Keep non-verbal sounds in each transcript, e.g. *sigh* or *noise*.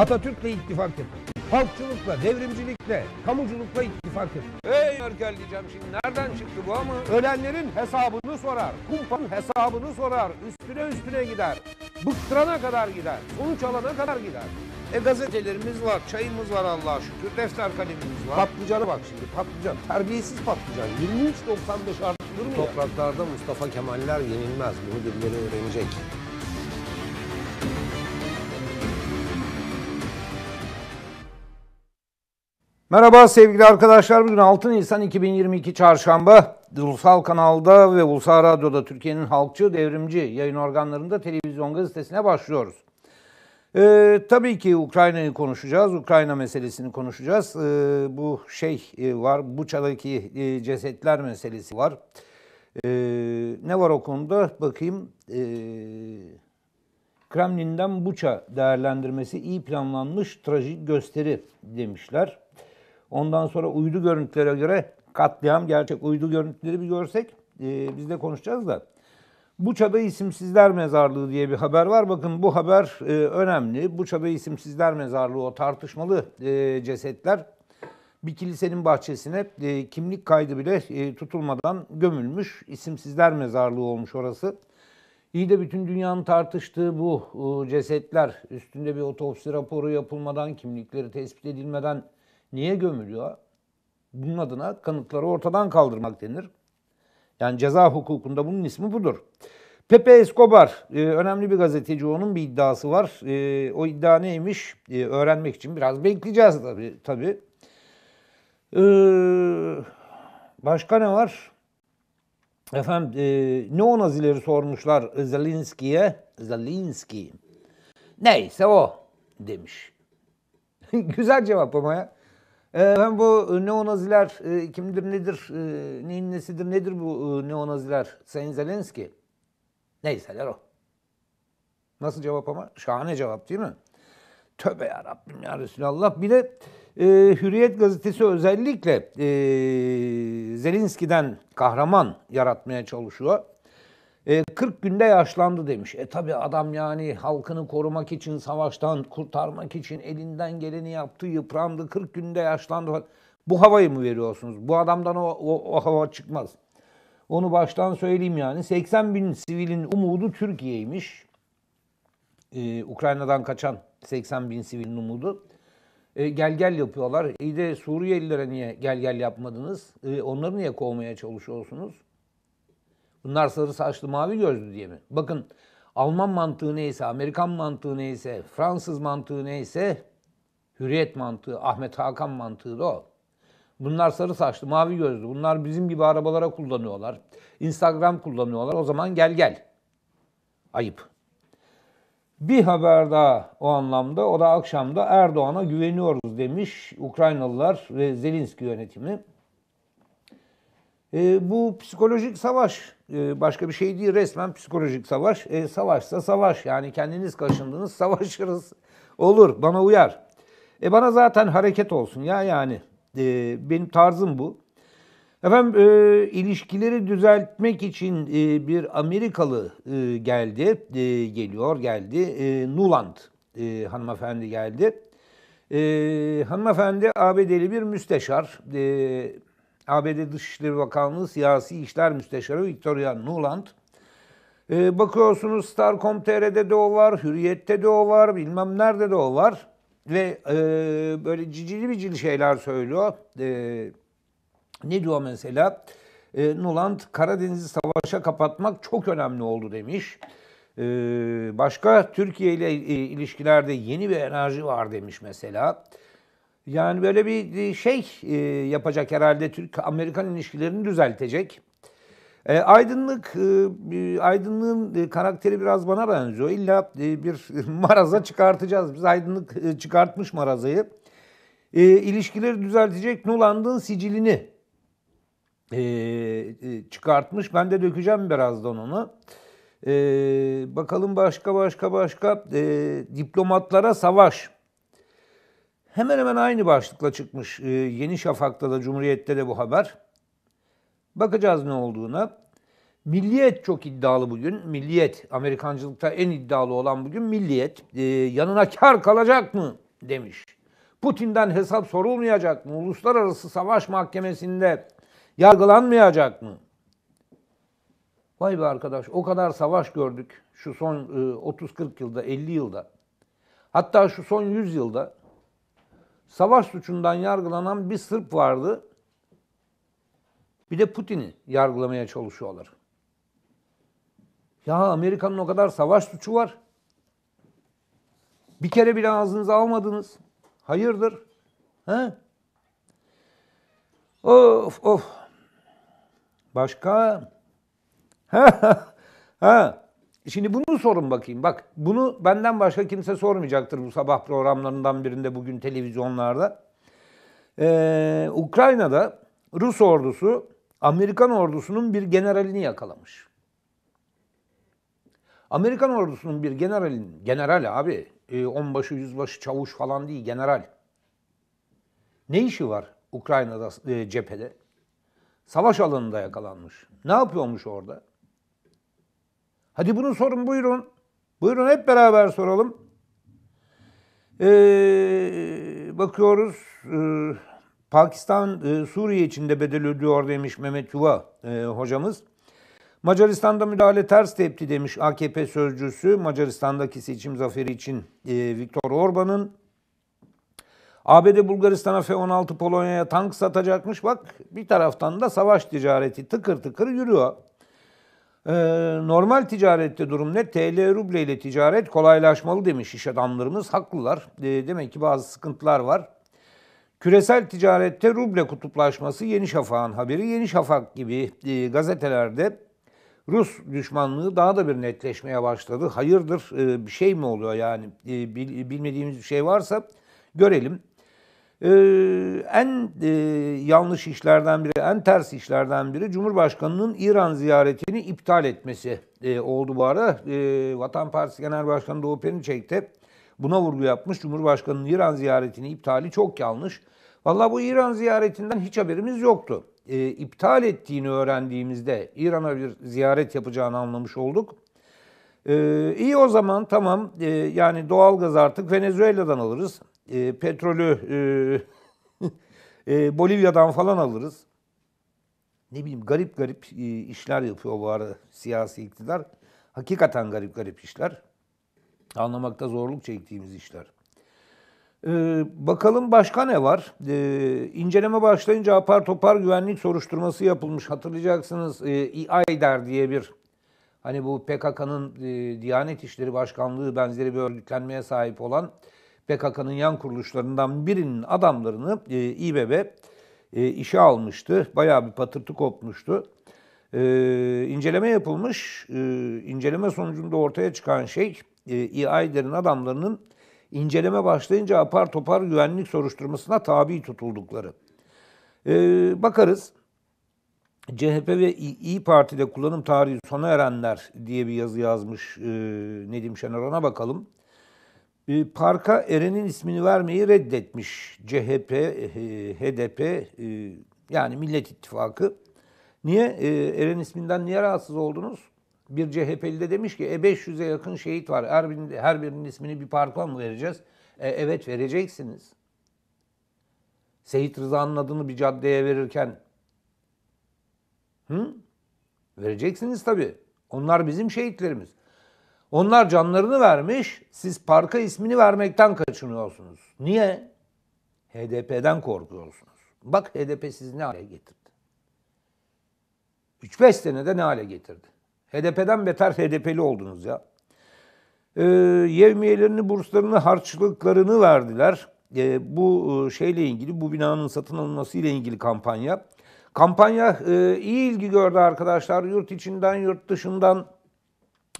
Atatürk'le ittifaktır. Halkçılıkla, devrimcilikle, kamuculukla ittifaktır. Ey Merkel diyeceğim şimdi nereden çıktı bu ama? Ölenlerin hesabını sorar, kumpanın hesabını sorar, üstüne üstüne gider. Bıktırana kadar gider, sonuç alana kadar gider. E gazetelerimiz var, çayımız var Allah'a şükür, defter kalemimiz var. Patlıcana bak şimdi, patlıcan. Terbiyesiz patlıcan. 23.95 artılır mı Topraklarda Mustafa Kemaller yenilmez. Bunu birileri öğrenecek. Merhaba sevgili arkadaşlar. Bugün 6 Nisan 2022 Çarşamba. Ulusal kanalda ve Ulusal Radyo'da Türkiye'nin halkçı, devrimci yayın organlarında televizyon gazetesine başlıyoruz. Ee, tabii ki Ukrayna'yı konuşacağız, Ukrayna meselesini konuşacağız. Ee, bu şey e, var, Buça'daki e, cesetler meselesi var. Ee, ne var o konuda? Bakayım. Ee, Kremlin'den Buça değerlendirmesi iyi planlanmış trajik gösteri demişler. Ondan sonra uydu görüntülere göre katliam gerçek uydu görüntüleri bir görsek e, biz de konuşacağız da. Buça'da isimsizler mezarlığı diye bir haber var. Bakın bu haber e, önemli. Buça'da isimsizler mezarlığı o tartışmalı e, cesetler bir kilisenin bahçesine e, kimlik kaydı bile e, tutulmadan gömülmüş. isimsizler mezarlığı olmuş orası. İyi de bütün dünyanın tartıştığı bu e, cesetler üstünde bir otopsi raporu yapılmadan, kimlikleri tespit edilmeden Niye gömülüyor? Bunun adına kanıtları ortadan kaldırmak denir. Yani ceza hukukunda bunun ismi budur. Pepe Escobar, e, önemli bir gazeteci, onun bir iddiası var. E, o iddia neymiş e, öğrenmek için biraz bekleyeceğiz tabii. tabii. başka ne var? Efendim neonazileri sormuşlar Zelinski'ye. Zelinski neyse o demiş. *laughs* Güzel cevap ama ya. Efendim ee, bu e, neonaziler e, kimdir nedir, e, neyin nesidir nedir bu e, neonaziler Sayın Zelenski? Neyseler o. Nasıl cevap ama? Şahane cevap değil mi? Tövbe ya Rabbim ya Resulallah. Bir de e, Hürriyet gazetesi özellikle e, Zelenski'den kahraman yaratmaya çalışıyor. E, 40 günde yaşlandı demiş. E tabi adam yani halkını korumak için, savaştan kurtarmak için elinden geleni yaptı, yıprandı, 40 günde yaşlandı. Bu havayı mı veriyorsunuz? Bu adamdan o, o, o hava çıkmaz. Onu baştan söyleyeyim yani. 80 bin sivilin umudu Türkiye'ymiş. Ee, Ukrayna'dan kaçan 80 bin sivilin umudu. Ee, gel gel yapıyorlar. İyi de Suriyelilere niye gel gel yapmadınız? Ee, onları niye kovmaya çalışıyorsunuz? Bunlar sarı saçlı mavi gözlü diye mi? Bakın Alman mantığı neyse, Amerikan mantığı neyse, Fransız mantığı neyse, Hürriyet mantığı, Ahmet Hakan mantığı da o. Bunlar sarı saçlı, mavi gözlü. Bunlar bizim gibi arabalara kullanıyorlar. Instagram kullanıyorlar. O zaman gel gel. Ayıp. Bir haber daha o anlamda. O da akşamda Erdoğan'a güveniyoruz demiş Ukraynalılar ve Zelenski yönetimi. E, bu psikolojik savaş e, başka bir şey değil. Resmen psikolojik savaş. E, savaşsa savaş. Yani kendiniz kaşındınız *laughs* savaşırız. Olur bana uyar. E bana zaten hareket olsun ya yani. E, benim tarzım bu. Efendim e, ilişkileri düzeltmek için e, bir Amerikalı e, geldi, e, geliyor geldi. E, Nuland e, hanımefendi geldi. E, hanımefendi ABD'li bir müsteşar. E, ABD Dışişleri Bakanlığı Siyasi İşler Müsteşarı Victoria Nuland. Ee, bakıyorsunuz Star.com.tr'de de o var, Hürriyet'te de o var, bilmem nerede de o var. Ve e, böyle cicili bicili şeyler söylüyor. E, ne diyor mesela? E, Nuland Karadeniz'i savaşa kapatmak çok önemli oldu demiş. E, başka Türkiye ile e, ilişkilerde yeni bir enerji var demiş mesela. Mesela yani böyle bir e, şey e, yapacak herhalde Türk-Amerikan ilişkilerini düzeltecek. E, aydınlık, e, aydınlığın e, karakteri biraz bana benziyor. İlla e, bir *laughs* maraza çıkartacağız. Biz aydınlık e, çıkartmış marazayı. E, ilişkileri düzeltecek Nuland'ın sicilini e, e, çıkartmış. Ben de dökeceğim birazdan onu. E, bakalım başka başka başka e, diplomatlara savaş. Hemen hemen aynı başlıkla çıkmış e, Yeni Şafak'ta da Cumhuriyet'te de bu haber. Bakacağız ne olduğuna. Milliyet çok iddialı bugün. Milliyet, Amerikancılıkta en iddialı olan bugün Milliyet. E, yanına kar kalacak mı demiş. Putin'den hesap sorulmayacak mı? Uluslararası Savaş Mahkemesi'nde yargılanmayacak mı? Vay be arkadaş o kadar savaş gördük şu son 30-40 e, yılda, 50 yılda. Hatta şu son 100 yılda savaş suçundan yargılanan bir Sırp vardı. Bir de Putin'i yargılamaya çalışıyorlar. Ya Amerika'nın o kadar savaş suçu var. Bir kere bile ağzınıza almadınız. Hayırdır? He? Of of. Başka? Ha *laughs* Şimdi bunu sorun bakayım. Bak bunu benden başka kimse sormayacaktır bu sabah programlarından birinde bugün televizyonlarda. Ee, Ukrayna'da Rus ordusu Amerikan ordusunun bir generalini yakalamış. Amerikan ordusunun bir generalin, general abi, e, onbaşı, yüzbaşı, çavuş falan değil, general. Ne işi var Ukrayna'da e, cephede? Savaş alanında yakalanmış. Ne yapıyormuş orada? Hadi bunu sorun buyurun. Buyurun hep beraber soralım. Ee, bakıyoruz e, Pakistan e, Suriye içinde bedel ödüyor demiş Mehmet Yuva e, hocamız. Macaristan'da müdahale ters tepti demiş AKP sözcüsü. Macaristan'daki seçim zaferi için e, Viktor Orban'ın. ABD Bulgaristan'a F-16 Polonya'ya tank satacakmış. Bak bir taraftan da savaş ticareti tıkır tıkır yürüyor. Ee, normal ticarette durum ne? TL ruble ile ticaret kolaylaşmalı demiş iş adamlarımız. Haklılar. Ee, demek ki bazı sıkıntılar var. Küresel ticarette ruble kutuplaşması Yeni Şafak'ın haberi. Yeni Şafak gibi e, gazetelerde Rus düşmanlığı daha da bir netleşmeye başladı. Hayırdır ee, bir şey mi oluyor yani bilmediğimiz bir şey varsa görelim e, en e, yanlış işlerden biri, en ters işlerden biri Cumhurbaşkanı'nın İran ziyaretini iptal etmesi e, oldu bu ara. E, Vatan Partisi Genel Başkanı Doğu Perinçek de buna vurgu yapmış. Cumhurbaşkanı'nın İran ziyaretini iptali çok yanlış. Valla bu İran ziyaretinden hiç haberimiz yoktu. E, iptal ettiğini öğrendiğimizde İran'a bir ziyaret yapacağını anlamış olduk. E, iyi o zaman tamam e, yani doğalgaz artık Venezuela'dan alırız e, petrolü e, *laughs* e, Bolivya'dan falan alırız. Ne bileyim garip garip e, işler yapıyor bu arada siyasi iktidar. Hakikaten garip garip işler. Anlamakta zorluk çektiğimiz işler. Ee, bakalım başka ne var? Ee, inceleme başlayınca apar topar güvenlik soruşturması yapılmış. Hatırlayacaksınız e, İAYDER diye bir hani bu PKK'nın e, Diyanet İşleri Başkanlığı benzeri bir örgütlenmeye sahip olan PKK'nın yan kuruluşlarından birinin adamlarını e, İBB e, işe almıştı. Bayağı bir patırtı kopmuştu. E, inceleme yapılmış. E, inceleme sonucunda ortaya çıkan şey e, İAİDER'in adamlarının inceleme başlayınca apar topar güvenlik soruşturmasına tabi tutuldukları. E, bakarız. CHP ve İyi Parti'de kullanım tarihi sona erenler diye bir yazı yazmış e, Nedim Şener ona bakalım. Ee, parka Eren'in ismini vermeyi reddetmiş CHP, e, HDP e, yani Millet İttifakı. Niye? Ee, Eren isminden niye rahatsız oldunuz? Bir CHP'li de demiş ki e 500'e yakın şehit var. Her, birinin, her birinin ismini bir parka mı vereceğiz? E, evet vereceksiniz. Seyit Rıza'nın adını bir caddeye verirken. Hı? Vereceksiniz tabii. Onlar bizim şehitlerimiz. Onlar canlarını vermiş, siz parka ismini vermekten kaçınıyorsunuz. Niye? HDP'den korkuyorsunuz. Bak HDP sizi ne hale getirdi. 3-5 senede ne hale getirdi. HDP'den beter HDP'li oldunuz ya. Ee, yevmiyelerini, burslarını, harçlıklarını verdiler. Ee, bu e, şeyle ilgili, bu binanın satın alınması ile ilgili kampanya. Kampanya e, iyi ilgi gördü arkadaşlar. Yurt içinden, yurt dışından.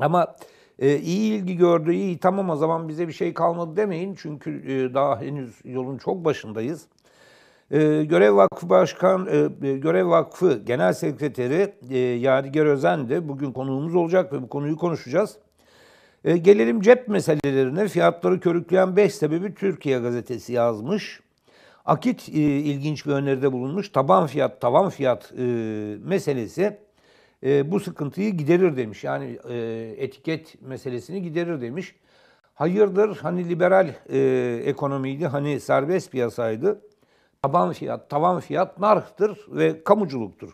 Ama e, iyi ilgi gördü, iyi tamam o zaman bize bir şey kalmadı demeyin. Çünkü e, daha henüz yolun çok başındayız. E, Görev Vakfı Başkan, e, Görev Vakfı Genel Sekreteri e, Yadigar Özen de bugün konuğumuz olacak ve bu konuyu konuşacağız. gelelim cep meselelerine. Fiyatları körükleyen 5 sebebi Türkiye gazetesi yazmış. Akit ilginç bir öneride bulunmuş. Taban fiyat, tavan fiyat e, meselesi e, bu sıkıntıyı giderir demiş. Yani e, etiket meselesini giderir demiş. Hayırdır hani liberal e, ekonomiydi, hani serbest piyasaydı. Taban fiyat, tavan fiyat narhtır ve kamuculuktur.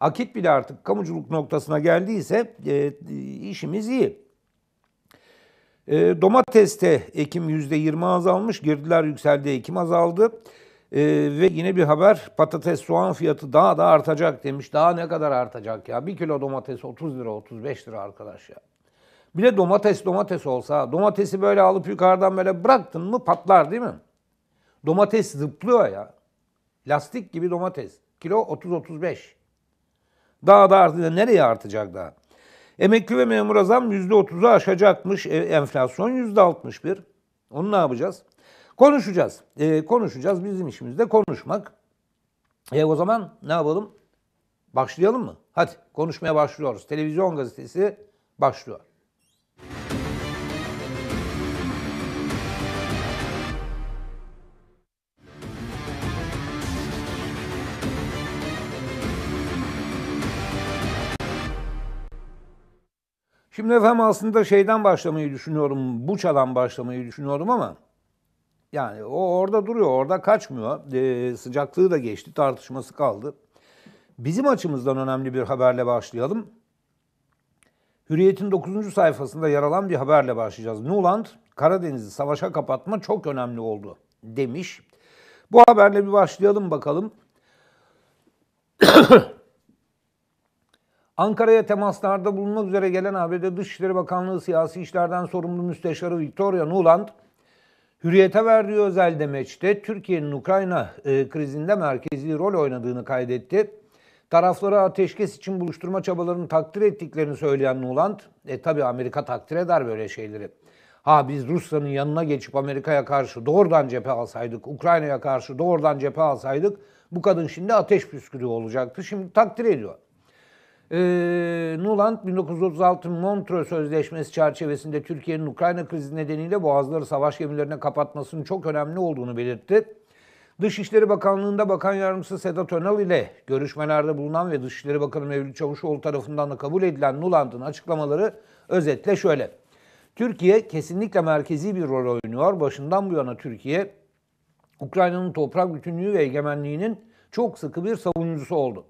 Akit bile artık kamuculuk noktasına geldiyse e, işimiz iyi. E, domateste ekim %20 azalmış, girdiler yükseldi, ekim azaldı. Ee, ve yine bir haber patates soğan fiyatı daha da artacak demiş. Daha ne kadar artacak ya? Bir kilo domates 30 lira 35 lira arkadaş ya. Bir de domates domates olsa domatesi böyle alıp yukarıdan böyle bıraktın mı patlar değil mi? Domates zıplıyor ya. Lastik gibi domates. Kilo 30-35. Daha da artıyor. Nereye artacak daha? Emekli ve memura zam %30'u aşacakmış. E, enflasyon %61. Onu ne yapacağız? Konuşacağız. E, konuşacağız. Bizim işimiz de konuşmak. E, o zaman ne yapalım? Başlayalım mı? Hadi konuşmaya başlıyoruz. Televizyon gazetesi başlıyor. Şimdi efendim aslında şeyden başlamayı düşünüyorum, Buça'dan başlamayı düşünüyorum ama yani o orada duruyor, orada kaçmıyor. E, sıcaklığı da geçti, tartışması kaldı. Bizim açımızdan önemli bir haberle başlayalım. Hürriyet'in 9. sayfasında yer alan bir haberle başlayacağız. Nuland, Karadeniz'i savaşa kapatma çok önemli oldu demiş. Bu haberle bir başlayalım bakalım. *coughs* Ankara'ya temaslarda bulunmak üzere gelen ABD Dışişleri Bakanlığı Siyasi işlerden Sorumlu Müsteşarı Victoria Nuland, Hürriyete verdiği özel demeçte Türkiye'nin Ukrayna e, krizinde merkezi rol oynadığını kaydetti. Tarafları ateşkes için buluşturma çabalarını takdir ettiklerini söyleyen Nuland, e tabi Amerika takdir eder böyle şeyleri. Ha biz Rusya'nın yanına geçip Amerika'ya karşı doğrudan cephe alsaydık, Ukrayna'ya karşı doğrudan cephe alsaydık bu kadın şimdi ateş püskürüyor olacaktı. Şimdi takdir ediyor e, Nuland 1936 Montreux Sözleşmesi çerçevesinde Türkiye'nin Ukrayna krizi nedeniyle boğazları savaş gemilerine kapatmasının çok önemli olduğunu belirtti. Dışişleri Bakanlığı'nda Bakan Yardımcısı Sedat Önal ile görüşmelerde bulunan ve Dışişleri Bakanı Mevlüt Çavuşoğlu tarafından da kabul edilen Nuland'ın açıklamaları özetle şöyle. Türkiye kesinlikle merkezi bir rol oynuyor. Başından bu yana Türkiye Ukrayna'nın toprak bütünlüğü ve egemenliğinin çok sıkı bir savunucusu oldu.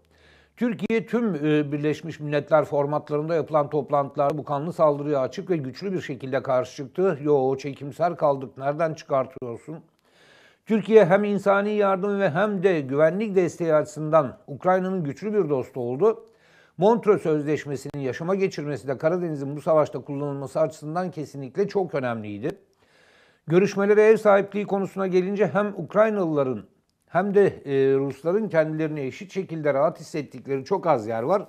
Türkiye tüm e, Birleşmiş Milletler formatlarında yapılan toplantılarda bu kanlı saldırıya açık ve güçlü bir şekilde karşı çıktı. Yo çekimser kaldık nereden çıkartıyorsun? Türkiye hem insani yardım ve hem de güvenlik desteği açısından Ukrayna'nın güçlü bir dostu oldu. Montreux Sözleşmesi'nin yaşama geçirmesi de Karadeniz'in bu savaşta kullanılması açısından kesinlikle çok önemliydi. Görüşmelere ev sahipliği konusuna gelince hem Ukraynalıların hem de e, Rusların kendilerini eşit şekilde rahat hissettikleri çok az yer var.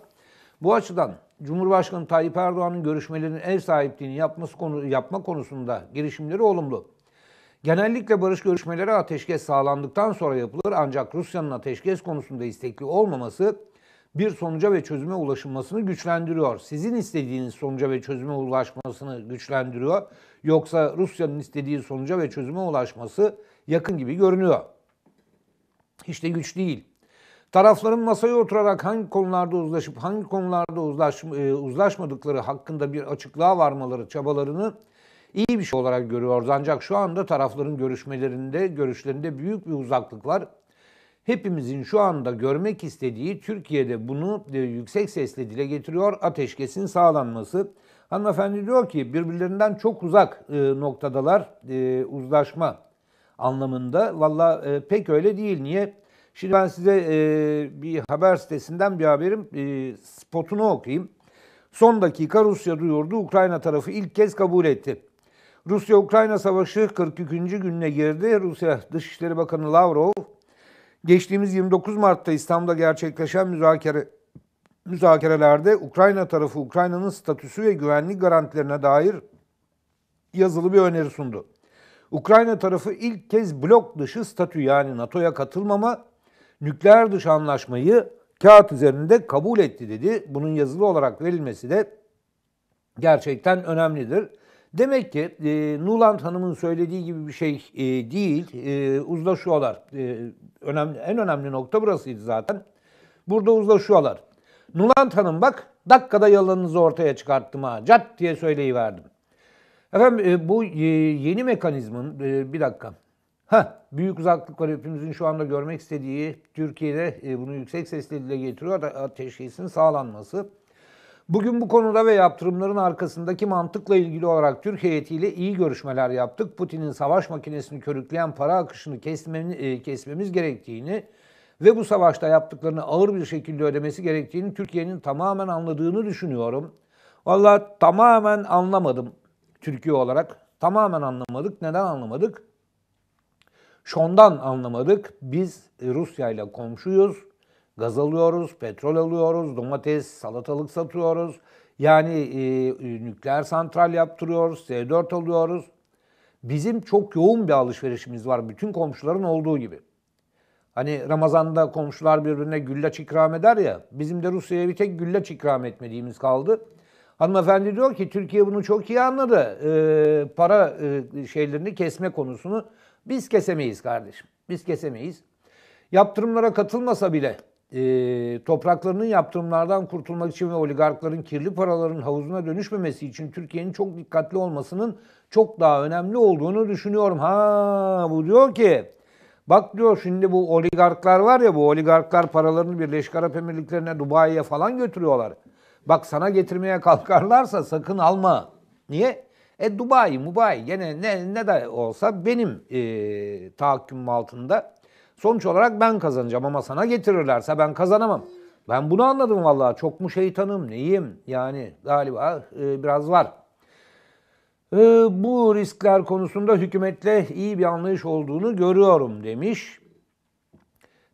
Bu açıdan Cumhurbaşkanı Tayyip Erdoğan'ın görüşmelerin ev sahipliğini yapması konu, yapma konusunda girişimleri olumlu. Genellikle barış görüşmeleri ateşkes sağlandıktan sonra yapılır ancak Rusya'nın ateşkes konusunda istekli olmaması bir sonuca ve çözüme ulaşılmasını güçlendiriyor. Sizin istediğiniz sonuca ve çözüme ulaşmasını güçlendiriyor. Yoksa Rusya'nın istediği sonuca ve çözüme ulaşması yakın gibi görünüyor. Hiç de güç değil. Tarafların masaya oturarak hangi konularda uzlaşıp hangi konularda uzlaş, e, uzlaşmadıkları hakkında bir açıklığa varmaları çabalarını iyi bir şey olarak görüyoruz. Ancak şu anda tarafların görüşmelerinde, görüşlerinde büyük bir uzaklık var. Hepimizin şu anda görmek istediği Türkiye'de bunu e, yüksek sesle dile getiriyor ateşkesin sağlanması. Hanımefendi diyor ki birbirlerinden çok uzak e, noktadalar uzlaşma anlamında. Valla e, pek öyle değil. Niye? Şimdi ben size e, bir haber sitesinden bir haberim e, spotunu okuyayım. Son dakika Rusya duyurdu. Ukrayna tarafı ilk kez kabul etti. Rusya-Ukrayna savaşı 42. gününe girdi. Rusya Dışişleri Bakanı Lavrov geçtiğimiz 29 Mart'ta İstanbul'da gerçekleşen müzakere müzakerelerde Ukrayna tarafı Ukrayna'nın statüsü ve güvenlik garantilerine dair yazılı bir öneri sundu. Ukrayna tarafı ilk kez blok dışı statü yani NATO'ya katılmama, nükleer dış anlaşmayı kağıt üzerinde kabul etti dedi. Bunun yazılı olarak verilmesi de gerçekten önemlidir. Demek ki e, Nuland Hanım'ın söylediği gibi bir şey e, değil. E, uzlaşıyorlar. E, önemli, en önemli nokta burasıydı zaten. Burada uzlaşıyorlar. Nuland Hanım bak dakikada yalanınızı ortaya çıkarttım ha. Cat diye söyleyiverdim. Efendim e, bu e, yeni mekanizmanın e, bir dakika. Ha, büyük uzaklıklar hepimizin şu anda görmek istediği Türkiye'de bunu yüksek sesle dile getiriyor teşhisin sağlanması. Bugün bu konuda ve yaptırımların arkasındaki mantıkla ilgili olarak Türk heyetiyle iyi görüşmeler yaptık. Putin'in savaş makinesini körükleyen para akışını kesmemiz, kesmemiz gerektiğini ve bu savaşta yaptıklarını ağır bir şekilde ödemesi gerektiğini Türkiye'nin tamamen anladığını düşünüyorum. Valla tamamen anlamadım. Türkiye olarak tamamen anlamadık. Neden anlamadık? Şondan anlamadık. Biz Rusya ile komşuyuz. Gaz alıyoruz, petrol alıyoruz, domates, salatalık satıyoruz. Yani e, e nükleer santral yaptırıyoruz, S4 alıyoruz. Bizim çok yoğun bir alışverişimiz var bütün komşuların olduğu gibi. Hani Ramazan'da komşular birbirine güllaç ikram eder ya, bizim de Rusya'ya bir tek güllaç ikram etmediğimiz kaldı. Hanımefendi diyor ki Türkiye bunu çok iyi anladı. E, para e, şeylerini kesme konusunu biz kesemeyiz kardeşim. Biz kesemeyiz. Yaptırımlara katılmasa bile e, topraklarının yaptırımlardan kurtulmak için ve oligarkların kirli paraların havuzuna dönüşmemesi için Türkiye'nin çok dikkatli olmasının çok daha önemli olduğunu düşünüyorum. Ha bu diyor ki bak diyor şimdi bu oligarklar var ya bu oligarklar paralarını Birleşik Arap Emirlikleri'ne Dubai'ye falan götürüyorlar. Bak sana getirmeye kalkarlarsa sakın alma. Niye? E Dubai, Mubai gene ne, ne de olsa benim e, tahakkümüm altında. Sonuç olarak ben kazanacağım ama sana getirirlerse ben kazanamam. Ben bunu anladım vallahi. Çok mu şeytanım, neyim? Yani galiba e, biraz var. E, bu riskler konusunda hükümetle iyi bir anlayış olduğunu görüyorum demiş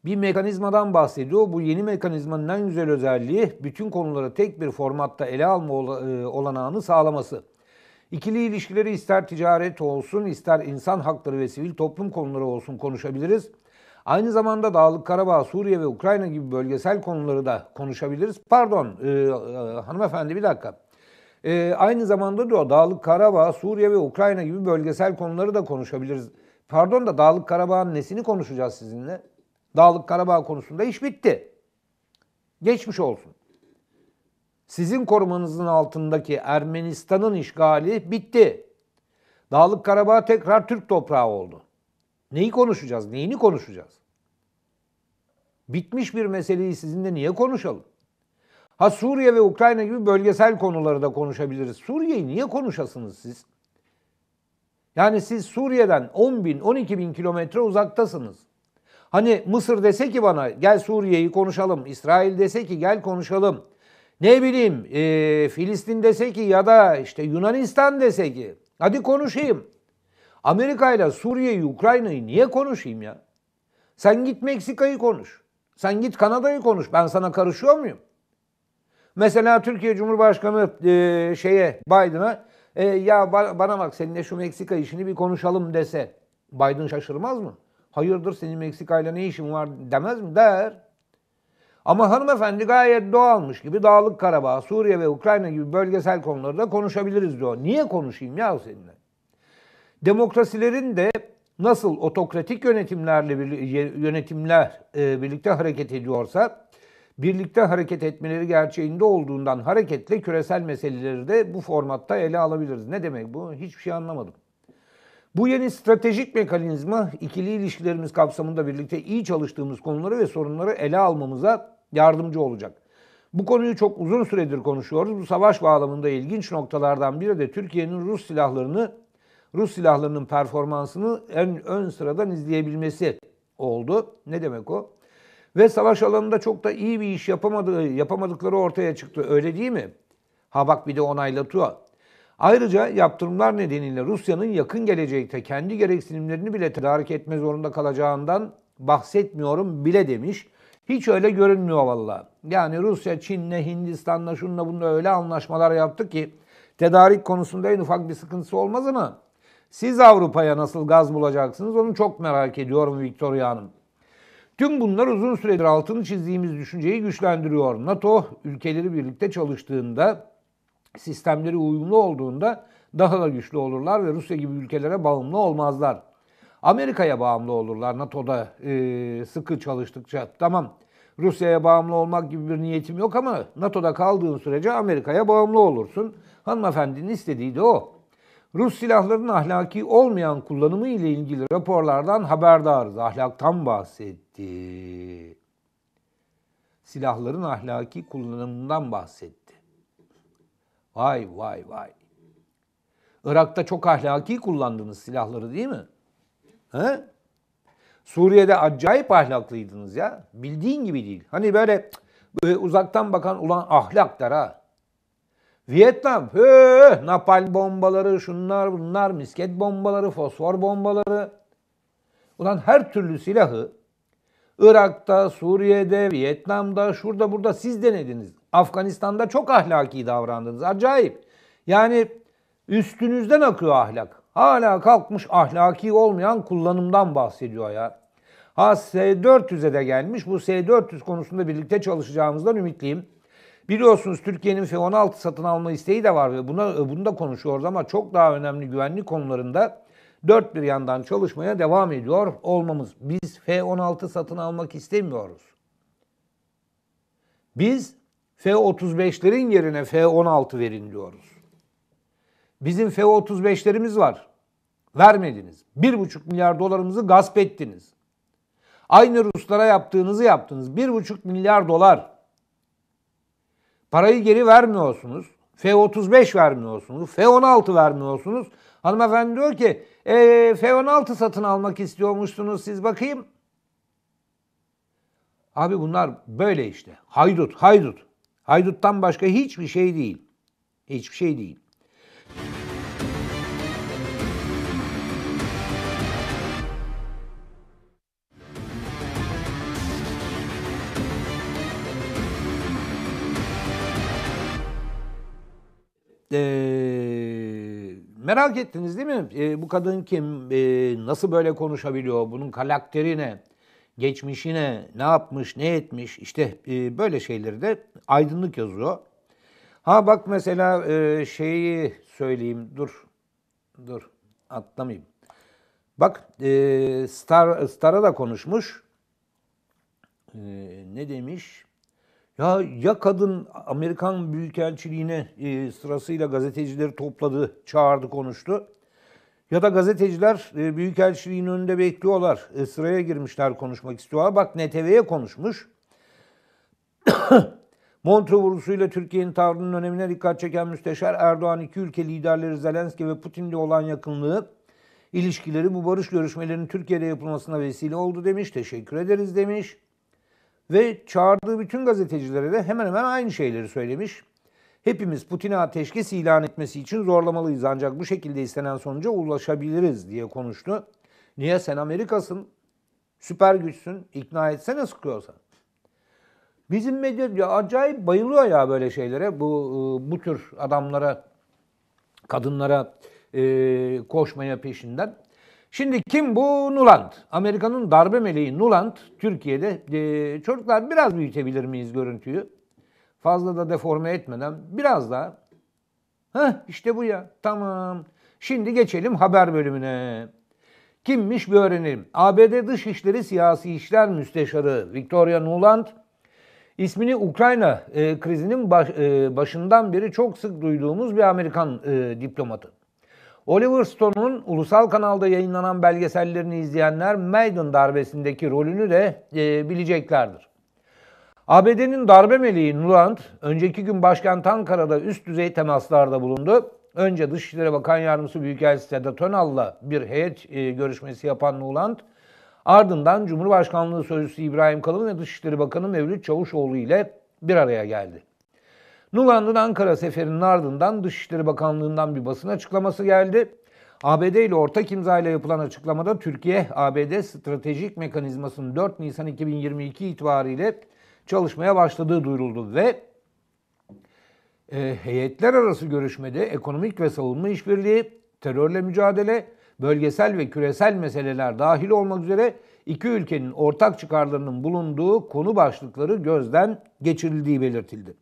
bir mekanizmadan bahsediyor. Bu yeni mekanizmanın en güzel özelliği bütün konuları tek bir formatta ele alma e, olanağını sağlaması. İkili ilişkileri ister ticaret olsun, ister insan hakları ve sivil toplum konuları olsun konuşabiliriz. Aynı zamanda Dağlık Karabağ, Suriye ve Ukrayna gibi bölgesel konuları da konuşabiliriz. Pardon e, e, hanımefendi bir dakika. E, aynı zamanda diyor Dağlık Karabağ, Suriye ve Ukrayna gibi bölgesel konuları da konuşabiliriz. Pardon da Dağlık Karabağ'ın nesini konuşacağız sizinle? Dağlık Karabağ konusunda iş bitti. Geçmiş olsun. Sizin korumanızın altındaki Ermenistan'ın işgali bitti. Dağlık Karabağ tekrar Türk toprağı oldu. Neyi konuşacağız? Neyini konuşacağız? Bitmiş bir meseleyi sizinle niye konuşalım? Ha Suriye ve Ukrayna gibi bölgesel konuları da konuşabiliriz. Suriye'yi niye konuşasınız siz? Yani siz Suriye'den 10 bin, 12 bin kilometre uzaktasınız. Hani Mısır dese ki bana gel Suriye'yi konuşalım, İsrail dese ki gel konuşalım. Ne bileyim e, Filistin dese ki ya da işte Yunanistan dese ki hadi konuşayım. Amerika ile Suriye'yi, Ukrayna'yı niye konuşayım ya? Sen git Meksika'yı konuş. Sen git Kanada'yı konuş. Ben sana karışıyor muyum? Mesela Türkiye Cumhurbaşkanı e, şeye Biden'a e, ya ba- bana bak seninle şu Meksika işini bir konuşalım dese Biden şaşırmaz mı? hayırdır senin ile ne işin var demez mi? Der. Ama hanımefendi gayet doğalmış gibi Dağlık Karabağ, Suriye ve Ukrayna gibi bölgesel konularda konuşabiliriz diyor. Niye konuşayım ya seninle? Demokrasilerin de nasıl otokratik yönetimlerle yönetimler e, birlikte hareket ediyorsa birlikte hareket etmeleri gerçeğinde olduğundan hareketle küresel meseleleri de bu formatta ele alabiliriz. Ne demek bu? Hiçbir şey anlamadım. Bu yeni stratejik mekanizma ikili ilişkilerimiz kapsamında birlikte iyi çalıştığımız konuları ve sorunları ele almamıza yardımcı olacak. Bu konuyu çok uzun süredir konuşuyoruz. Bu savaş bağlamında ilginç noktalardan biri de Türkiye'nin Rus silahlarını, Rus silahlarının performansını en ön sıradan izleyebilmesi oldu. Ne demek o? Ve savaş alanında çok da iyi bir iş yapamadığı, yapamadıkları ortaya çıktı. Öyle değil mi? Ha bak bir de onaylatıyor. Ayrıca yaptırımlar nedeniyle Rusya'nın yakın gelecekte kendi gereksinimlerini bile tedarik etme zorunda kalacağından bahsetmiyorum bile demiş. Hiç öyle görünmüyor valla. Yani Rusya, Çin'le, Hindistan'la, şunla bunla öyle anlaşmalar yaptı ki tedarik konusunda en ufak bir sıkıntısı olmaz ama siz Avrupa'ya nasıl gaz bulacaksınız onu çok merak ediyorum Victoria Hanım. Tüm bunlar uzun süredir altını çizdiğimiz düşünceyi güçlendiriyor. NATO ülkeleri birlikte çalıştığında sistemleri uyumlu olduğunda daha da güçlü olurlar ve Rusya gibi ülkelere bağımlı olmazlar. Amerika'ya bağımlı olurlar NATO'da e, sıkı çalıştıkça. Tamam Rusya'ya bağımlı olmak gibi bir niyetim yok ama NATO'da kaldığın sürece Amerika'ya bağımlı olursun. Hanımefendinin istediği de o. Rus silahlarının ahlaki olmayan kullanımı ile ilgili raporlardan haberdarız. Ahlaktan bahsetti. Silahların ahlaki kullanımından bahsetti. Vay vay vay. Irak'ta çok ahlaki kullandınız silahları değil mi? He? Suriye'de acayip ahlaklıydınız ya. Bildiğin gibi değil. Hani böyle, böyle uzaktan bakan ulan ahlak der ha. Vietnam, höh, napal bombaları, şunlar bunlar, misket bombaları, fosfor bombaları. Ulan her türlü silahı Irak'ta, Suriye'de, Vietnam'da, şurada burada siz denediniz. Afganistan'da çok ahlaki davrandınız. Acayip. Yani üstünüzden akıyor ahlak. Hala kalkmış ahlaki olmayan kullanımdan bahsediyor ya. Ha S-400'e de gelmiş. Bu S-400 konusunda birlikte çalışacağımızdan ümitliyim. Biliyorsunuz Türkiye'nin F-16 satın alma isteği de var ve buna, bunu da konuşuyoruz ama çok daha önemli güvenlik konularında dört bir yandan çalışmaya devam ediyor olmamız. Biz F-16 satın almak istemiyoruz. Biz F-35'lerin yerine F-16 verin diyoruz. Bizim F-35'lerimiz var. Vermediniz. 1,5 milyar dolarımızı gasp ettiniz. Aynı Ruslara yaptığınızı yaptınız. 1,5 milyar dolar. Parayı geri vermiyorsunuz. F-35 vermiyorsunuz. F-16 vermiyorsunuz. Hanımefendi diyor ki e, F-16 satın almak istiyormuşsunuz siz bakayım. Abi bunlar böyle işte. Haydut, haydut. Hayduttan başka hiçbir şey değil. Hiçbir şey değil. Ee, merak ettiniz değil mi? Ee, bu kadın kim? Ee, nasıl böyle konuşabiliyor? Bunun karakteri ne? geçmişine ne yapmış, ne etmiş işte e, böyle şeyleri de aydınlık yazıyor. Ha bak mesela e, şeyi söyleyeyim. Dur. Dur. Atlamayayım. Bak e, Star Star'a da konuşmuş. E, ne demiş? Ya ya kadın Amerikan Büyükelçiliğine e, sırasıyla gazetecileri topladı, çağırdı, konuştu. Ya da gazeteciler e, Büyükelçiliğin önünde bekliyorlar. E, sıraya girmişler konuşmak istiyorlar. Bak NTV'ye konuşmuş. *coughs* Montre vurusuyla Türkiye'nin tavrının önemine dikkat çeken müsteşar Erdoğan iki ülke liderleri Zelenski ve Putin'le olan yakınlığı ilişkileri bu barış görüşmelerinin Türkiye'de yapılmasına vesile oldu demiş. Teşekkür ederiz demiş. Ve çağırdığı bütün gazetecilere de hemen hemen aynı şeyleri söylemiş. Hepimiz Putin'e ateşkes ilan etmesi için zorlamalıyız ancak bu şekilde istenen sonuca ulaşabiliriz diye konuştu. Niye sen Amerika'sın, süper güçsün, ikna etsene sıkıyorsan. Bizim medya diyor, acayip bayılıyor ya böyle şeylere, bu, e, bu tür adamlara, kadınlara e, koşmaya peşinden. Şimdi kim bu? Nuland. Amerika'nın darbe meleği Nuland Türkiye'de. E, çocuklar biraz büyütebilir miyiz görüntüyü? Fazla da deforme etmeden biraz daha. Heh işte bu ya. Tamam. Şimdi geçelim haber bölümüne. Kimmiş bir öğrenelim. ABD Dışişleri Siyasi İşler Müsteşarı Victoria Nuland ismini Ukrayna e, krizinin baş, e, başından beri çok sık duyduğumuz bir Amerikan e, diplomatı. Oliver Stone'un ulusal kanalda yayınlanan belgesellerini izleyenler Maiden darbesindeki rolünü de e, bileceklerdir. ABD'nin darbe meleği Nuland, önceki gün başkent Ankara'da üst düzey temaslarda bulundu. Önce Dışişleri Bakan Yardımcısı Büyükelçi Sedat Önal'la bir heyet e, görüşmesi yapan Nuland, ardından Cumhurbaşkanlığı Sözcüsü İbrahim Kalın ve Dışişleri Bakanı Mevlüt Çavuşoğlu ile bir araya geldi. Nuland'ın Ankara seferinin ardından Dışişleri Bakanlığı'ndan bir basın açıklaması geldi. ABD ile ortak imzayla yapılan açıklamada Türkiye, ABD stratejik mekanizmasının 4 Nisan 2022 itibariyle çalışmaya başladığı duyuruldu ve e, heyetler arası görüşmede ekonomik ve savunma işbirliği, terörle mücadele, bölgesel ve küresel meseleler dahil olmak üzere iki ülkenin ortak çıkarlarının bulunduğu konu başlıkları gözden geçirildiği belirtildi.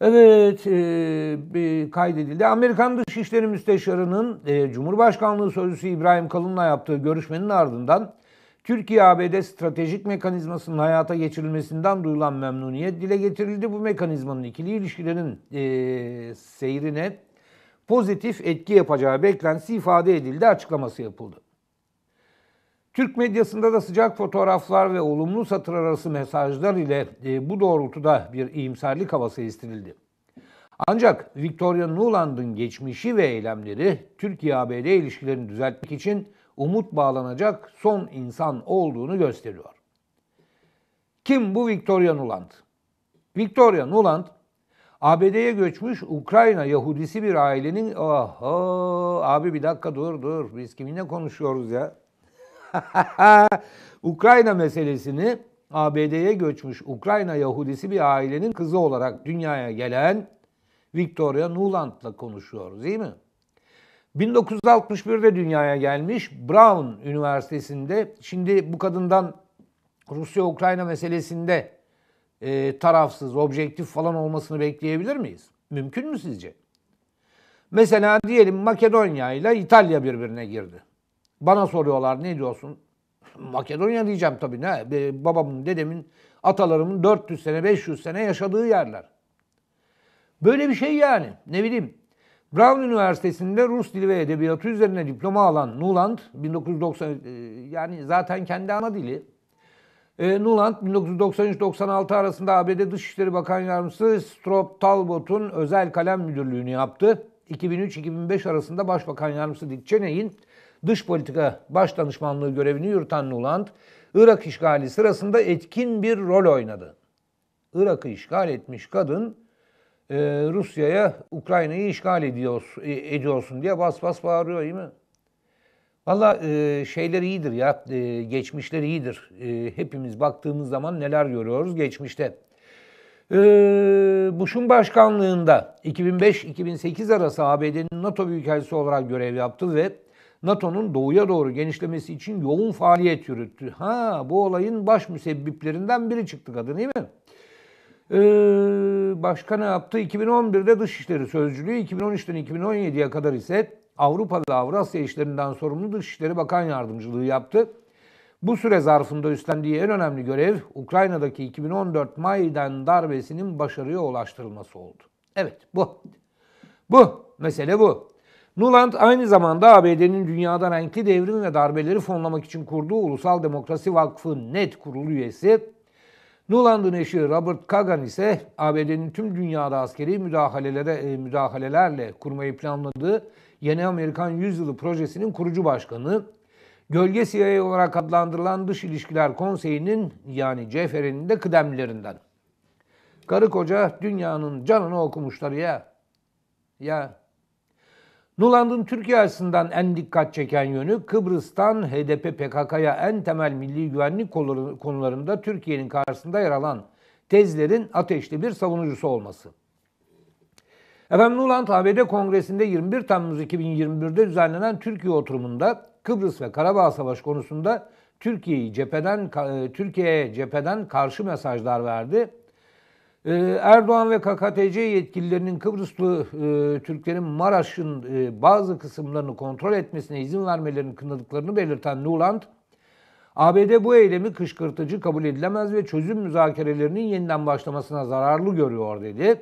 Evet, e, kaydedildi. Amerikan Dışişleri Müsteşarı'nın e, Cumhurbaşkanlığı Sözcüsü İbrahim Kalın'la yaptığı görüşmenin ardından Türkiye-ABD stratejik mekanizmasının hayata geçirilmesinden duyulan memnuniyet dile getirildi. Bu mekanizmanın ikili ilişkilerin e, seyrine pozitif etki yapacağı beklentisi ifade edildi, açıklaması yapıldı. Türk medyasında da sıcak fotoğraflar ve olumlu satır arası mesajlar ile e, bu doğrultuda bir iyimserlik havası estirildi. Ancak Victoria Nuland'ın geçmişi ve eylemleri Türkiye-ABD ilişkilerini düzeltmek için umut bağlanacak son insan olduğunu gösteriyor. Kim bu Victoria Nuland? Victoria Nuland, ABD'ye göçmüş Ukrayna Yahudisi bir ailenin... Oho, abi bir dakika dur dur, biz kiminle konuşuyoruz ya? *laughs* Ukrayna meselesini ABD'ye göçmüş Ukrayna Yahudisi bir ailenin kızı olarak dünyaya gelen Victoria Nuland'la konuşuyoruz değil mi? 1961'de dünyaya gelmiş Brown Üniversitesi'nde. Şimdi bu kadından Rusya-Ukrayna meselesinde e, tarafsız, objektif falan olmasını bekleyebilir miyiz? Mümkün mü sizce? Mesela diyelim Makedonya ile İtalya birbirine girdi. Bana soruyorlar ne diyorsun? *laughs* Makedonya diyeceğim tabii ne? Babamın, dedemin, atalarımın 400 sene, 500 sene yaşadığı yerler. Böyle bir şey yani. Ne bileyim Brown Üniversitesi'nde Rus Dili ve Edebiyatı üzerine diploma alan Nuland 1990 e, yani zaten kendi ana dili. E, Nuland 1993-96 arasında ABD Dışişleri Bakan Yardımcısı Strop Talbot'un özel kalem müdürlüğünü yaptı. 2003-2005 arasında Başbakan Yardımcısı Dick Cheney'in dış politika baş danışmanlığı görevini yürüten Nuland, Irak işgali sırasında etkin bir rol oynadı. Irak'ı işgal etmiş kadın e, Rusya'ya Ukrayna'yı işgal ediyorsun, e, ediyorsun diye bas bas bağırıyor değil mi? Valla e, şeyler iyidir ya, e, geçmişler iyidir. E, hepimiz baktığımız zaman neler görüyoruz geçmişte. E, Bush'un başkanlığında 2005-2008 arası ABD'nin NATO Büyükelçisi olarak görev yaptı ve NATO'nun doğuya doğru genişlemesi için yoğun faaliyet yürüttü. Ha bu olayın baş müsebbiplerinden biri çıktı kadın değil mi? Eee Başkanı yaptı? 2011'de Dışişleri Sözcülüğü, 2013'ten 2017'ye kadar ise Avrupa ve Avrasya işlerinden sorumlu Dışişleri Bakan Yardımcılığı yaptı. Bu süre zarfında üstlendiği en önemli görev Ukrayna'daki 2014 Maydan darbesinin başarıya ulaştırılması oldu. Evet bu. Bu. Mesele bu. Nuland aynı zamanda ABD'nin dünyada renkli devrim ve darbeleri fonlamak için kurduğu Ulusal Demokrasi Vakfı NET kurulu üyesi Nuland'ın eşi Robert Kagan ise ABD'nin tüm dünyada askeri müdahalelere e, müdahalelerle kurmayı planladığı Yeni Amerikan Yüzyılı projesinin kurucu başkanı, Gölge CIA olarak adlandırılan Dış İlişkiler Konseyi'nin yani CFR'nin de kıdemlilerinden. Karı koca dünyanın canını okumuşlar ya. Ya Nuland'ın Türkiye açısından en dikkat çeken yönü Kıbrıs'tan HDP PKK'ya en temel milli güvenlik konularında Türkiye'nin karşısında yer alan tezlerin ateşli bir savunucusu olması. Efendim Nuland ABD Kongresi'nde 21 Temmuz 2021'de düzenlenen Türkiye oturumunda Kıbrıs ve Karabağ Savaşı konusunda Türkiye'yi cepheden e, Türkiye'ye cepheden karşı mesajlar verdi ee, Erdoğan ve KKTC yetkililerinin Kıbrıslı e, Türklerin Maraş'ın e, bazı kısımlarını kontrol etmesine izin vermelerini kınadıklarını belirten Nuland, ABD bu eylemi kışkırtıcı kabul edilemez ve çözüm müzakerelerinin yeniden başlamasına zararlı görüyor dedi.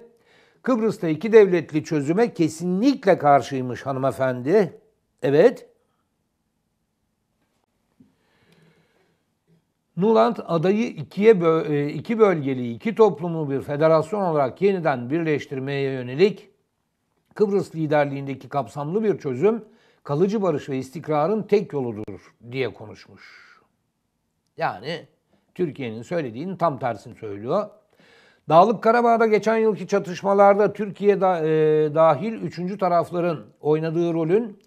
Kıbrıs'ta iki devletli çözüme kesinlikle karşıymış hanımefendi. Evet, Nuland adayı ikiye bö e, iki bölgeli, iki toplumlu bir federasyon olarak yeniden birleştirmeye yönelik Kıbrıs liderliğindeki kapsamlı bir çözüm kalıcı barış ve istikrarın tek yoludur diye konuşmuş. Yani Türkiye'nin söylediğinin tam tersini söylüyor. Dağlık Karabağ'da geçen yılki çatışmalarda Türkiye da, e, dahil üçüncü tarafların oynadığı rolün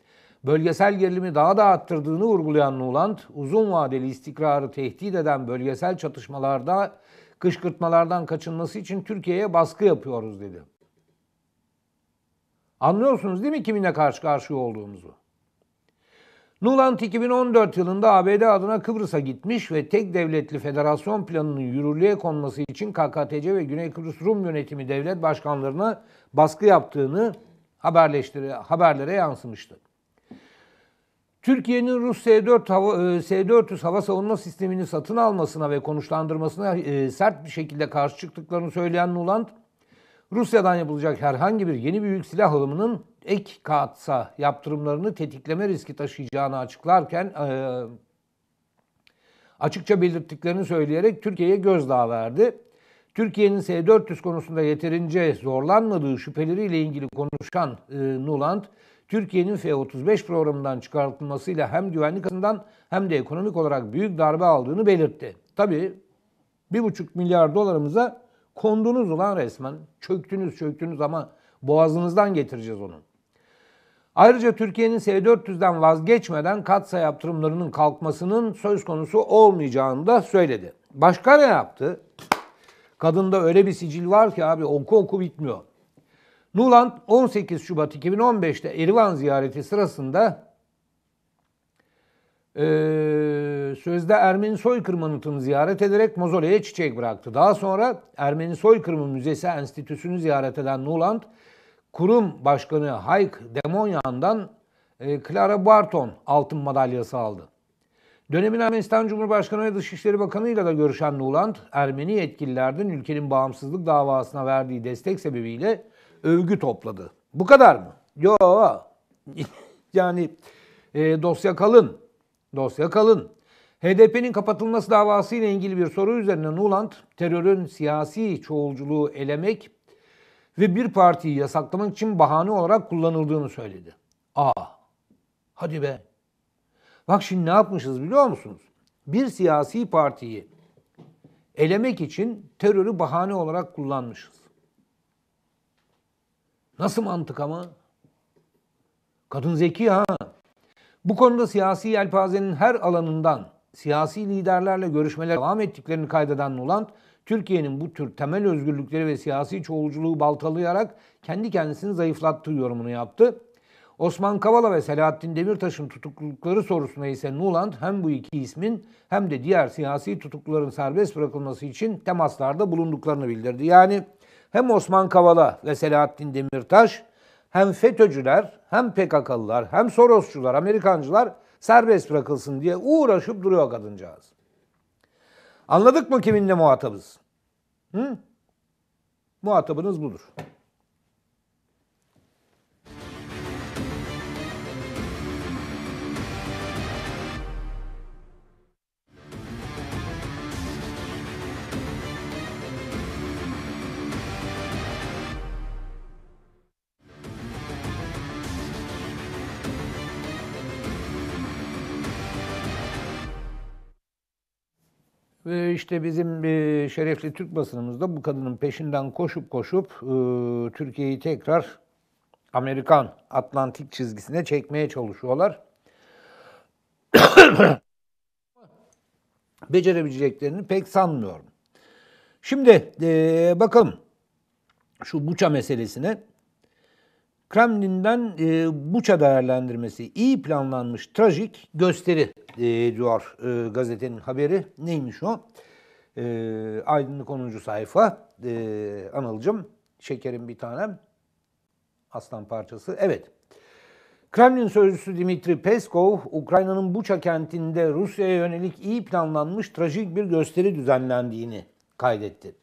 bölgesel gerilimi daha da arttırdığını vurgulayan Nuland, uzun vadeli istikrarı tehdit eden bölgesel çatışmalarda kışkırtmalardan kaçınması için Türkiye'ye baskı yapıyoruz dedi. Anlıyorsunuz değil mi kiminle karşı karşıya olduğumuzu? Nuland 2014 yılında ABD adına Kıbrıs'a gitmiş ve tek devletli federasyon planının yürürlüğe konması için KKTC ve Güney Kıbrıs Rum Yönetimi devlet başkanlarına baskı yaptığını haberleştire, haberlere yansımıştı. Türkiye'nin Rus S-4 hava, e, S-400 hava savunma sistemini satın almasına ve konuşlandırmasına e, sert bir şekilde karşı çıktıklarını söyleyen Nuland, Rusya'dan yapılacak herhangi bir yeni büyük silah alımının ek katsa yaptırımlarını tetikleme riski taşıyacağını açıklarken e, açıkça belirttiklerini söyleyerek Türkiye'ye gözdağı verdi. Türkiye'nin S-400 konusunda yeterince zorlanmadığı şüpheleriyle ilgili konuşan Nuland, Türkiye'nin F-35 programından çıkartılmasıyla hem güvenlik açısından hem de ekonomik olarak büyük darbe aldığını belirtti. Tabii 1,5 milyar dolarımıza kondunuz olan resmen. Çöktünüz çöktünüz ama boğazınızdan getireceğiz onu. Ayrıca Türkiye'nin S-400'den vazgeçmeden katsa yaptırımlarının kalkmasının söz konusu olmayacağını da söyledi. Başka ne yaptı? Kadında öyle bir sicil var ki abi oku oku bitmiyor. Nuland 18 Şubat 2015'te Erivan ziyareti sırasında e, sözde Ermeni soykırım anıtını ziyaret ederek mozoleye çiçek bıraktı. Daha sonra Ermeni Soykırım Müzesi Enstitüsü'nü ziyaret eden Nuland, kurum başkanı Hayk Demonyan'dan e, Clara Barton altın madalyası aldı. Dönemin Ermenistan Cumhurbaşkanı ve Dışişleri Bakanı ile de görüşen Nuland, Ermeni yetkililerden ülkenin bağımsızlık davasına verdiği destek sebebiyle övgü topladı. Bu kadar mı? Yo. *laughs* yani e, dosya kalın. Dosya kalın. HDP'nin kapatılması davası ile ilgili bir soru üzerine Nuland, terörün siyasi çoğulculuğu elemek ve bir partiyi yasaklamak için bahane olarak kullanıldığını söyledi. Aa, hadi be. Bak şimdi ne yapmışız biliyor musunuz? Bir siyasi partiyi elemek için terörü bahane olarak kullanmışız. Nasıl mantık ama? Kadın zeki ha. Bu konuda siyasi yelpazenin her alanından siyasi liderlerle görüşmeler devam ettiklerini kaydeden Nuland, Türkiye'nin bu tür temel özgürlükleri ve siyasi çoğulculuğu baltalayarak kendi kendisini zayıflattığı yorumunu yaptı. Osman Kavala ve Selahattin Demirtaş'ın tutuklulukları sorusuna ise Nuland hem bu iki ismin hem de diğer siyasi tutukluların serbest bırakılması için temaslarda bulunduklarını bildirdi. Yani hem Osman Kavala ve Selahattin Demirtaş hem FETÖ'cüler hem PKK'lılar hem soroscular Amerikancılar serbest bırakılsın diye uğraşıp duruyor kadıncağız. Anladık mı kiminle muhatabız? Hı? Muhatabınız budur. Ve işte bizim e, şerefli Türk basınımızda bu kadının peşinden koşup koşup e, Türkiye'yi tekrar Amerikan Atlantik çizgisine çekmeye çalışıyorlar. *coughs* Becerebileceklerini pek sanmıyorum. Şimdi e, bakalım şu Buça meselesine. Kremlin'den e, Buça değerlendirmesi iyi planlanmış trajik gösteri e, diyor e, gazetenin haberi. Neymiş o? E, aydınlık 10. sayfa. E, Anılcım, şekerim bir tanem. Aslan parçası. Evet. Kremlin sözcüsü Dimitri Peskov, Ukrayna'nın Buça kentinde Rusya'ya yönelik iyi planlanmış trajik bir gösteri düzenlendiğini kaydetti.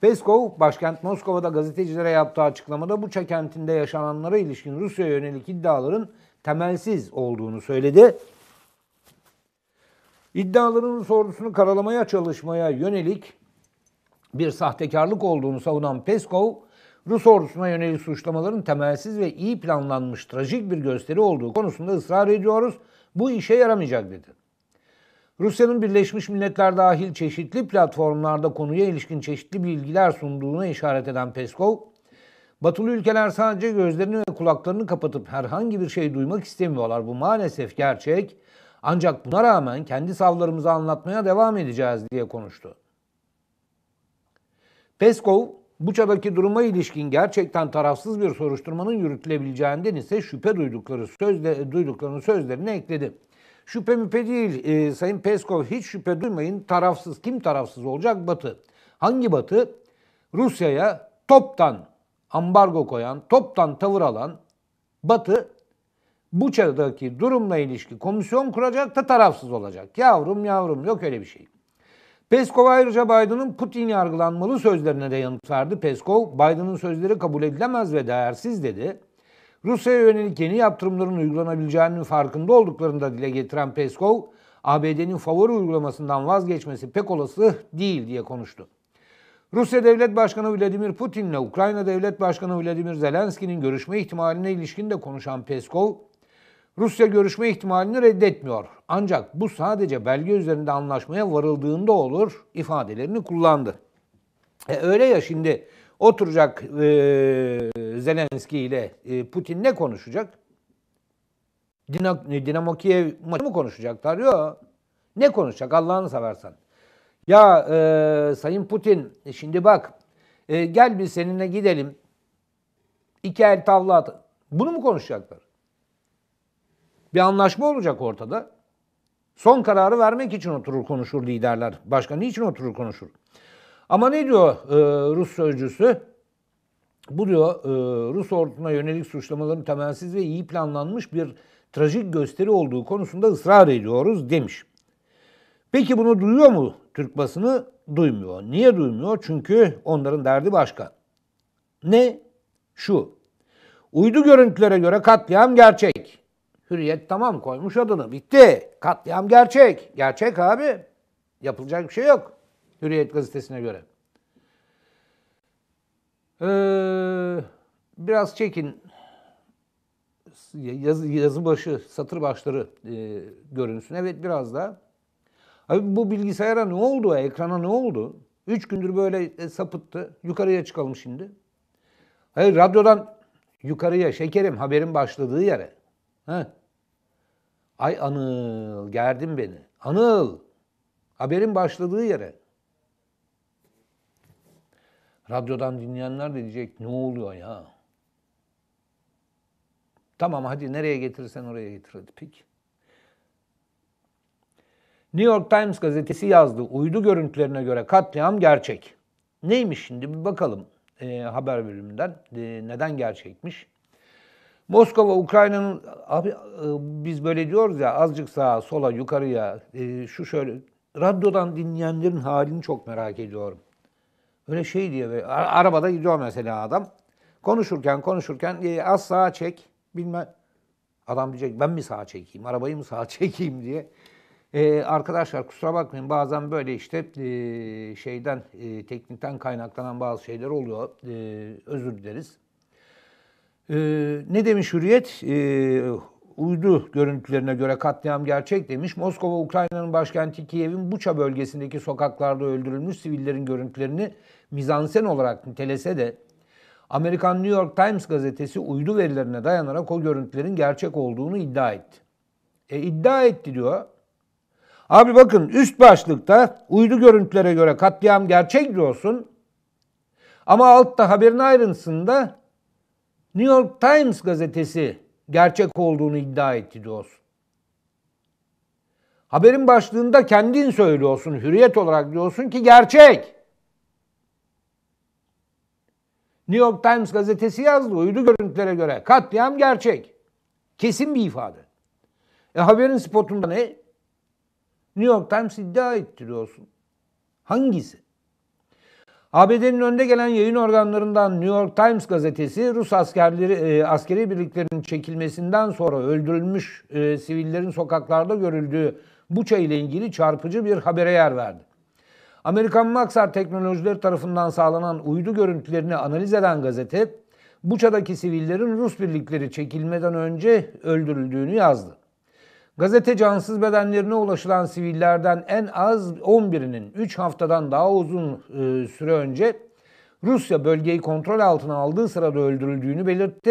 Peskov, başkent Moskova'da gazetecilere yaptığı açıklamada bu çekentinde yaşananlara ilişkin Rusya'ya yönelik iddiaların temelsiz olduğunu söyledi. İddiaların sorusunu karalamaya çalışmaya yönelik bir sahtekarlık olduğunu savunan Peskov, Rus ordusuna yönelik suçlamaların temelsiz ve iyi planlanmış trajik bir gösteri olduğu konusunda ısrar ediyoruz. Bu işe yaramayacak dedi. Rusya'nın Birleşmiş Milletler dahil çeşitli platformlarda konuya ilişkin çeşitli bilgiler sunduğuna işaret eden Peskov, Batılı ülkeler sadece gözlerini ve kulaklarını kapatıp herhangi bir şey duymak istemiyorlar. Bu maalesef gerçek. Ancak buna rağmen kendi savlarımızı anlatmaya devam edeceğiz diye konuştu. Peskov, Buça'daki duruma ilişkin gerçekten tarafsız bir soruşturmanın yürütülebileceğinden ise şüphe duydukları sözle, duyduklarını sözlerine ekledi. Şüphe müpe değil. E, Sayın Peskov hiç şüphe duymayın. Tarafsız. Kim tarafsız olacak? Batı. Hangi Batı? Rusya'ya toptan ambargo koyan, toptan tavır alan Batı bu Buça'daki durumla ilişki komisyon kuracak da tarafsız olacak. Yavrum yavrum yok öyle bir şey. Peskov ayrıca Biden'ın Putin yargılanmalı sözlerine de yanıt verdi. Peskov, Biden'ın sözleri kabul edilemez ve değersiz dedi. Rusya'ya yönelik yeni yaptırımların uygulanabileceğinin farkında olduklarını da dile getiren Peskov, ABD'nin favori uygulamasından vazgeçmesi pek olası değil diye konuştu. Rusya Devlet Başkanı Vladimir Putin ile Ukrayna Devlet Başkanı Vladimir Zelenski'nin görüşme ihtimaline ilişkin de konuşan Peskov, Rusya görüşme ihtimalini reddetmiyor. Ancak bu sadece belge üzerinde anlaşmaya varıldığında olur ifadelerini kullandı. E öyle ya şimdi Oturacak e, Zelenski ile e, Putin ne konuşacak? Dinamo, e, Dinamo Kiev maçı mı konuşacaklar? Yok. Ne konuşacak Allah'ını seversen. Ya e, Sayın Putin e, şimdi bak e, gel biz seninle gidelim. İki el tavla at. Bunu mu konuşacaklar? Bir anlaşma olacak ortada. Son kararı vermek için oturur konuşur liderler. Başka niçin oturur konuşur? Ama ne diyor e, Rus sözcüsü? Bu diyor e, Rus ordusuna yönelik suçlamaların temelsiz ve iyi planlanmış bir trajik gösteri olduğu konusunda ısrar ediyoruz demiş. Peki bunu duyuyor mu Türk basını? Duymuyor. Niye duymuyor? Çünkü onların derdi başka. Ne? Şu. Uydu görüntülere göre katliam gerçek. Hürriyet tamam koymuş adını. Bitti. Katliam gerçek. Gerçek abi. Yapılacak bir şey yok. Hürriyet gazetesine göre. Ee, biraz çekin yazı, yazı başı, satır başları e, görünsün. Evet biraz da. Abi bu bilgisayara ne oldu? Ekrana ne oldu? Üç gündür böyle e, sapıttı. Yukarıya çıkalım şimdi. Hayır radyodan yukarıya şekerim haberin başladığı yere. Ha? Ay Anıl gerdin beni. Anıl haberin başladığı yere. Radyodan dinleyenler de diyecek ne oluyor ya? Tamam hadi nereye getirirsen oraya getir hadi peki. New York Times gazetesi yazdı. Uydu görüntülerine göre katliam gerçek. Neymiş şimdi bir bakalım e, haber bölümünden. E, neden gerçekmiş? Moskova, Ukrayna'nın... Abi e, biz böyle diyoruz ya azıcık sağa, sola, yukarıya, e, şu şöyle... Radyodan dinleyenlerin halini çok merak ediyorum. Öyle şey diye böyle, arabada gidiyor mesela adam. Konuşurken konuşurken e, az sağa çek bilmem. Adam diyecek ben mi sağa çekeyim, arabayı mı sağa *laughs* çekeyim diye. Ee, arkadaşlar kusura bakmayın bazen böyle işte e, şeyden e, teknikten kaynaklanan bazı şeyler oluyor. E, özür dileriz. E, ne demiş Hürriyet? E, uydu görüntülerine göre katliam gerçek demiş. Moskova, Ukrayna'nın başkenti Kiev'in Buça bölgesindeki sokaklarda öldürülmüş sivillerin görüntülerini mizansen olarak nitelese de Amerikan New York Times gazetesi uydu verilerine dayanarak o görüntülerin gerçek olduğunu iddia etti. E iddia etti diyor. Abi bakın üst başlıkta uydu görüntülere göre katliam gerçek diyorsun. Ama altta haberin ayrıntısında New York Times gazetesi gerçek olduğunu iddia etti diyorsun. Haberin başlığında kendin söylüyorsun, hürriyet olarak diyorsun ki gerçek. New York Times gazetesi yazdı uydu görüntülere göre. Katliam gerçek. Kesin bir ifade. E haberin spotunda ne? New York Times iddia ettiriyorsun. Hangisi? ABD'nin önde gelen yayın organlarından New York Times gazetesi Rus askerleri e, askeri birliklerinin çekilmesinden sonra öldürülmüş e, sivillerin sokaklarda görüldüğü Buça ile ilgili çarpıcı bir habere yer verdi. Amerikan Maxar teknolojileri tarafından sağlanan uydu görüntülerini analiz eden gazete Buça'daki sivillerin Rus birlikleri çekilmeden önce öldürüldüğünü yazdı. Gazete cansız bedenlerine ulaşılan sivillerden en az 11'inin 3 haftadan daha uzun e, süre önce Rusya bölgeyi kontrol altına aldığı sırada öldürüldüğünü belirtti.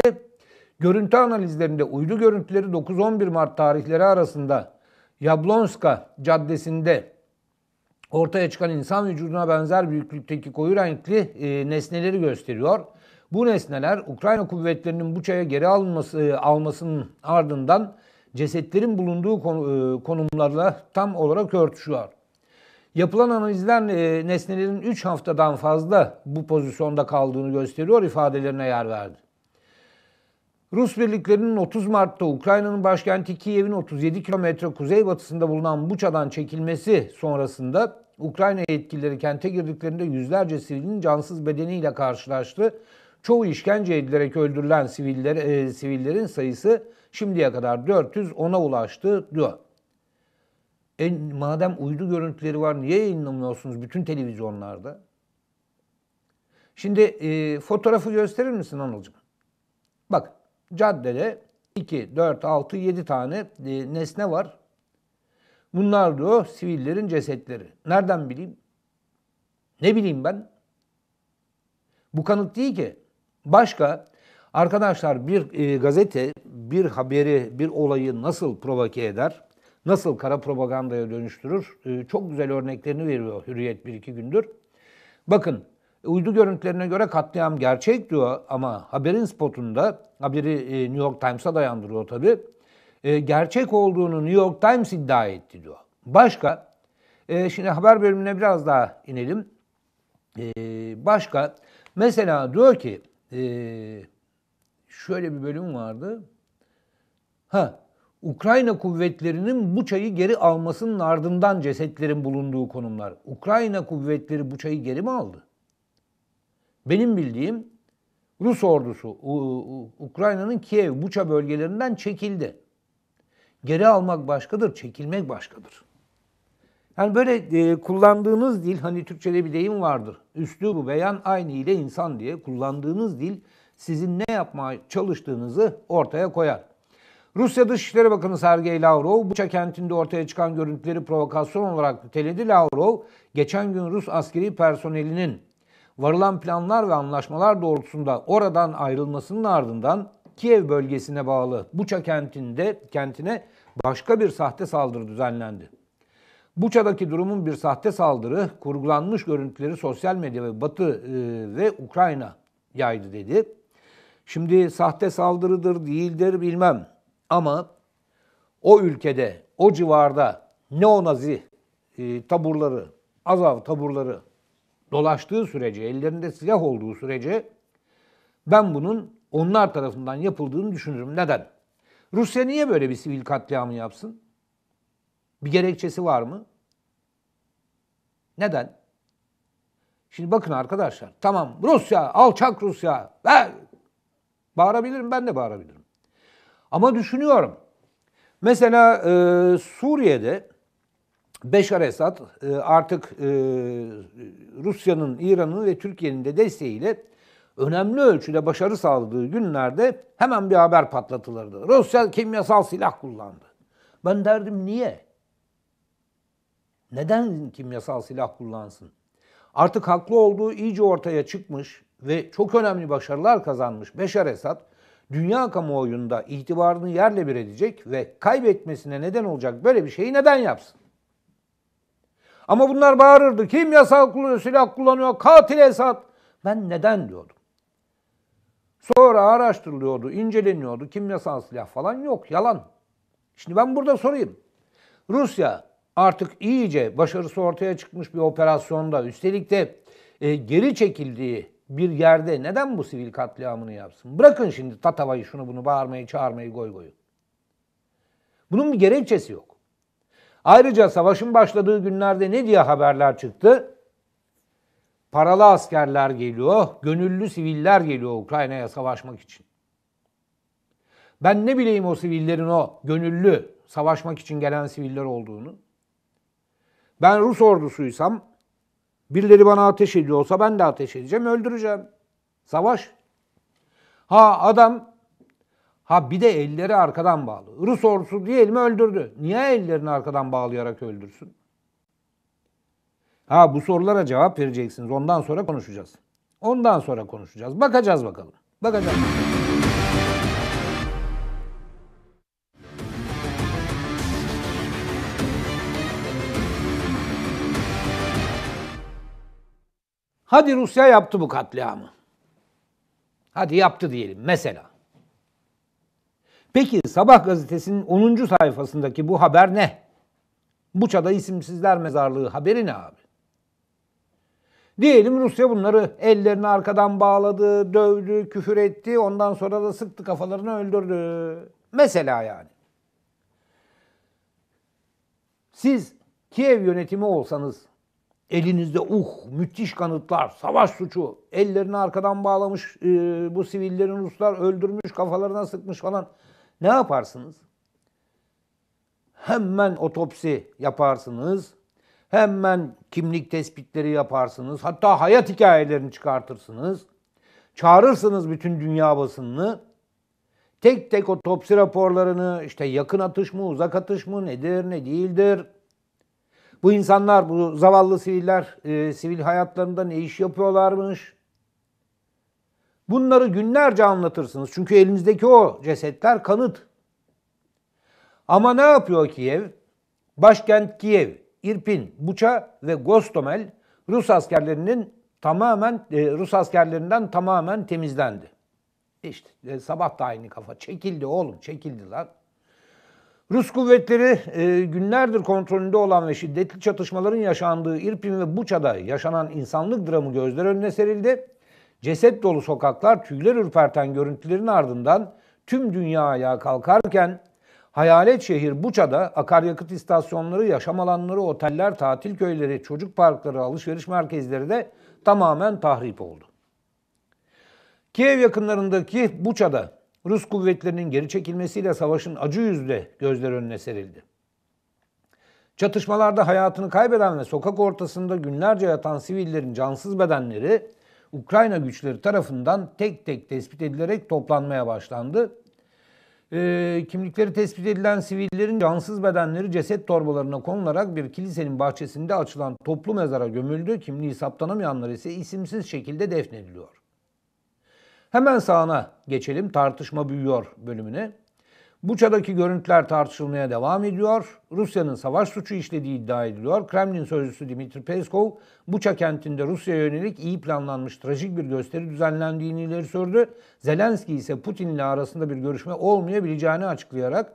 Görüntü analizlerinde uydu görüntüleri 9-11 Mart tarihleri arasında Yablonska caddesinde ortaya çıkan insan vücuduna benzer büyüklükteki koyu renkli e, nesneleri gösteriyor. Bu nesneler Ukrayna kuvvetlerinin bu çaya geri alınması, e, almasının ardından cesetlerin bulunduğu e, konumlarla tam olarak örtüşüyor. Yapılan analizler e, nesnelerin 3 haftadan fazla bu pozisyonda kaldığını gösteriyor ifadelerine yer verdi. Rus birliklerinin 30 Mart'ta Ukrayna'nın başkenti Kiev'in 37 kilometre kuzeybatısında bulunan Buça'dan çekilmesi sonrasında Ukrayna yetkilileri kente girdiklerinde yüzlerce sivilin cansız bedeniyle karşılaştı. Çoğu işkence edilerek öldürülen siviller, e, sivillerin sayısı Şimdiye kadar 410'a ulaştı diyor. E, madem uydu görüntüleri var niye yayınlamıyorsunuz bütün televizyonlarda? Şimdi e, fotoğrafı gösterir misin Anılcığım? Bak caddede 2, 4, 6, 7 tane e, nesne var. Bunlar diyor sivillerin cesetleri. Nereden bileyim? Ne bileyim ben? Bu kanıt değil ki. Başka arkadaşlar bir e, gazete bir haberi, bir olayı nasıl provoke eder, nasıl kara propagandaya dönüştürür ee, çok güzel örneklerini veriyor Hürriyet bir iki gündür. Bakın uydu görüntülerine göre katliam gerçek diyor ama haberin spotunda haberi e, New York Times'a dayandırıyor tabi. E, gerçek olduğunu New York Times iddia etti diyor. Başka e, şimdi haber bölümüne biraz daha inelim. başka mesela diyor ki şöyle bir bölüm vardı. Ha, Ukrayna kuvvetlerinin bu çayı geri almasının ardından cesetlerin bulunduğu konumlar. Ukrayna kuvvetleri bu çayı geri mi aldı? Benim bildiğim Rus ordusu Ukrayna'nın Kiev, Buça bölgelerinden çekildi. Geri almak başkadır, çekilmek başkadır. Yani böyle e, kullandığınız dil, hani Türkçe'de bir deyim vardır. bu beyan aynı ile insan diye kullandığınız dil sizin ne yapmaya çalıştığınızı ortaya koyar. Rusya Dışişleri Bakanı Sergey Lavrov, Buça kentinde ortaya çıkan görüntüleri provokasyon olarak niteledi. Lavrov, geçen gün Rus askeri personelinin varılan planlar ve anlaşmalar doğrultusunda oradan ayrılmasının ardından Kiev bölgesine bağlı Buça kentinde kentine başka bir sahte saldırı düzenlendi. Buça'daki durumun bir sahte saldırı, kurgulanmış görüntüleri sosyal medya ve Batı e, ve Ukrayna yaydı dedi. Şimdi sahte saldırıdır, değildir bilmem. Ama o ülkede, o civarda neonazi e, taburları, azav taburları dolaştığı sürece, ellerinde silah olduğu sürece ben bunun onlar tarafından yapıldığını düşünürüm. Neden? Rusya niye böyle bir sivil katliamı yapsın? Bir gerekçesi var mı? Neden? Şimdi bakın arkadaşlar. Tamam Rusya, alçak Rusya. ben Bağırabilirim ben de bağırabilirim. Ama düşünüyorum. Mesela e, Suriye'de Beşar Esad e, artık e, Rusya'nın, İran'ın ve Türkiye'nin de desteğiyle önemli ölçüde başarı sağladığı günlerde hemen bir haber patlatılırdı. Rusya kimyasal silah kullandı. Ben derdim niye? Neden kimyasal silah kullansın? Artık haklı olduğu iyice ortaya çıkmış ve çok önemli başarılar kazanmış Beşar Esad dünya kamuoyunda itibarını yerle bir edecek ve kaybetmesine neden olacak böyle bir şeyi neden yapsın? Ama bunlar bağırırdı. Kim yasal kullanıyor, silah kullanıyor, katil Esad. Ben neden diyordum. Sonra araştırılıyordu, inceleniyordu. Kimyasal silah falan yok, yalan. Şimdi ben burada sorayım. Rusya artık iyice başarısı ortaya çıkmış bir operasyonda üstelik de e, geri çekildiği bir yerde neden bu sivil katliamını yapsın? Bırakın şimdi tatavayı şunu bunu bağırmayı çağırmayı goy goyu. Bunun bir gerekçesi yok. Ayrıca savaşın başladığı günlerde ne diye haberler çıktı? Paralı askerler geliyor, gönüllü siviller geliyor Ukrayna'ya savaşmak için. Ben ne bileyim o sivillerin o gönüllü savaşmak için gelen siviller olduğunu. Ben Rus ordusuysam Birileri bana ateş olsa ben de ateş edeceğim, öldüreceğim. Savaş. Ha adam ha bir de elleri arkadan bağlı. Rus ordusu diyelim öldürdü. Niye ellerini arkadan bağlayarak öldürsün? Ha bu sorulara cevap vereceksiniz. Ondan sonra konuşacağız. Ondan sonra konuşacağız. Bakacağız bakalım. Bakacağız. Hadi Rusya yaptı bu katliamı. Hadi yaptı diyelim mesela. Peki Sabah gazetesinin 10. sayfasındaki bu haber ne? Buça'da isimsizler mezarlığı haberi ne abi? Diyelim Rusya bunları ellerini arkadan bağladı, dövdü, küfür etti. Ondan sonra da sıktı kafalarını öldürdü. Mesela yani. Siz Kiev yönetimi olsanız elinizde uh müthiş kanıtlar, savaş suçu, ellerini arkadan bağlamış e, bu sivillerin Ruslar öldürmüş, kafalarına sıkmış falan ne yaparsınız? Hemen otopsi yaparsınız. Hemen kimlik tespitleri yaparsınız. Hatta hayat hikayelerini çıkartırsınız. Çağırırsınız bütün dünya basınını. Tek tek otopsi raporlarını işte yakın atış mı uzak atış mı nedir ne değildir bu insanlar, bu zavallı siviller e, sivil hayatlarında ne iş yapıyorlarmış? Bunları günlerce anlatırsınız. Çünkü elinizdeki o cesetler kanıt. Ama ne yapıyor Kiev? Başkent Kiev, İrpin, Buça ve Gostomel Rus askerlerinin tamamen e, Rus askerlerinden tamamen temizlendi. İşte e, sabah da aynı kafa. Çekildi oğlum, çekildi lan. Rus kuvvetleri e, günlerdir kontrolünde olan ve şiddetli çatışmaların yaşandığı İrpin ve Buça'da yaşanan insanlık dramı gözler önüne serildi. Ceset dolu sokaklar tüyler ürperten görüntülerin ardından tüm dünya ayağa kalkarken hayalet şehir Buça'da akaryakıt istasyonları, yaşam alanları, oteller, tatil köyleri, çocuk parkları, alışveriş merkezleri de tamamen tahrip oldu. Kiev yakınlarındaki Buça'da Rus kuvvetlerinin geri çekilmesiyle savaşın acı yüzde gözler önüne serildi. Çatışmalarda hayatını kaybeden ve sokak ortasında günlerce yatan sivillerin cansız bedenleri Ukrayna güçleri tarafından tek tek tespit edilerek toplanmaya başlandı. E, kimlikleri tespit edilen sivillerin cansız bedenleri ceset torbalarına konularak bir kilisenin bahçesinde açılan toplu mezara gömüldü. Kimliği saptanamayanlar ise isimsiz şekilde defnediliyor. Hemen sağına geçelim tartışma büyüyor bölümüne. Buça'daki görüntüler tartışılmaya devam ediyor. Rusya'nın savaş suçu işlediği iddia ediliyor. Kremlin sözcüsü Dimitri Peskov, Buça kentinde Rusya'ya yönelik iyi planlanmış trajik bir gösteri düzenlendiğini ileri sürdü. Zelenski ise Putin ile arasında bir görüşme olmayabileceğini açıklayarak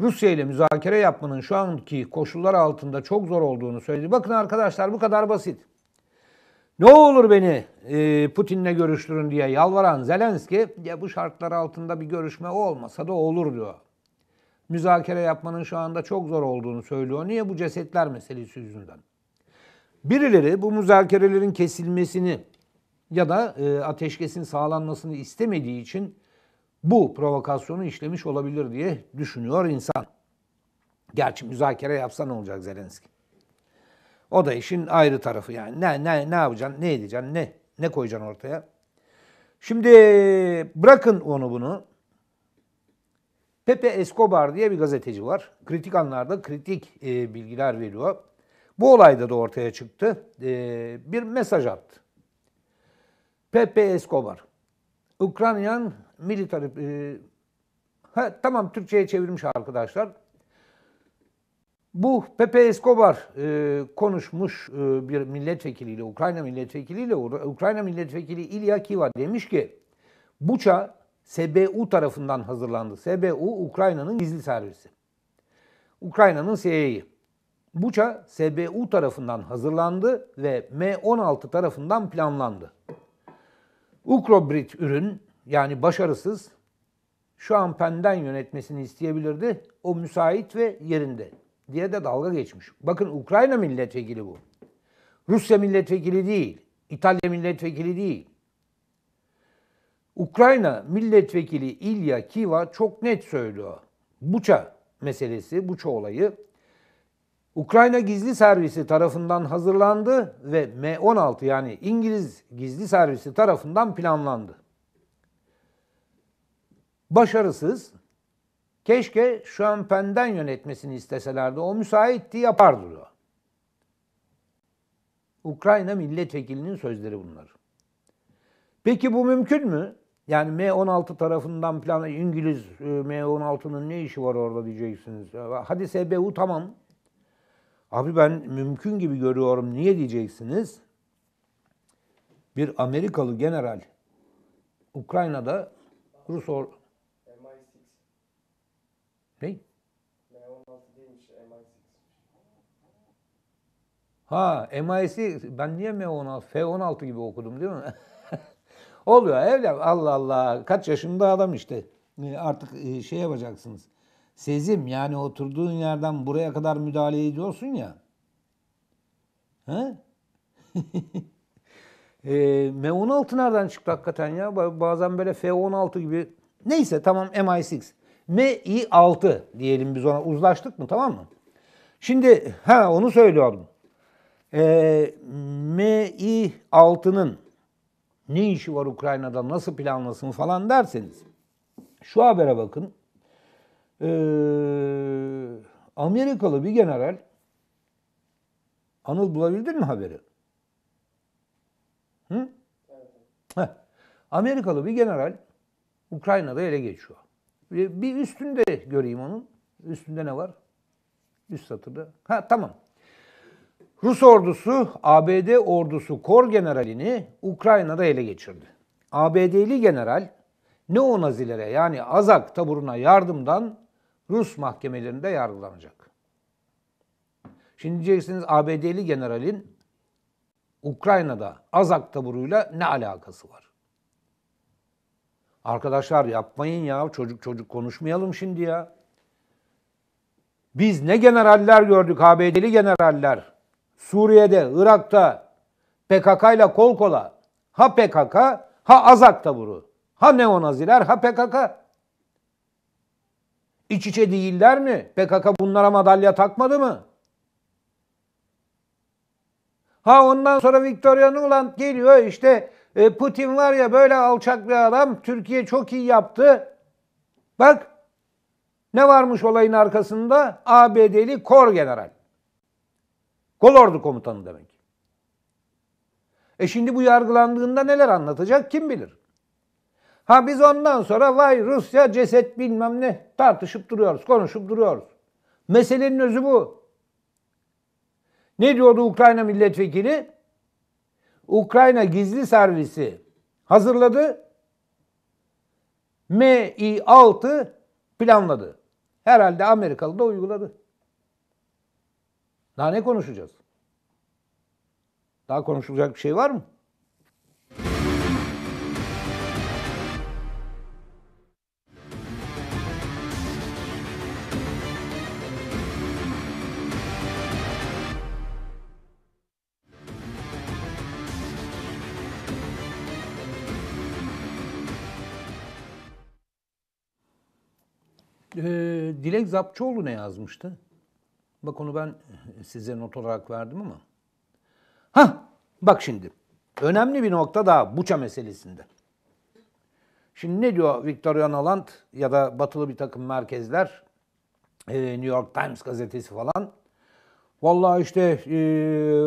Rusya ile müzakere yapmanın şu anki koşullar altında çok zor olduğunu söyledi. Bakın arkadaşlar bu kadar basit. Ne olur beni e, Putin'le görüştürün diye yalvaran Zelenski ya bu şartlar altında bir görüşme olmasa da olur diyor. Müzakere yapmanın şu anda çok zor olduğunu söylüyor. Niye bu cesetler meselesi yüzünden? Birileri bu müzakerelerin kesilmesini ya da e, ateşkesin sağlanmasını istemediği için bu provokasyonu işlemiş olabilir diye düşünüyor insan. Gerçi müzakere yapsa ne olacak Zelenski? O da işin ayrı tarafı yani. Ne ne ne yapacaksın? Ne edeceksin? Ne ne koyacaksın ortaya? Şimdi bırakın onu bunu. Pepe Escobar diye bir gazeteci var. Kritik anlarda kritik e, bilgiler veriyor. Bu olayda da ortaya çıktı. E, bir mesaj attı. Pepe Escobar. Ukrayna'nın military... E, tamam Türkçe'ye çevirmiş arkadaşlar. Bu Pepe Escobar e, konuşmuş e, bir milletvekiliyle, Ukrayna milletvekiliyle, Ukrayna milletvekili İlya Kiva demiş ki Buça SBU tarafından hazırlandı. SBU Ukrayna'nın gizli servisi. Ukrayna'nın CIA'yı. Buça SBU tarafından hazırlandı ve M16 tarafından planlandı. Ukrobrit ürün yani başarısız şu an penden yönetmesini isteyebilirdi. O müsait ve yerinde diye de dalga geçmiş. Bakın Ukrayna milletvekili bu. Rusya milletvekili değil. İtalya milletvekili değil. Ukrayna milletvekili İlya Kiva çok net söylüyor. Buça meselesi, Buça olayı Ukrayna gizli servisi tarafından hazırlandı ve M16 yani İngiliz gizli servisi tarafından planlandı. Başarısız Keşke Şömpen'den yönetmesini isteselerdi. O müsaitti yapardı diyor. Ukrayna milletvekilinin sözleri bunlar. Peki bu mümkün mü? Yani M16 tarafından plan İngiliz e, M16'nın ne işi var orada diyeceksiniz. E, hadi SBU tamam. Abi ben mümkün gibi görüyorum. Niye diyeceksiniz? Bir Amerikalı general Ukrayna'da Rus or Ney? M16 değilmiş, MI6. Ha MI6 ben niye M16 F16 gibi okudum değil mi? *laughs* Oluyor evlat Allah Allah kaç yaşında adam işte e, artık e, şey yapacaksınız. Sezim yani oturduğun yerden buraya kadar müdahale ediyorsun ya. He? *laughs* e, M16 nereden çıktı hakikaten ya? Bazen böyle F16 gibi. Neyse tamam MI6. MI6 diyelim biz ona uzlaştık mı tamam mı? Şimdi ha onu söylüyordum. E, ee, MI6'nın ne işi var Ukrayna'da nasıl planlasın falan derseniz şu habere bakın. E, Amerikalı bir general Anıl bulabildin mi haberi? Hı? Heh. Amerikalı bir general Ukrayna'da ele geçiyor. Bir üstünde göreyim onun. Üstünde ne var? Üst satırda. Ha tamam. Rus ordusu ABD ordusu kor generalini Ukrayna'da ele geçirdi. ABD'li general ne o nazilere yani Azak taburuna yardımdan Rus mahkemelerinde yargılanacak. Şimdi diyeceksiniz ABD'li generalin Ukrayna'da Azak taburuyla ne alakası var? Arkadaşlar yapmayın ya çocuk çocuk konuşmayalım şimdi ya. Biz ne generaller gördük ABD'li generaller. Suriye'de, Irak'ta PKK ile kol kola. Ha PKK, ha Azak taburu. Ha neonaziler, ha PKK. İç içe değiller mi? PKK bunlara madalya takmadı mı? Ha ondan sonra Victoria Nuland geliyor işte e, Putin var ya böyle alçak bir adam. Türkiye çok iyi yaptı. Bak ne varmış olayın arkasında? ABD'li kor general. Kol ordu komutanı demek. E şimdi bu yargılandığında neler anlatacak kim bilir. Ha biz ondan sonra vay Rusya ceset bilmem ne tartışıp duruyoruz, konuşup duruyoruz. Meselenin özü bu. Ne diyordu Ukrayna milletvekili? Ukrayna Gizli Servisi hazırladı. MI6 planladı. Herhalde Amerikalı da uyguladı. Daha ne konuşacağız? Daha konuşulacak bir şey var mı? e, Dilek Zapçıoğlu ne yazmıştı? Bak onu ben size not olarak verdim ama. Ha, bak şimdi. Önemli bir nokta daha Buça meselesinde. Şimdi ne diyor Victoria Nuland ya da batılı bir takım merkezler, ee, New York Times gazetesi falan. Vallahi işte e,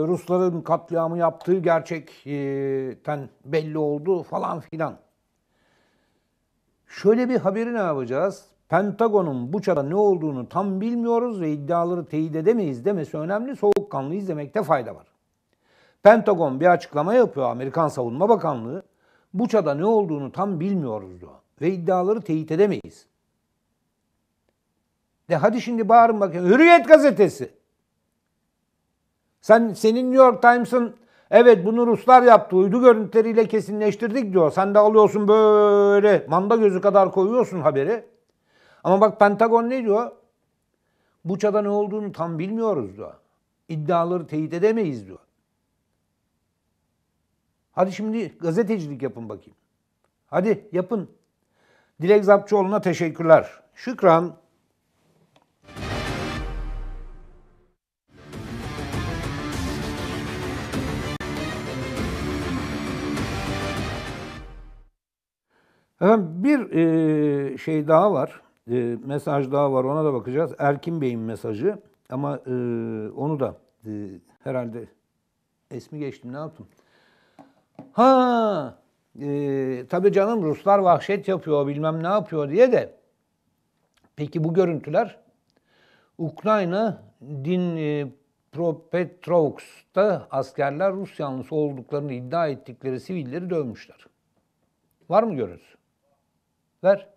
Rusların katliamı yaptığı gerçekten belli oldu falan filan. Şöyle bir haberi ne yapacağız? Pentagon'un bu çada ne olduğunu tam bilmiyoruz ve iddiaları teyit edemeyiz demesi önemli. Soğukkanlıyız demekte fayda var. Pentagon bir açıklama yapıyor Amerikan Savunma Bakanlığı. Bu çada ne olduğunu tam bilmiyoruz diyor ve iddiaları teyit edemeyiz. De hadi şimdi bağırın bakayım. Hürriyet gazetesi. Sen senin New York Times'ın evet bunu Ruslar yaptı uydu görüntüleriyle kesinleştirdik diyor. Sen de alıyorsun böyle manda gözü kadar koyuyorsun haberi. Ama bak Pentagon ne diyor? Buça'da ne olduğunu tam bilmiyoruz diyor. İddiaları teyit edemeyiz diyor. Hadi şimdi gazetecilik yapın bakayım. Hadi yapın. Dilek Zapçıoğlu'na teşekkürler. Şükran. Efendim bir e, şey daha var e, mesaj daha var ona da bakacağız. Erkin Bey'in mesajı ama e, onu da e, herhalde esmi geçtim ne yaptım? Ha e, tabii canım Ruslar vahşet yapıyor bilmem ne yapıyor diye de peki bu görüntüler Ukrayna din e, Propetrovsk'ta askerler Rus yanlısı olduklarını iddia ettikleri sivilleri dövmüşler. Var mı görüntüsü? Ver.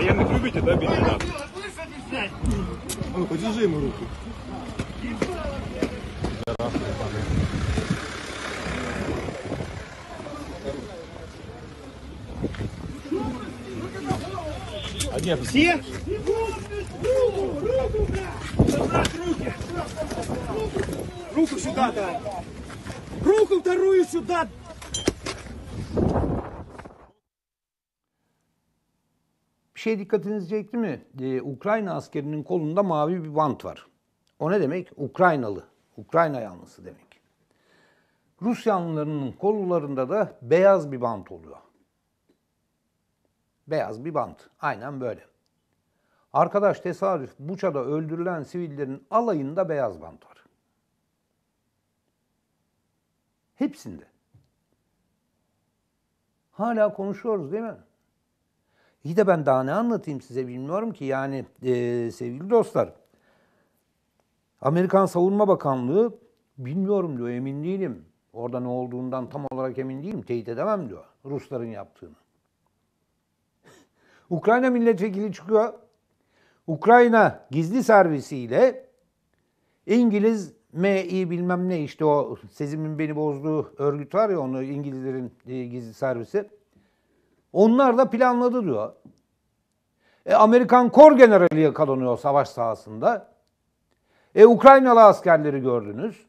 Военных любите, да, бить? Да. Ну, подержи ему руку. А нет, все? Руку сюда дай. Руку вторую сюда Bir şey dikkatinizi çekti mi? Ee, Ukrayna askerinin kolunda mavi bir bant var. O ne demek? Ukraynalı. Ukrayna yanlısı demek. Rus yanlılarının kollarında da beyaz bir bant oluyor. Beyaz bir bant. Aynen böyle. Arkadaş tesadüf Buça'da öldürülen sivillerin alayında beyaz bant var. Hepsinde. Hala konuşuyoruz değil mi? İyi de ben daha ne anlatayım size bilmiyorum ki. Yani e, sevgili dostlar, Amerikan Savunma Bakanlığı bilmiyorum diyor, emin değilim. Orada ne olduğundan tam olarak emin değilim, teyit edemem diyor Rusların yaptığını. *laughs* Ukrayna milletvekili çıkıyor. Ukrayna gizli servisiyle İngiliz MI bilmem ne işte o Sezim'in beni bozduğu örgüt var ya onu İngilizlerin e, gizli servisi. Onlar da planladı diyor. E, Amerikan kor generali yakalanıyor savaş sahasında. E, Ukraynalı askerleri gördünüz.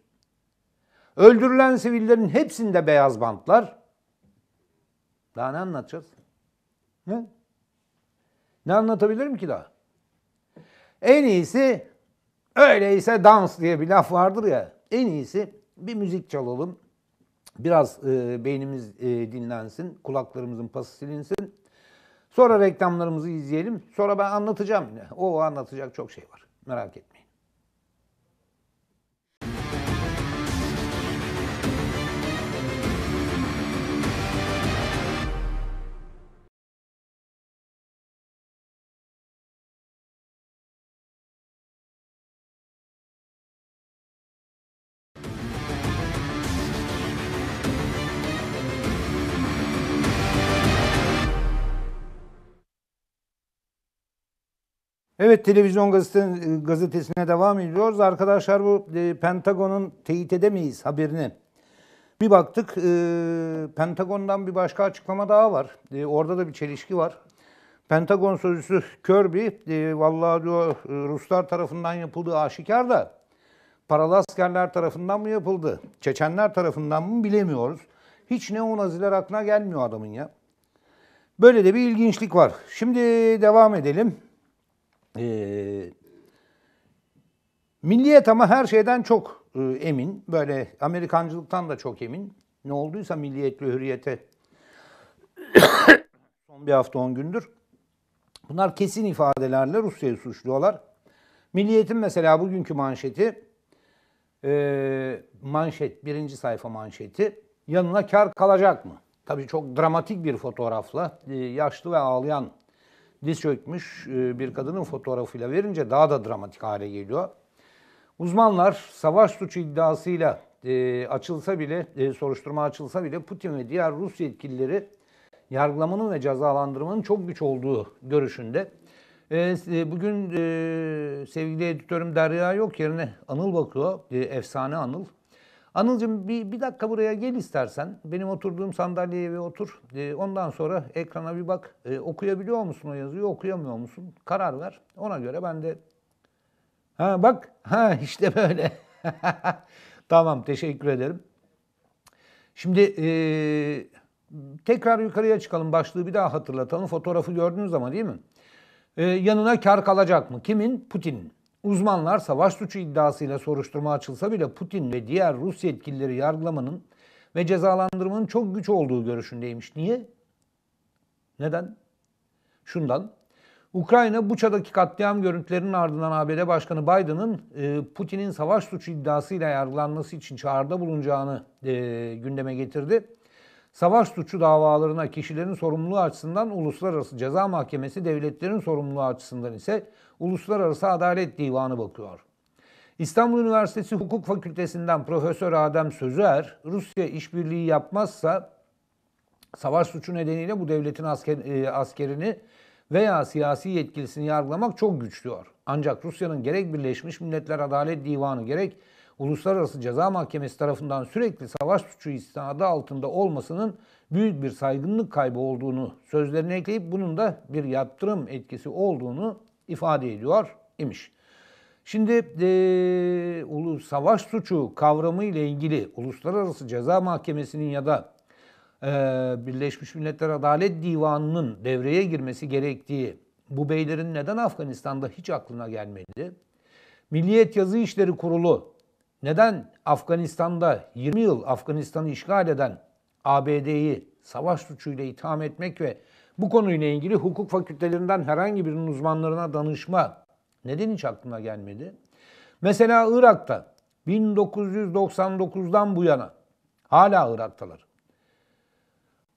Öldürülen sivillerin hepsinde beyaz bantlar. Daha ne anlatacağız? Ne? Ne anlatabilirim ki daha? En iyisi öyleyse dans diye bir laf vardır ya. En iyisi bir müzik çalalım. Biraz e, beynimiz e, dinlensin, kulaklarımızın pası silinsin. Sonra reklamlarımızı izleyelim. Sonra ben anlatacağım O anlatacak çok şey var. Merak etmeyin. Evet televizyon gazetesine, gazetesine devam ediyoruz. Arkadaşlar bu e, Pentagon'un teyit edemeyiz haberini. Bir baktık e, Pentagon'dan bir başka açıklama daha var. E, orada da bir çelişki var. Pentagon sözcüsü Kirby, e, vallahi diyor e, Ruslar tarafından yapıldığı aşikar da paralı askerler tarafından mı yapıldı, Çeçenler tarafından mı bilemiyoruz. Hiç ne neonaziler aklına gelmiyor adamın ya. Böyle de bir ilginçlik var. Şimdi devam edelim. Ee, milliyet ama her şeyden çok e, emin. Böyle Amerikancılıktan da çok emin. Ne olduysa milliyetli hürriyete *coughs* son bir hafta on gündür. Bunlar kesin ifadelerle Rusya'yı suçluyorlar. Milliyetin mesela bugünkü manşeti e, manşet, birinci sayfa manşeti yanına kar kalacak mı? Tabii çok dramatik bir fotoğrafla e, yaşlı ve ağlayan diz çökmüş e, bir kadının fotoğrafıyla verince daha da dramatik hale geliyor. Uzmanlar savaş suçu iddiasıyla e, açılsa bile, e, soruşturma açılsa bile Putin ve diğer Rus yetkilileri yargılamanın ve cezalandırmanın çok güç olduğu görüşünde. E, bugün sevgili editörüm Derya yok yerine Anıl bakıyor, efsane Anıl. Anılcım bir, bir dakika buraya gel istersen. Benim oturduğum sandalyeye bir otur. E, ondan sonra ekrana bir bak. E, okuyabiliyor musun o yazıyı, okuyamıyor musun? Karar ver. Ona göre ben de... Ha bak, ha işte böyle. *laughs* tamam, teşekkür ederim. Şimdi e, tekrar yukarıya çıkalım. Başlığı bir daha hatırlatalım. Fotoğrafı gördünüz ama değil mi? E, yanına kar kalacak mı? Kimin? Putin'in. Uzmanlar savaş suçu iddiasıyla soruşturma açılsa bile Putin ve diğer Rus yetkilileri yargılamanın ve cezalandırmanın çok güç olduğu görüşündeymiş. Niye? Neden? Şundan. Ukrayna Buça'daki katliam görüntülerinin ardından ABD Başkanı Biden'ın e, Putin'in savaş suçu iddiasıyla yargılanması için çağrıda bulunacağını e, gündeme getirdi savaş suçu davalarına kişilerin sorumluluğu açısından Uluslararası Ceza Mahkemesi, devletlerin sorumluluğu açısından ise Uluslararası Adalet Divanı bakıyor. İstanbul Üniversitesi Hukuk Fakültesinden Profesör Adem Sözüer, Rusya işbirliği yapmazsa savaş suçu nedeniyle bu devletin asker, e, askerini veya siyasi yetkilisini yargılamak çok güç diyor. Ancak Rusya'nın gerek Birleşmiş Milletler Adalet Divanı gerek Uluslararası Ceza Mahkemesi tarafından sürekli savaş suçu istinadı altında olmasının büyük bir saygınlık kaybı olduğunu sözlerine ekleyip bunun da bir yaptırım etkisi olduğunu ifade ediyor imiş. Şimdi e, ulu savaş suçu kavramı ile ilgili Uluslararası Ceza Mahkemesi'nin ya da e, Birleşmiş Milletler Adalet Divanı'nın devreye girmesi gerektiği bu beylerin neden Afganistan'da hiç aklına gelmedi? Milliyet Yazı İşleri Kurulu neden Afganistan'da 20 yıl Afganistan'ı işgal eden ABD'yi savaş suçuyla itham etmek ve bu konuyla ilgili hukuk fakültelerinden herhangi birinin uzmanlarına danışma neden hiç aklına gelmedi? Mesela Irak'ta 1999'dan bu yana hala Irak'talar.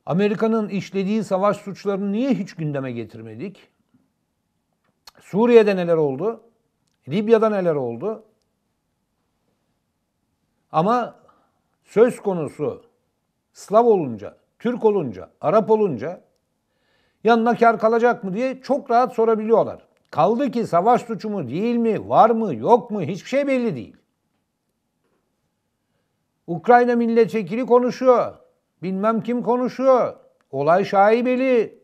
Amerika'nın işlediği savaş suçlarını niye hiç gündeme getirmedik? Suriye'de neler oldu? Libya'da neler oldu? Ama söz konusu Slav olunca, Türk olunca, Arap olunca yanına kar kalacak mı diye çok rahat sorabiliyorlar. Kaldı ki savaş suçu mu değil mi, var mı, yok mu hiçbir şey belli değil. Ukrayna milletvekili konuşuyor. Bilmem kim konuşuyor. Olay şaibeli.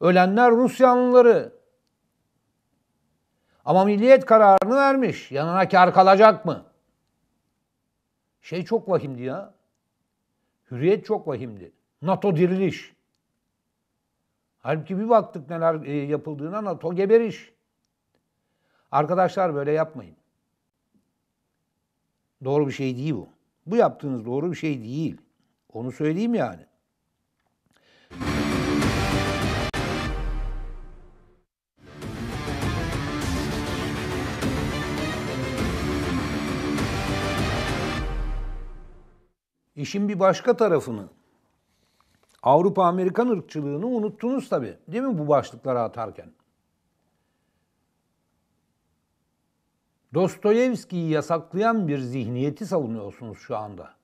Ölenler Rusyanlıları. Ama milliyet kararını vermiş. Yanına kar kalacak mı? Şey çok vahimdi ya. Hürriyet çok vahimdi. NATO diriliş. Halbuki bir baktık neler e, yapıldığına NATO geberiş. Arkadaşlar böyle yapmayın. Doğru bir şey değil bu. Bu yaptığınız doğru bir şey değil. Onu söyleyeyim yani. İşin bir başka tarafını Avrupa Amerikan ırkçılığını unuttunuz tabi. Değil mi bu başlıklara atarken? Dostoyevski'yi yasaklayan bir zihniyeti savunuyorsunuz şu anda.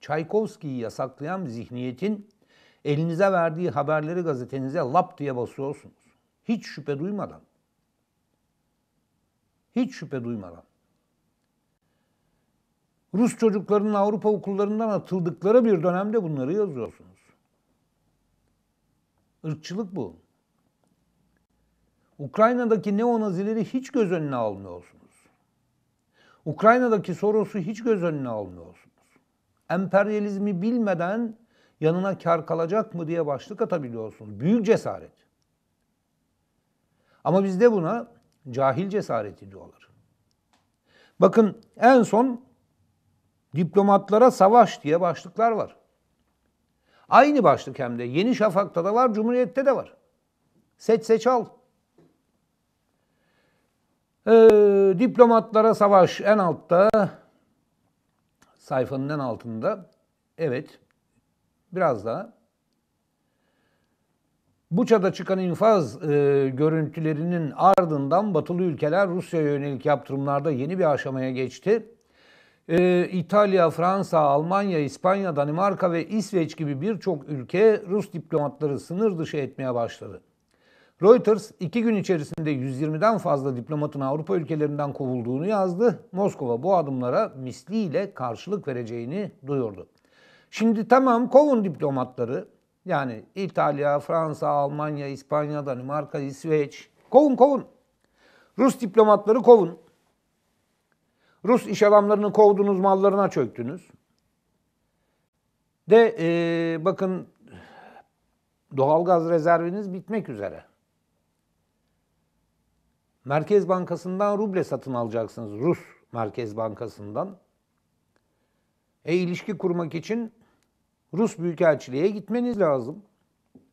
Çaykovski'yi yasaklayan bir zihniyetin elinize verdiği haberleri gazetenize lap diye basıyorsunuz. Hiç şüphe duymadan. Hiç şüphe duymadan. Rus çocuklarının Avrupa okullarından atıldıkları bir dönemde bunları yazıyorsunuz. Irkçılık bu. Ukrayna'daki neonazileri hiç göz önüne almıyorsunuz. Ukrayna'daki Soros'u hiç göz önüne almıyorsunuz. Emperyalizmi bilmeden yanına kar kalacak mı diye başlık atabiliyorsunuz. Büyük cesaret. Ama bizde buna cahil cesareti diyorlar. Bakın en son Diplomatlara savaş diye başlıklar var. Aynı başlık hem de Yeni Şafak'ta da var, Cumhuriyet'te de var. Seç seç al. Ee, diplomatlara savaş en altta, sayfanın en altında. Evet, biraz daha. Buça'da çıkan infaz e, görüntülerinin ardından batılı ülkeler Rusya'ya yönelik yaptırımlarda yeni bir aşamaya geçti. Ee, İtalya, Fransa, Almanya, İspanya, Danimarka ve İsveç gibi birçok ülke Rus diplomatları sınır dışı etmeye başladı. Reuters iki gün içerisinde 120'den fazla diplomatın Avrupa ülkelerinden kovulduğunu yazdı. Moskova bu adımlara misliyle karşılık vereceğini duyurdu. Şimdi tamam kovun diplomatları yani İtalya, Fransa, Almanya, İspanya, Danimarka, İsveç kovun kovun. Rus diplomatları kovun. Rus iş adamlarını kovdunuz, mallarına çöktünüz. De e, bakın doğalgaz rezerviniz bitmek üzere. Merkez Bankası'ndan ruble satın alacaksınız. Rus Merkez Bankası'ndan. E ilişki kurmak için Rus Büyükelçiliğe gitmeniz lazım.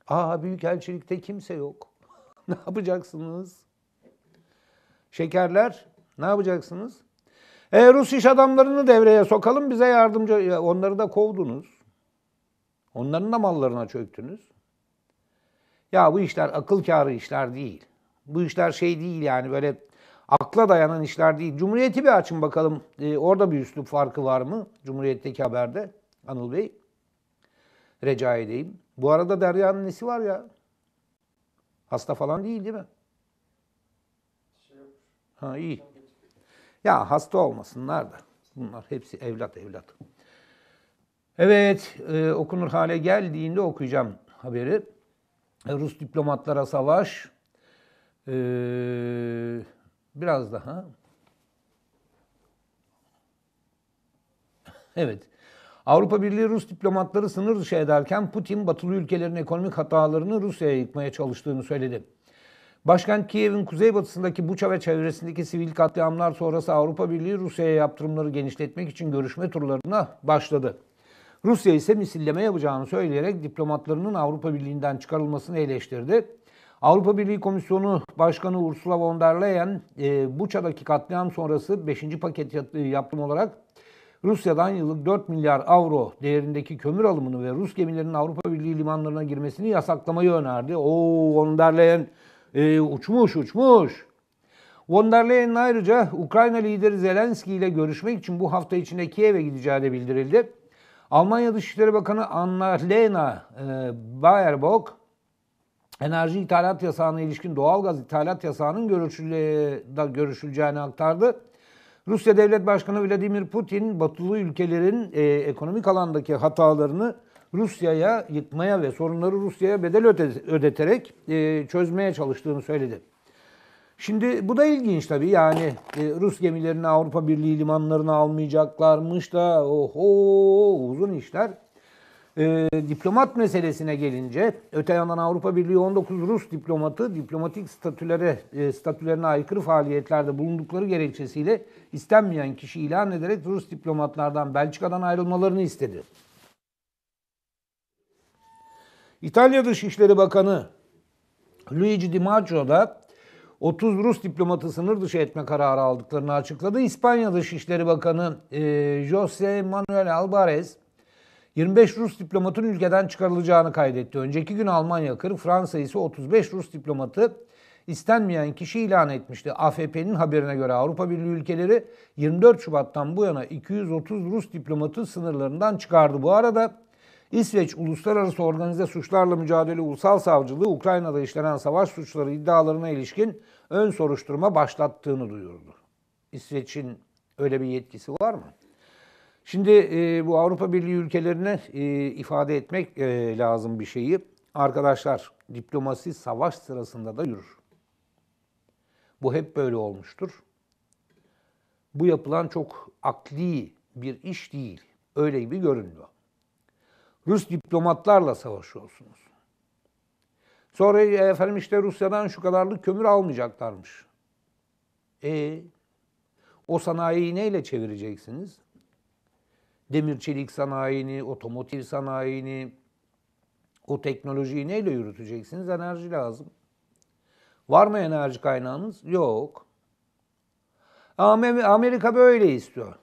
Aa Büyükelçilikte kimse yok. *laughs* ne yapacaksınız? Şekerler ne yapacaksınız? E, Rus iş adamlarını devreye sokalım bize yardımcı. Onları da kovdunuz. Onların da mallarına çöktünüz. Ya bu işler akıl kârı işler değil. Bu işler şey değil yani böyle akla dayanan işler değil. Cumhuriyeti bir açın bakalım. E, orada bir üslup farkı var mı? Cumhuriyet'teki haberde Anıl Bey. Reca edeyim. Bu arada Derya'nın nesi var ya? Hasta falan değil değil mi? Şey ha iyi. Şey ya hasta olmasınlar da. Bunlar hepsi evlat evlat. Evet, e, okunur hale geldiğinde okuyacağım haberi. E, Rus diplomatlara savaş. E, biraz daha. *laughs* Evet. Avrupa Birliği Rus diplomatları sınır dışı ederken Putin batılı ülkelerin ekonomik hatalarını Rusya'ya yıkmaya çalıştığını söyledi. Başkent Kiev'in kuzeybatısındaki Buça ve çevresindeki sivil katliamlar sonrası Avrupa Birliği Rusya'ya yaptırımları genişletmek için görüşme turlarına başladı. Rusya ise misilleme yapacağını söyleyerek diplomatlarının Avrupa Birliği'nden çıkarılmasını eleştirdi. Avrupa Birliği Komisyonu Başkanı Ursula von der Leyen, e, Buça'daki katliam sonrası 5. paket e, yaptırım olarak Rusya'dan yıllık 4 milyar avro değerindeki kömür alımını ve Rus gemilerinin Avrupa Birliği limanlarına girmesini yasaklamayı önerdi. O von der Leyen e, uçmuş uçmuş. Von der Leyen ayrıca Ukrayna lideri Zelenski ile görüşmek için bu hafta içinde Kiev'e gideceği de bildirildi. Almanya Dışişleri Bakanı Annalena e, Baerbock enerji ithalat yasağına ilişkin doğalgaz ithalat yasağının görüşüle, görüşüleceğini aktardı. Rusya Devlet Başkanı Vladimir Putin batılı ülkelerin e, ekonomik alandaki hatalarını Rusya'ya yıkmaya ve sorunları Rusya'ya bedel ödeterek e, çözmeye çalıştığını söyledi. Şimdi bu da ilginç tabii yani e, Rus gemilerini Avrupa Birliği limanlarına almayacaklarmış da oho uzun işler. E, diplomat meselesine gelince öte yandan Avrupa Birliği 19 Rus diplomatı diplomatik statülere statülerine aykırı faaliyetlerde bulundukları gerekçesiyle istenmeyen kişi ilan ederek Rus diplomatlardan Belçika'dan ayrılmalarını istedi. İtalya Dışişleri Bakanı Luigi Di Maggio da 30 Rus diplomatı sınır dışı etme kararı aldıklarını açıkladı. İspanya Dışişleri Bakanı e, Jose Manuel Albares 25 Rus diplomatın ülkeden çıkarılacağını kaydetti. Önceki gün Almanya 40, Fransa ise 35 Rus diplomatı istenmeyen kişi ilan etmişti. AFP'nin haberine göre Avrupa Birliği ülkeleri 24 Şubat'tan bu yana 230 Rus diplomatı sınırlarından çıkardı. Bu arada İsveç Uluslararası Organize Suçlarla Mücadele Ulusal Savcılığı Ukrayna'da işlenen savaş suçları iddialarına ilişkin ön soruşturma başlattığını duyurdu. İsveç'in öyle bir yetkisi var mı? Şimdi e, bu Avrupa Birliği ülkelerine e, ifade etmek e, lazım bir şeyi. Arkadaşlar diplomasi savaş sırasında da yürür. Bu hep böyle olmuştur. Bu yapılan çok akli bir iş değil. Öyle gibi görünüyor. Rus diplomatlarla savaşıyorsunuz. Sonra e, efendim işte Rusya'dan şu kadarlık kömür almayacaklarmış. E o sanayiyi neyle çevireceksiniz? Demir çelik sanayini, otomotiv sanayini, o teknolojiyi neyle yürüteceksiniz? Enerji lazım. Var mı enerji kaynağınız? Yok. Amerika böyle istiyor.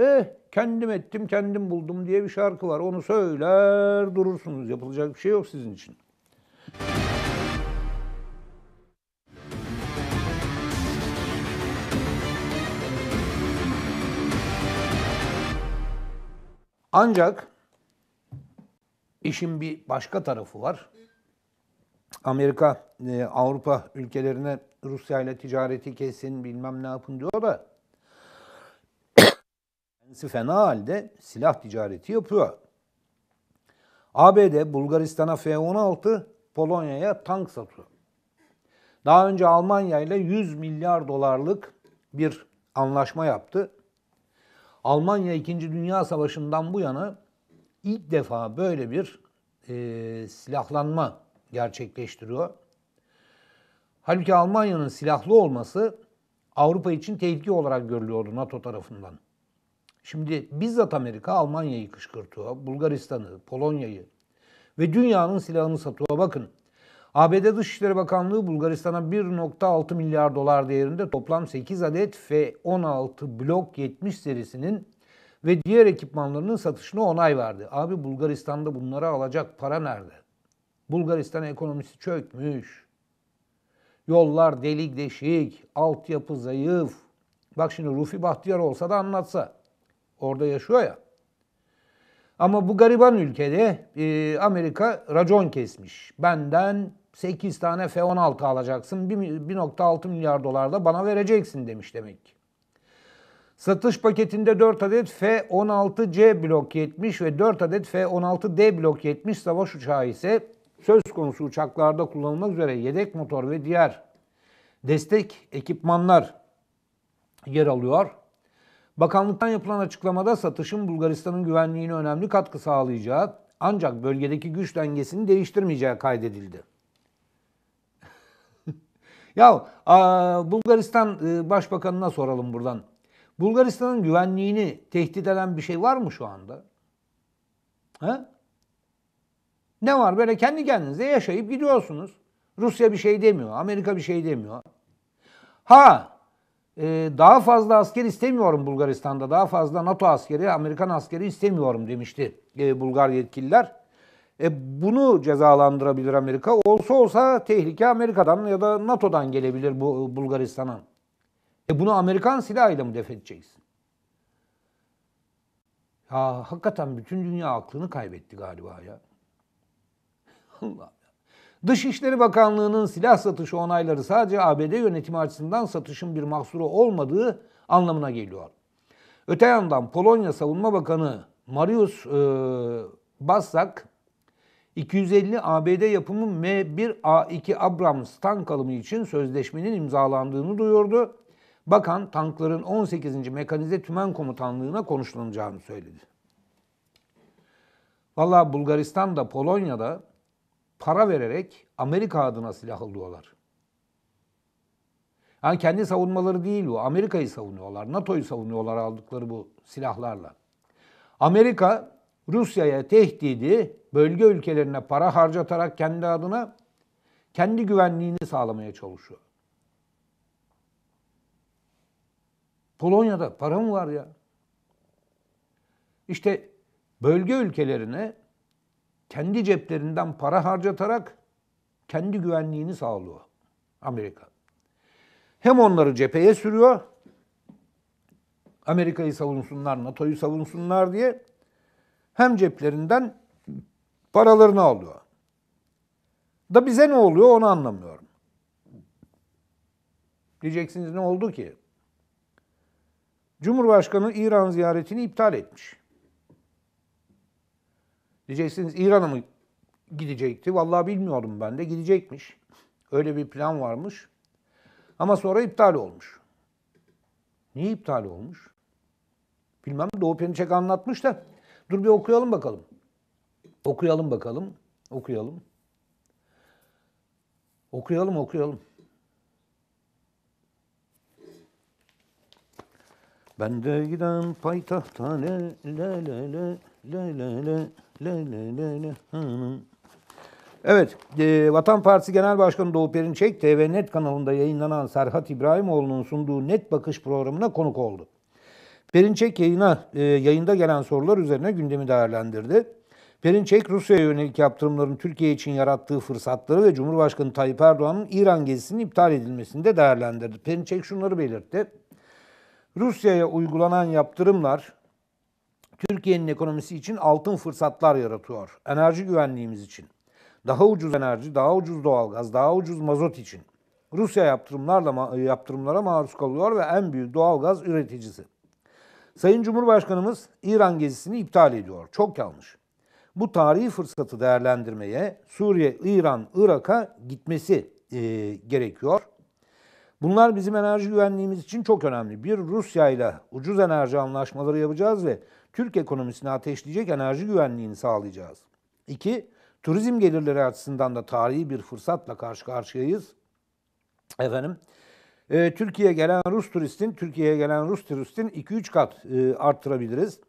Eh, kendim ettim kendim buldum diye bir şarkı var. Onu söyler durursunuz. Yapılacak bir şey yok sizin için. Ancak işin bir başka tarafı var. Amerika, e, Avrupa ülkelerine Rusya ile ticareti kesin bilmem ne yapın diyor da kendisi fena halde silah ticareti yapıyor. ABD Bulgaristan'a F-16, Polonya'ya tank satıyor. Daha önce Almanya ile 100 milyar dolarlık bir anlaşma yaptı. Almanya 2. Dünya Savaşı'ndan bu yana ilk defa böyle bir e, silahlanma gerçekleştiriyor. Halbuki Almanya'nın silahlı olması Avrupa için tehlike olarak görülüyordu NATO tarafından. Şimdi bizzat Amerika Almanya'yı kışkırtıyor, Bulgaristan'ı, Polonya'yı ve dünyanın silahını satıyor. Bakın ABD Dışişleri Bakanlığı Bulgaristan'a 1.6 milyar dolar değerinde toplam 8 adet F-16 Blok 70 serisinin ve diğer ekipmanlarının satışına onay verdi. Abi Bulgaristan'da bunları alacak para nerede? Bulgaristan ekonomisi çökmüş. Yollar delik deşik, altyapı zayıf. Bak şimdi Rufi Bahtiyar olsa da anlatsa orada yaşıyor ya. Ama bu gariban ülkede e, Amerika racon kesmiş. Benden 8 tane F-16 alacaksın, 1.6 milyar dolar da bana vereceksin demiş demek ki. Satış paketinde 4 adet F-16C blok 70 ve 4 adet F-16D blok 70 savaş uçağı ise söz konusu uçaklarda kullanılmak üzere yedek motor ve diğer destek ekipmanlar yer alıyor. Bakanlıktan yapılan açıklamada satışın Bulgaristan'ın güvenliğine önemli katkı sağlayacağı ancak bölgedeki güç dengesini değiştirmeyeceği kaydedildi. *laughs* ya Bulgaristan e, Başbakanına soralım buradan. Bulgaristan'ın güvenliğini tehdit eden bir şey var mı şu anda? He? Ne var böyle kendi kendinize yaşayıp gidiyorsunuz. Rusya bir şey demiyor, Amerika bir şey demiyor. Ha ee, daha fazla asker istemiyorum Bulgaristan'da. Daha fazla NATO askeri, Amerikan askeri istemiyorum demişti e, Bulgar yetkililer. E, bunu cezalandırabilir Amerika. Olsa olsa tehlike Amerika'dan ya da NATO'dan gelebilir bu e, Bulgaristan'a. E, bunu Amerikan silahıyla mı def edeceksin? Ya hakikaten bütün dünya aklını kaybetti galiba ya. *laughs* Allah. Dışişleri Bakanlığı'nın silah satışı onayları sadece ABD yönetimi açısından satışın bir mahsuru olmadığı anlamına geliyor. Öte yandan Polonya Savunma Bakanı Mariusz e, Basak 250 ABD yapımı M1A2 Abrams tank alımı için sözleşmenin imzalandığını duyurdu. Bakan tankların 18. Mekanize Tümen Komutanlığı'na konuşulacağını söyledi. Valla Bulgaristan'da, Polonya'da para vererek Amerika adına silah alıyorlar. Yani kendi savunmaları değil bu. Amerika'yı savunuyorlar, NATO'yu savunuyorlar aldıkları bu silahlarla. Amerika Rusya'ya tehdidi bölge ülkelerine para harcatarak kendi adına kendi güvenliğini sağlamaya çalışıyor. Polonya'da para mı var ya? İşte bölge ülkelerine kendi ceplerinden para harcatarak kendi güvenliğini sağlıyor Amerika. Hem onları cepheye sürüyor, Amerika'yı savunsunlar, NATO'yu savunsunlar diye hem ceplerinden paralarını alıyor. Da bize ne oluyor onu anlamıyorum. Diyeceksiniz ne oldu ki? Cumhurbaşkanı İran ziyaretini iptal etmiş. Diyeceksiniz İran'a mı gidecekti? Vallahi bilmiyorum ben de gidecekmiş. Öyle bir plan varmış. Ama sonra iptal olmuş. Niye iptal olmuş? Bilmem Doğu Perinçek anlatmış da. Dur bir okuyalım bakalım. Okuyalım bakalım. Okuyalım. Okuyalım okuyalım. Ben de giden payitahta le le le le le le Evet, e, Vatan Partisi Genel Başkanı Doğu Perinçek, TV Net kanalında yayınlanan Serhat İbrahimoğlu'nun sunduğu Net Bakış programına konuk oldu. Perinçek yayına, e, yayında gelen sorular üzerine gündemi değerlendirdi. Perinçek, Rusya'ya yönelik yaptırımların Türkiye için yarattığı fırsatları ve Cumhurbaşkanı Tayyip Erdoğan'ın İran gezisinin iptal edilmesini de değerlendirdi. Perinçek şunları belirtti. Rusya'ya uygulanan yaptırımlar Türkiye'nin ekonomisi için altın fırsatlar yaratıyor. Enerji güvenliğimiz için. Daha ucuz enerji, daha ucuz doğalgaz, daha ucuz mazot için. Rusya yaptırımlarla yaptırımlara maruz kalıyor ve en büyük doğalgaz üreticisi. Sayın Cumhurbaşkanımız İran gezisini iptal ediyor. Çok yanlış. Bu tarihi fırsatı değerlendirmeye Suriye, İran, Irak'a gitmesi e, gerekiyor. Bunlar bizim enerji güvenliğimiz için çok önemli. Bir Rusya ile ucuz enerji anlaşmaları yapacağız ve Türk ekonomisini ateşleyecek enerji güvenliğini sağlayacağız. 2. Turizm gelirleri açısından da tarihi bir fırsatla karşı karşıyayız. Efendim, e, Türkiye'ye gelen Rus turistin, Türkiye'ye gelen Rus turistin 2-3 kat e, arttırabiliriz.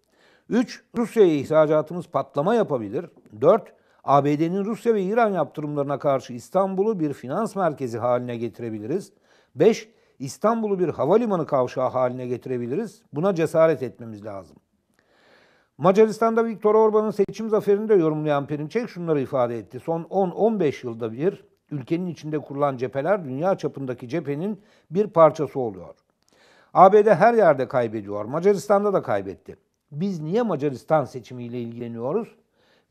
3. Rusya'ya ihracatımız patlama yapabilir. 4. ABD'nin Rusya ve İran yaptırımlarına karşı İstanbul'u bir finans merkezi haline getirebiliriz. 5. İstanbul'u bir havalimanı kavşağı haline getirebiliriz. Buna cesaret etmemiz lazım. Macaristan'da Viktor Orban'ın seçim zaferini de yorumlayan Perinçek şunları ifade etti. Son 10-15 yılda bir ülkenin içinde kurulan cepheler dünya çapındaki cephenin bir parçası oluyor. ABD her yerde kaybediyor. Macaristan'da da kaybetti. Biz niye Macaristan seçimiyle ilgileniyoruz?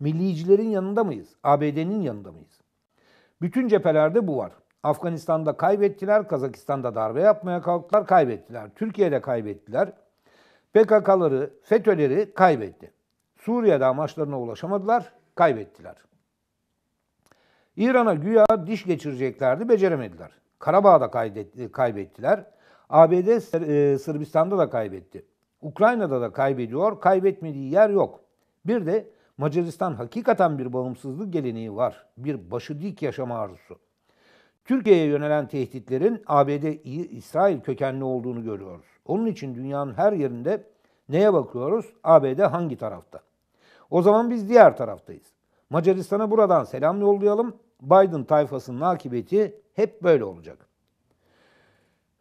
Millicilerin yanında mıyız? ABD'nin yanında mıyız? Bütün cephelerde bu var. Afganistan'da kaybettiler, Kazakistan'da darbe yapmaya kalktılar, kaybettiler. Türkiye'de kaybettiler. PKK'ları, FETÖ'leri kaybetti. Suriye'de amaçlarına ulaşamadılar, kaybettiler. İran'a güya diş geçireceklerdi, beceremediler. Karabağ'da kaybettiler. ABD e, Sırbistan'da da kaybetti. Ukrayna'da da kaybediyor, kaybetmediği yer yok. Bir de Macaristan hakikaten bir bağımsızlık geleneği var. Bir başı dik yaşama arzusu. Türkiye'ye yönelen tehditlerin ABD İsrail kökenli olduğunu görüyoruz. Onun için dünyanın her yerinde neye bakıyoruz? ABD hangi tarafta? O zaman biz diğer taraftayız. Macaristan'a buradan selam yollayalım. Biden tayfasının akıbeti hep böyle olacak.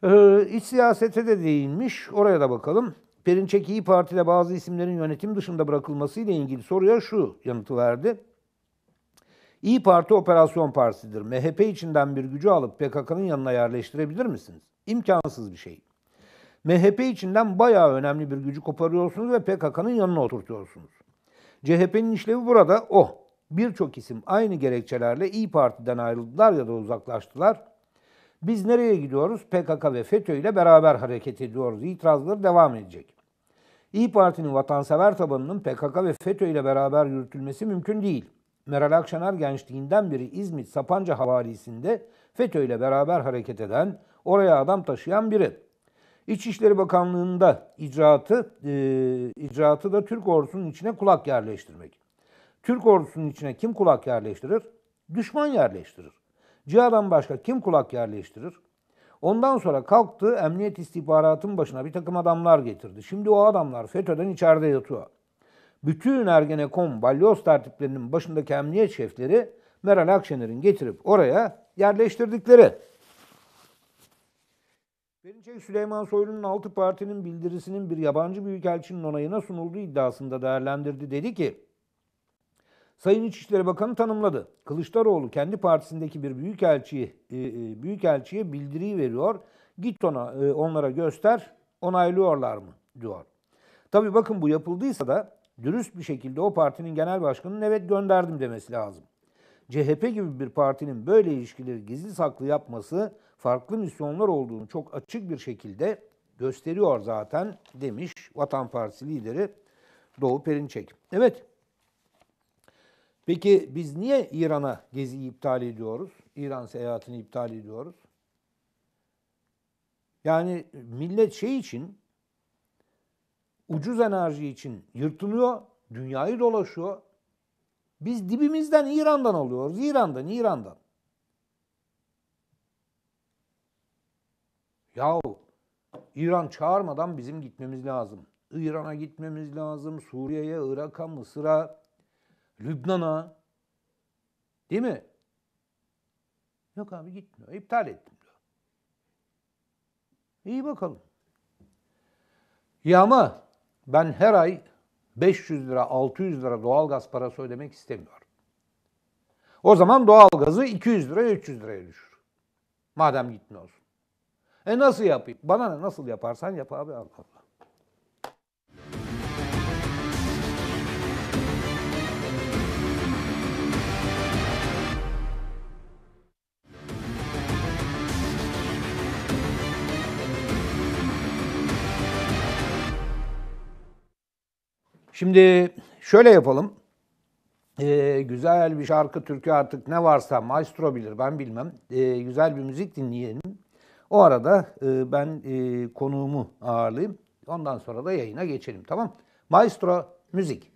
Ee, iç siyasete de değinmiş. Oraya da bakalım. Perinçek İyi Parti'de bazı isimlerin yönetim dışında bırakılması ile ilgili soruya şu yanıtı verdi. İyi Parti operasyon partisidir. MHP içinden bir gücü alıp PKK'nın yanına yerleştirebilir misiniz? İmkansız bir şey. MHP içinden bayağı önemli bir gücü koparıyorsunuz ve PKK'nın yanına oturtuyorsunuz. CHP'nin işlevi burada o. Oh, Birçok isim aynı gerekçelerle İyi Parti'den ayrıldılar ya da uzaklaştılar. Biz nereye gidiyoruz? PKK ve FETÖ ile beraber hareket ediyoruz. İtirazları devam edecek. İyi Parti'nin vatansever tabanının PKK ve FETÖ ile beraber yürütülmesi mümkün değil. Meral Akşener gençliğinden beri İzmit Sapanca Havalisi'nde FETÖ ile beraber hareket eden, oraya adam taşıyan biri. İçişleri Bakanlığı'nda icraatı, e, icraatı da Türk ordusunun içine kulak yerleştirmek. Türk ordusunun içine kim kulak yerleştirir? Düşman yerleştirir. Cihadan başka kim kulak yerleştirir? Ondan sonra kalktı emniyet istihbaratının başına bir takım adamlar getirdi. Şimdi o adamlar FETÖ'den içeride yatıyor. Bütün Ergenekon, balyoz tertiplerinin başındaki emniyet şefleri Meral Akşener'in getirip oraya yerleştirdikleri Perinçek şey, Süleyman Soylu'nun altı partinin bildirisinin bir yabancı büyükelçinin onayına sunulduğu iddiasında değerlendirdi. Dedi ki, Sayın İçişleri Bakanı tanımladı. Kılıçdaroğlu kendi partisindeki bir büyükelçiyi, e, e, büyükelçiye bildiriyi veriyor. Git ona, e, onlara göster, onaylıyorlar mı diyor. Tabii bakın bu yapıldıysa da dürüst bir şekilde o partinin genel başkanının evet gönderdim demesi lazım. CHP gibi bir partinin böyle ilişkileri gizli saklı yapması farklı misyonlar olduğunu çok açık bir şekilde gösteriyor zaten demiş Vatan Partisi lideri Doğu Perinçek. Evet. Peki biz niye İran'a geziyi iptal ediyoruz? İran seyahatini iptal ediyoruz? Yani millet şey için ucuz enerji için yırtınıyor, dünyayı dolaşıyor. Biz dibimizden İran'dan alıyoruz. İran'dan, İran'dan. Yahu İran çağırmadan bizim gitmemiz lazım. İran'a gitmemiz lazım. Suriye'ye, Irak'a, Mısır'a, Lübnan'a. Değil mi? Yok abi gitmiyor. İptal ettim diyor. İyi bakalım. Ya ama ben her ay 500 lira, 600 lira doğalgaz parası ödemek istemiyorum. O zaman doğalgazı 200 liraya, 300 liraya düşür. Madem gitmiyorsun. E nasıl yapayım? Bana ne? Nasıl yaparsan yap abi Allah Allah. Şimdi şöyle yapalım. Ee, güzel bir şarkı, türkü artık ne varsa maestro bilir ben bilmem. Ee, güzel bir müzik dinleyelim. O arada e, ben e, konuğumu ağırlayayım. Ondan sonra da yayına geçelim tamam. Maestro müzik.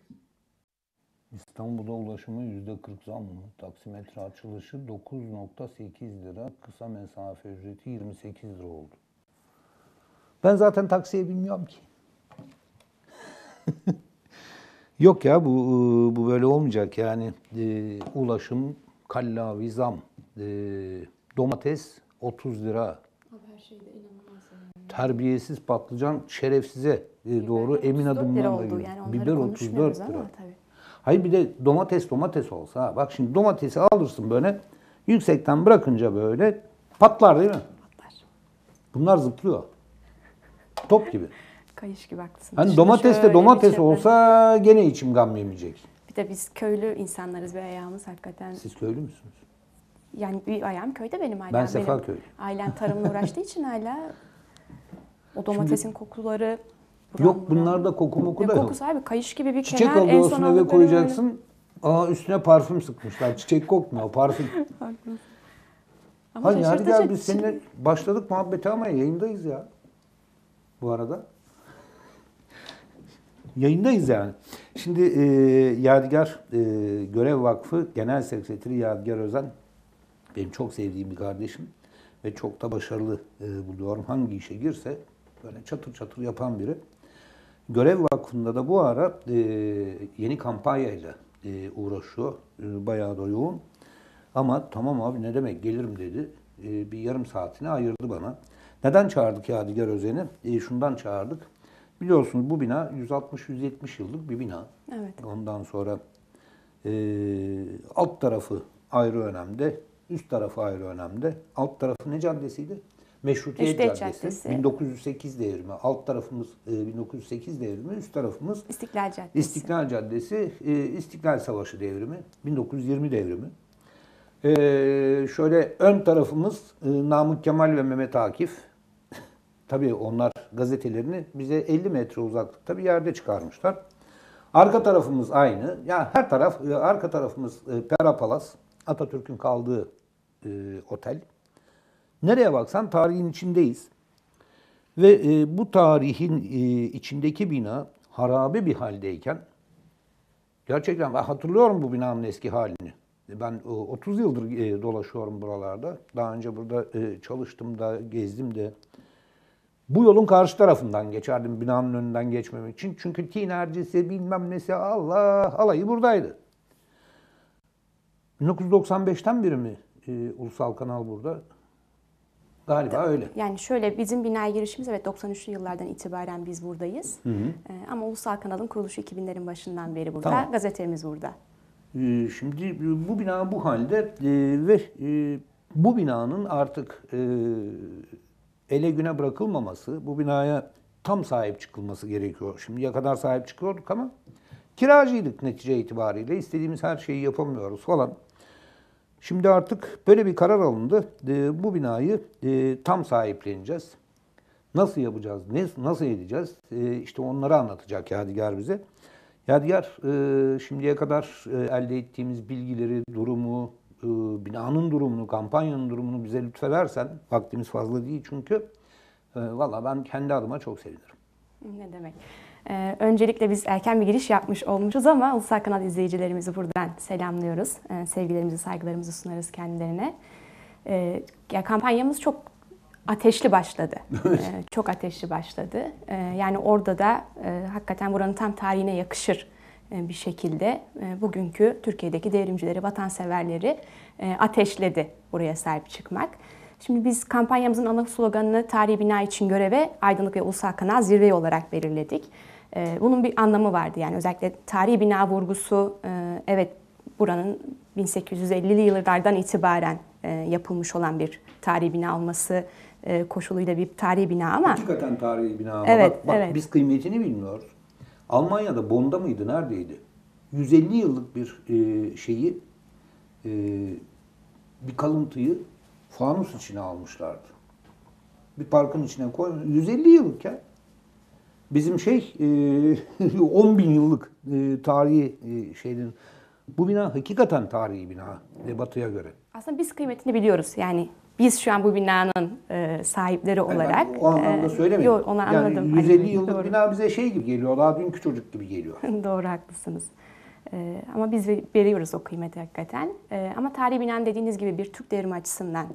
İstanbul'a ulaşımı %40 zam mı? Taksimetre açılışı 9.8 lira, kısa mesafe ücreti 28 lira oldu. Ben zaten taksiye bilmiyorum ki. *laughs* Yok ya bu e, bu böyle olmayacak yani e, ulaşım kallavi zam e, domates 30 lira Terbiyesiz patlıcan şerefsize e, doğru emin adımlarla oldu. Yani Biber 34 konuşmuyoruz lira. ama tabii. Hayır bir de domates domates olsa Bak şimdi domatesi alırsın böyle yüksekten bırakınca böyle patlar değil mi? Patlar. Bunlar zıplıyor. Top gibi. Kayış gibi haklısın. Hani domates de domates şey olsa gene içim gam yemeyecek. Bir de biz köylü insanlarız ve ayağımız hakikaten Siz köylü müsünüz? Yani bir ayağım köyde benim ailem. Ben köy. Ailem tarımla uğraştığı için hala o domatesin Şimdi, kokuları. Buram yok buram. bunlarda koku moku da yok. Kokusu abi kayış gibi bir Çiçek kenar. Çiçek alıyorsun eve koyacaksın. Böyle... Aa üstüne parfüm sıkmışlar. Çiçek kokmuyor parfüm. *laughs* ama Hadi gel biz seninle şey. başladık muhabbeti ama yayındayız ya. Bu arada. yayındayız yani. Şimdi e, Yadigar e, Görev Vakfı Genel Sekreteri Yadigar Özen benim çok sevdiğim bir kardeşim ve çok da başarılı e, buluyorum. Hangi işe girse böyle çatır çatır yapan biri. Görev Vakfı'nda da bu ara e, yeni kampanyayla e, uğraşıyor. E, bayağı da yoğun. Ama tamam abi ne demek gelirim dedi. E, bir yarım saatini ayırdı bana. Neden çağırdık Yadigar Özen'i? E, şundan çağırdık. Biliyorsunuz bu bina 160-170 yıllık bir bina. Evet. Ondan sonra e, alt tarafı ayrı önemde, Üst tarafı ayrı önemli. Alt tarafı ne caddesiydi? Meşrutiyet, Meşrutiyet Caddesi. Caddesi. 1908 devrimi. Alt tarafımız e, 1908 devrimi, üst tarafımız İstiklal Caddesi. İstiklal Caddesi, e, İstiklal Savaşı devrimi, 1920 devrimi. E, şöyle ön tarafımız e, Namık Kemal ve Mehmet Akif. *laughs* Tabii onlar gazetelerini bize 50 metre uzaklıkta bir yerde çıkarmışlar. Arka tarafımız aynı. Yani her taraf, e, arka tarafımız e, Pera Palas, Atatürk'ün kaldığı e, otel. Nereye baksan tarihin içindeyiz. Ve e, bu tarihin e, içindeki bina harabe bir haldeyken gerçekten ben hatırlıyorum bu binanın eski halini. Ben e, 30 yıldır e, dolaşıyorum buralarda. Daha önce burada e, çalıştım da gezdim de. Bu yolun karşı tarafından geçerdim binanın önünden geçmemek için. Çünkü tinercisi bilmem nesi Allah alayı buradaydı. 1995'ten beri mi e, ulusal kanal burada. Galiba da, öyle. Yani şöyle bizim binaya girişimiz evet 93'lü yıllardan itibaren biz buradayız. Hı hı. E, ama ulusal kanalın kuruluşu 2000'lerin başından beri burada. Tamam. Gazetemiz burada. E, şimdi bu bina bu halde e, ve e, bu binanın artık e, ele güne bırakılmaması, bu binaya tam sahip çıkılması gerekiyor. Şimdiye kadar sahip çıkıyorduk ama kiracıydık netice itibariyle. İstediğimiz her şeyi yapamıyoruz falan. Şimdi artık böyle bir karar alındı. Ee, bu binayı e, tam sahipleneceğiz. Nasıl yapacağız, nasıl edeceğiz? İşte ee, işte onları anlatacak Yadigar bize. Yadigar e, şimdiye kadar e, elde ettiğimiz bilgileri, durumu, e, binanın durumunu, kampanyanın durumunu bize lütfedersen, vaktimiz fazla değil çünkü, valla ben kendi adıma çok sevinirim. Ne demek. Ee, öncelikle biz erken bir giriş yapmış olmuşuz ama Ulusal Kanal izleyicilerimizi buradan selamlıyoruz. Ee, sevgilerimizi, saygılarımızı sunarız kendilerine. Ee, ya kampanyamız çok ateşli başladı. *laughs* çok ateşli başladı. yani orada da e, hakikaten buranın tam tarihine yakışır e, bir şekilde e, bugünkü Türkiye'deki devrimcileri, vatanseverleri ateşledi buraya sahip çıkmak. Şimdi biz kampanyamızın ana sloganını tarihi bina için göreve, aydınlık ve ulusal kanal zirveyi olarak belirledik. E, bunun bir anlamı vardı yani özellikle tarihi bina vurgusu e, evet buranın 1850'li yıllardan itibaren e, yapılmış olan bir tarihi bina olması e, koşuluyla bir tarihi bina ama... Hakikaten tarihi bina ama evet, bak, bak evet. biz kıymetini bilmiyoruz. Almanya'da Bonda mıydı, neredeydi? 150 yıllık bir e, şeyi, e, bir kalıntıyı fanus içine almışlardı. Bir parkın içine koymuş. 150 yıllık ya. Bizim şey 10 e, *laughs* bin yıllık e, tarihi e, şeyin bu bina hakikaten tarihi bina Batı'ya göre. Aslında biz kıymetini biliyoruz yani. Biz şu an bu binanın sahipleri olarak. Yani o anlamda e, söylemiyorum. Yok onu yani 150 hani, yıllık doğru. bina bize şey gibi geliyor. Daha dünkü çocuk gibi geliyor. *laughs* doğru haklısınız. ama biz veriyoruz o kıymeti hakikaten. ama tarihi binan dediğiniz gibi bir Türk devrimi açısından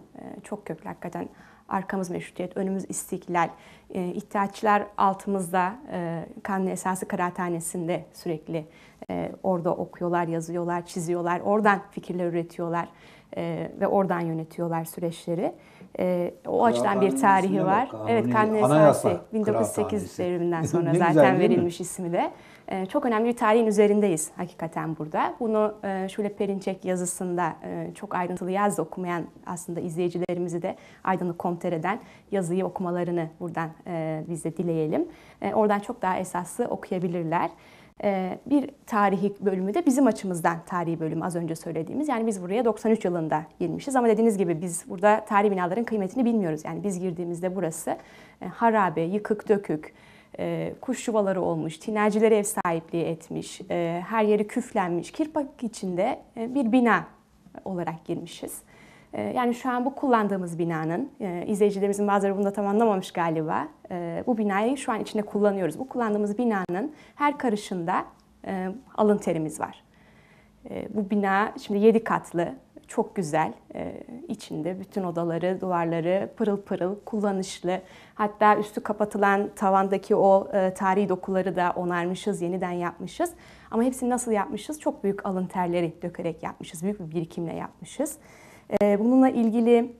çok köklü hakikaten arkamız meşrutiyet, önümüz istiklal, e, ihtiyaçlar altımızda e, kanun esası kıraathanesinde sürekli e, orada okuyorlar, yazıyorlar, çiziyorlar, oradan fikirler üretiyorlar e, ve oradan yönetiyorlar süreçleri. E, o açıdan bir tarihi var. Bak, kanuni, evet kanun esası 1908 devrimden sonra zaten güzel, verilmiş ismi de. Ee, çok önemli bir tarihin üzerindeyiz hakikaten burada. Bunu e, Şule Perinçek yazısında e, çok ayrıntılı yazdı okumayan aslında izleyicilerimizi de aydınlık komtereden yazıyı okumalarını buradan e, biz de dileyelim. Oradan çok daha esaslı okuyabilirler bir tarihi bölümü de bizim açımızdan tarihi bölümü az önce söylediğimiz. Yani biz buraya 93 yılında girmişiz ama dediğiniz gibi biz burada tarihi binaların kıymetini bilmiyoruz. Yani biz girdiğimizde burası harabe, yıkık dökük, e, kuş yuvaları olmuş, tinercilere ev sahipliği etmiş, e, her yeri küflenmiş, kirpak içinde e, bir bina olarak girmişiz. E, yani şu an bu kullandığımız binanın, e, izleyicilerimizin bazıları bunu da tam anlamamış galiba, e, bu binayı şu an içinde kullanıyoruz. Bu kullandığımız binanın her karışında e, alın terimiz var. E, bu bina şimdi 7 katlı, çok güzel. Ee, içinde bütün odaları, duvarları pırıl pırıl, kullanışlı. Hatta üstü kapatılan tavandaki o e, tarihi dokuları da onarmışız, yeniden yapmışız. Ama hepsini nasıl yapmışız? Çok büyük alın terleri dökerek yapmışız, büyük bir birikimle yapmışız. Ee, bununla ilgili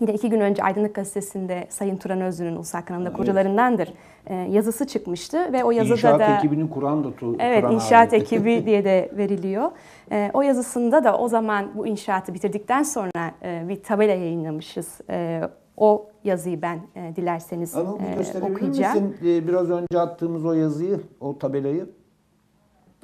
Yine iki gün önce Aydınlık Gazetesi'nde Sayın Turan Özlü'nün Ulusal Kanalı'nda evet. kocalarındandır e, yazısı çıkmıştı ve o yazıda inşaat da... İnşaat ekibinin kuran da tu, Evet, Turan inşaat abi. *laughs* ekibi diye de veriliyor. E, o yazısında da o zaman bu inşaatı bitirdikten sonra e, bir tabela yayınlamışız. E, o yazıyı ben e, dilerseniz Ama e, okuyacağım. Misin? E, biraz önce attığımız o yazıyı, o tabelayı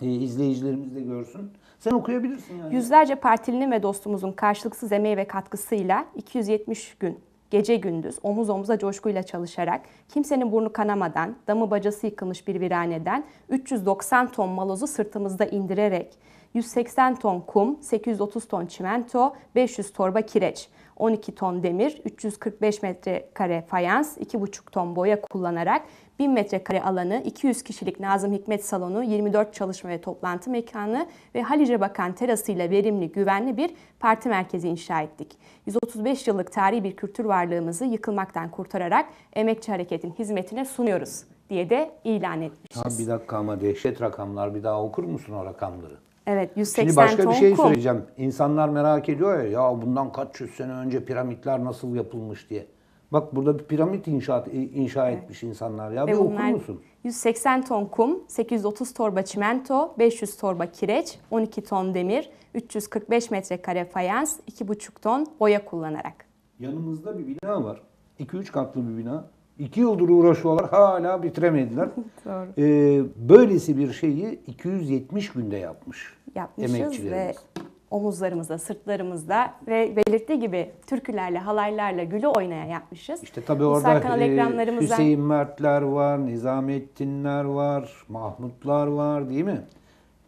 e, izleyicilerimiz de görsün. Sen okuyabilirsin yani. Yüzlerce partilinin ve dostumuzun karşılıksız emeği ve katkısıyla 270 gün gece gündüz omuz omuza coşkuyla çalışarak kimsenin burnu kanamadan, damı bacası yıkılmış bir viraneden 390 ton malozu sırtımızda indirerek 180 ton kum, 830 ton çimento, 500 torba kireç, 12 ton demir, 345 metrekare fayans, 2,5 ton boya kullanarak 1000 metrekare alanı, 200 kişilik Nazım Hikmet Salonu, 24 çalışma ve toplantı mekanı ve Halice Bakan terasıyla verimli, güvenli bir parti merkezi inşa ettik. 135 yıllık tarihi bir kültür varlığımızı yıkılmaktan kurtararak emekçi hareketin hizmetine sunuyoruz diye de ilan etmişiz. Tabii bir dakika ama dehşet rakamlar. Bir daha okur musun o rakamları? Evet 180 Şimdi başka ton bir şey kum. söyleyeceğim. İnsanlar merak ediyor ya ya bundan kaç yüz sene önce piramitler nasıl yapılmış diye. Bak burada bir piramit inşaat, e, inşa evet. etmiş insanlar ya. Ve bir okur musun? 180 ton kum, 830 torba çimento, 500 torba kireç, 12 ton demir, 345 metrekare fayans, 2,5 ton boya kullanarak. Yanımızda bir bina var. 2-3 katlı bir bina. 2 yıldır uğraşıyorlar hala bitiremediler. *laughs* Doğru. Ee, böylesi bir şeyi 270 günde yapmış Yapmışız emekçilerimiz. ve omuzlarımızda, sırtlarımızda ve belirttiği gibi türkülerle, halaylarla gülü oynaya yapmışız. İşte tabii orada e, kanal e, Hüseyin Mertler var, Nizamettinler var, Mahmutlar var değil mi?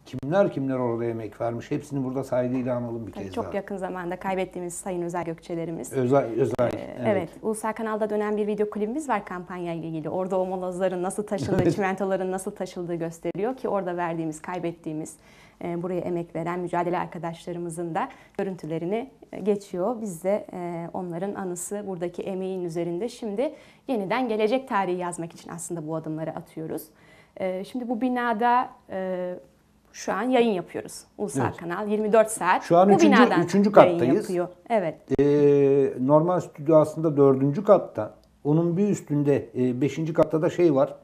Kimler kimler orada yemek vermiş hepsini burada saygıyla analım bir kez çok daha. Çok yakın zamanda kaybettiğimiz Sayın Özel Gökçelerimiz. Özel, özel ee, evet. evet. Ulusal Kanal'da dönen bir video klibimiz var kampanya ile ilgili. Orada o nasıl taşıldığı, çimentoların nasıl taşıldığı gösteriyor ki orada verdiğimiz, kaybettiğimiz e, buraya emek veren mücadele arkadaşlarımızın da görüntülerini e, geçiyor. Biz de e, onların anısı buradaki emeğin üzerinde şimdi yeniden gelecek tarihi yazmak için aslında bu adımları atıyoruz. Şimdi bu binada şu an yayın yapıyoruz. Ulusal evet. Kanal 24 saat. Şu an 3. Üçüncü, üçüncü kattayız. Yapıyor. Evet. Ee, normal stüdyo aslında dördüncü katta. Onun bir üstünde beşinci katta da şey var.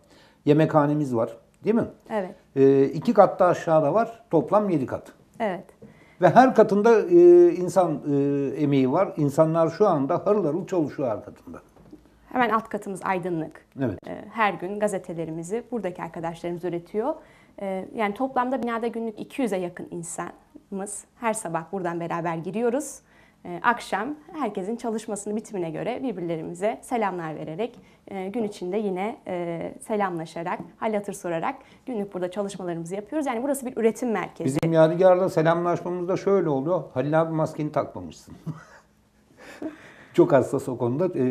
Yemekhanemiz var. Değil mi? Evet. E, iki katta aşağıda var. Toplam yedi kat. Evet. Ve her katında e, insan e, emeği var. İnsanlar şu anda harıl harıl çalışıyor her katında. Hemen alt katımız aydınlık. Evet. E, her gün gazetelerimizi buradaki arkadaşlarımız üretiyor. E, yani toplamda binada günlük 200'e yakın insanımız. Her sabah buradan beraber giriyoruz. Ee, akşam herkesin çalışmasının bitimine göre birbirlerimize selamlar vererek e, gün içinde yine e, selamlaşarak, hal hatır sorarak günlük burada çalışmalarımızı yapıyoruz. Yani burası bir üretim merkezi. Bizim Yadigar'la selamlaşmamız da şöyle oluyor. Halil abi maskeni takmamışsın. *laughs* çok hassas o konuda. E,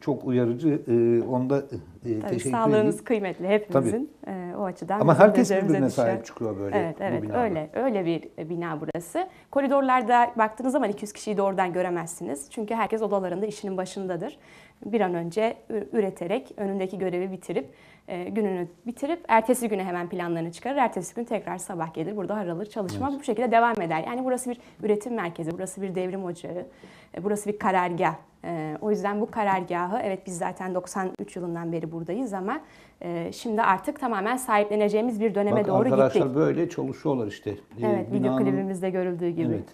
çok uyarıcı. E, ee, onda e, Tabii teşekkür sağlığınız edeyim. kıymetli hepimizin. E, o açıdan Ama herkes birbirine düşer. sahip çıkıyor böyle evet, evet, binada. Öyle, öyle bir bina burası. Koridorlarda baktığınız zaman 200 kişiyi doğrudan göremezsiniz. Çünkü herkes odalarında işinin başındadır. Bir an önce üreterek önündeki görevi bitirip e, gününü bitirip ertesi güne hemen planlarını çıkarır. Ertesi gün tekrar sabah gelir burada haralır çalışma evet. bu şekilde devam eder. Yani burası bir üretim merkezi, burası bir devrim ocağı, e, burası bir karargah. E, o yüzden bu karargahı evet biz zaten 93 yılından beri buradayız ama e, şimdi artık tamamen sahipleneceğimiz bir döneme Bak, doğru arkadaşlar gittik. Arkadaşlar böyle çalışıyorlar işte. Ee, evet binanın... video klibimizde görüldüğü gibi. Evet.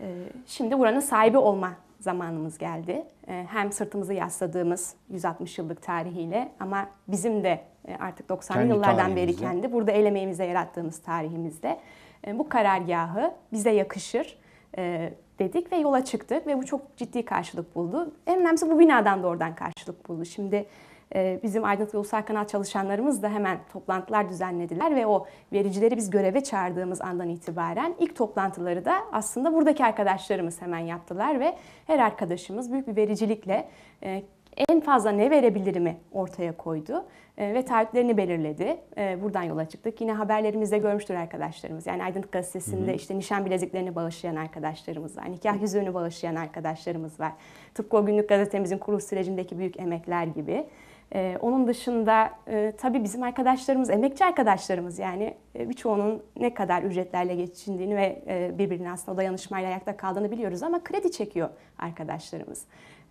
E, şimdi buranın sahibi olma zamanımız geldi. Ee, hem sırtımızı yasladığımız 160 yıllık tarihiyle ama bizim de e, artık 90'lı yıllardan beri kendi burada el emeğimizle yarattığımız tarihimizde e, bu karargahı bize yakışır e, dedik ve yola çıktık ve bu çok ciddi karşılık buldu. En önemlisi bu binadan doğrudan karşılık buldu. Şimdi ee, bizim Aydınlık ve Ulusal Kanal çalışanlarımız da hemen toplantılar düzenlediler ve o vericileri biz göreve çağırdığımız andan itibaren ilk toplantıları da aslında buradaki arkadaşlarımız hemen yaptılar ve her arkadaşımız büyük bir vericilikle e, en fazla ne verebilirimi ortaya koydu e, ve taahhütlerini belirledi. E, buradan yola çıktık. Yine haberlerimizde görmüştür arkadaşlarımız. Yani Aydınlık Gazetesi'nde işte nişan bileziklerini bağışlayan arkadaşlarımız var. Nikah yüzüğünü bağışlayan arkadaşlarımız var. Tıpkı o günlük gazetemizin kuruluş sürecindeki büyük emekler gibi. E, onun dışında e, tabii bizim arkadaşlarımız, emekçi arkadaşlarımız yani e, birçoğunun ne kadar ücretlerle geçindiğini ve e, birbirine aslında o dayanışmayla ayakta kaldığını biliyoruz ama kredi çekiyor arkadaşlarımız.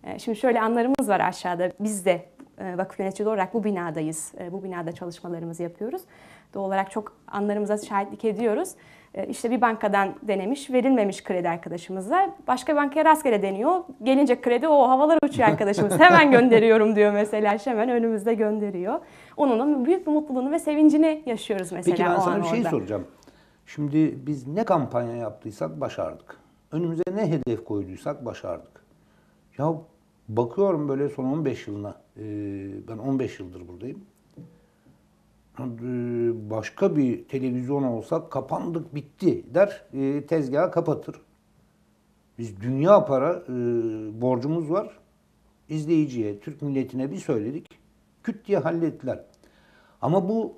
E, şimdi şöyle anlarımız var aşağıda. Biz de e, vakıf yönetici olarak bu binadayız. E, bu binada çalışmalarımızı yapıyoruz. Doğal olarak çok anlarımıza şahitlik ediyoruz. E, işte bir bankadan denemiş, verilmemiş kredi arkadaşımıza. Başka bankaya rastgele deniyor. Gelince kredi o havalar uçuyor arkadaşımız. hemen *laughs* gönderiyorum diyor mesela. Hemen önümüzde gönderiyor. Onunla büyük bir mutluluğunu ve sevincini yaşıyoruz mesela. Peki ben sana bir şey orada. soracağım. Şimdi biz ne kampanya yaptıysak başardık. Önümüze ne hedef koyduysak başardık. Ya bakıyorum böyle son 15 yılına. Ee, ben 15 yıldır buradayım. E, başka bir televizyon olsa kapandık bitti der e, tezgahı kapatır. Biz dünya para e, borcumuz var. İzleyiciye, Türk milletine bir söyledik. Küt diye hallettiler. Ama bu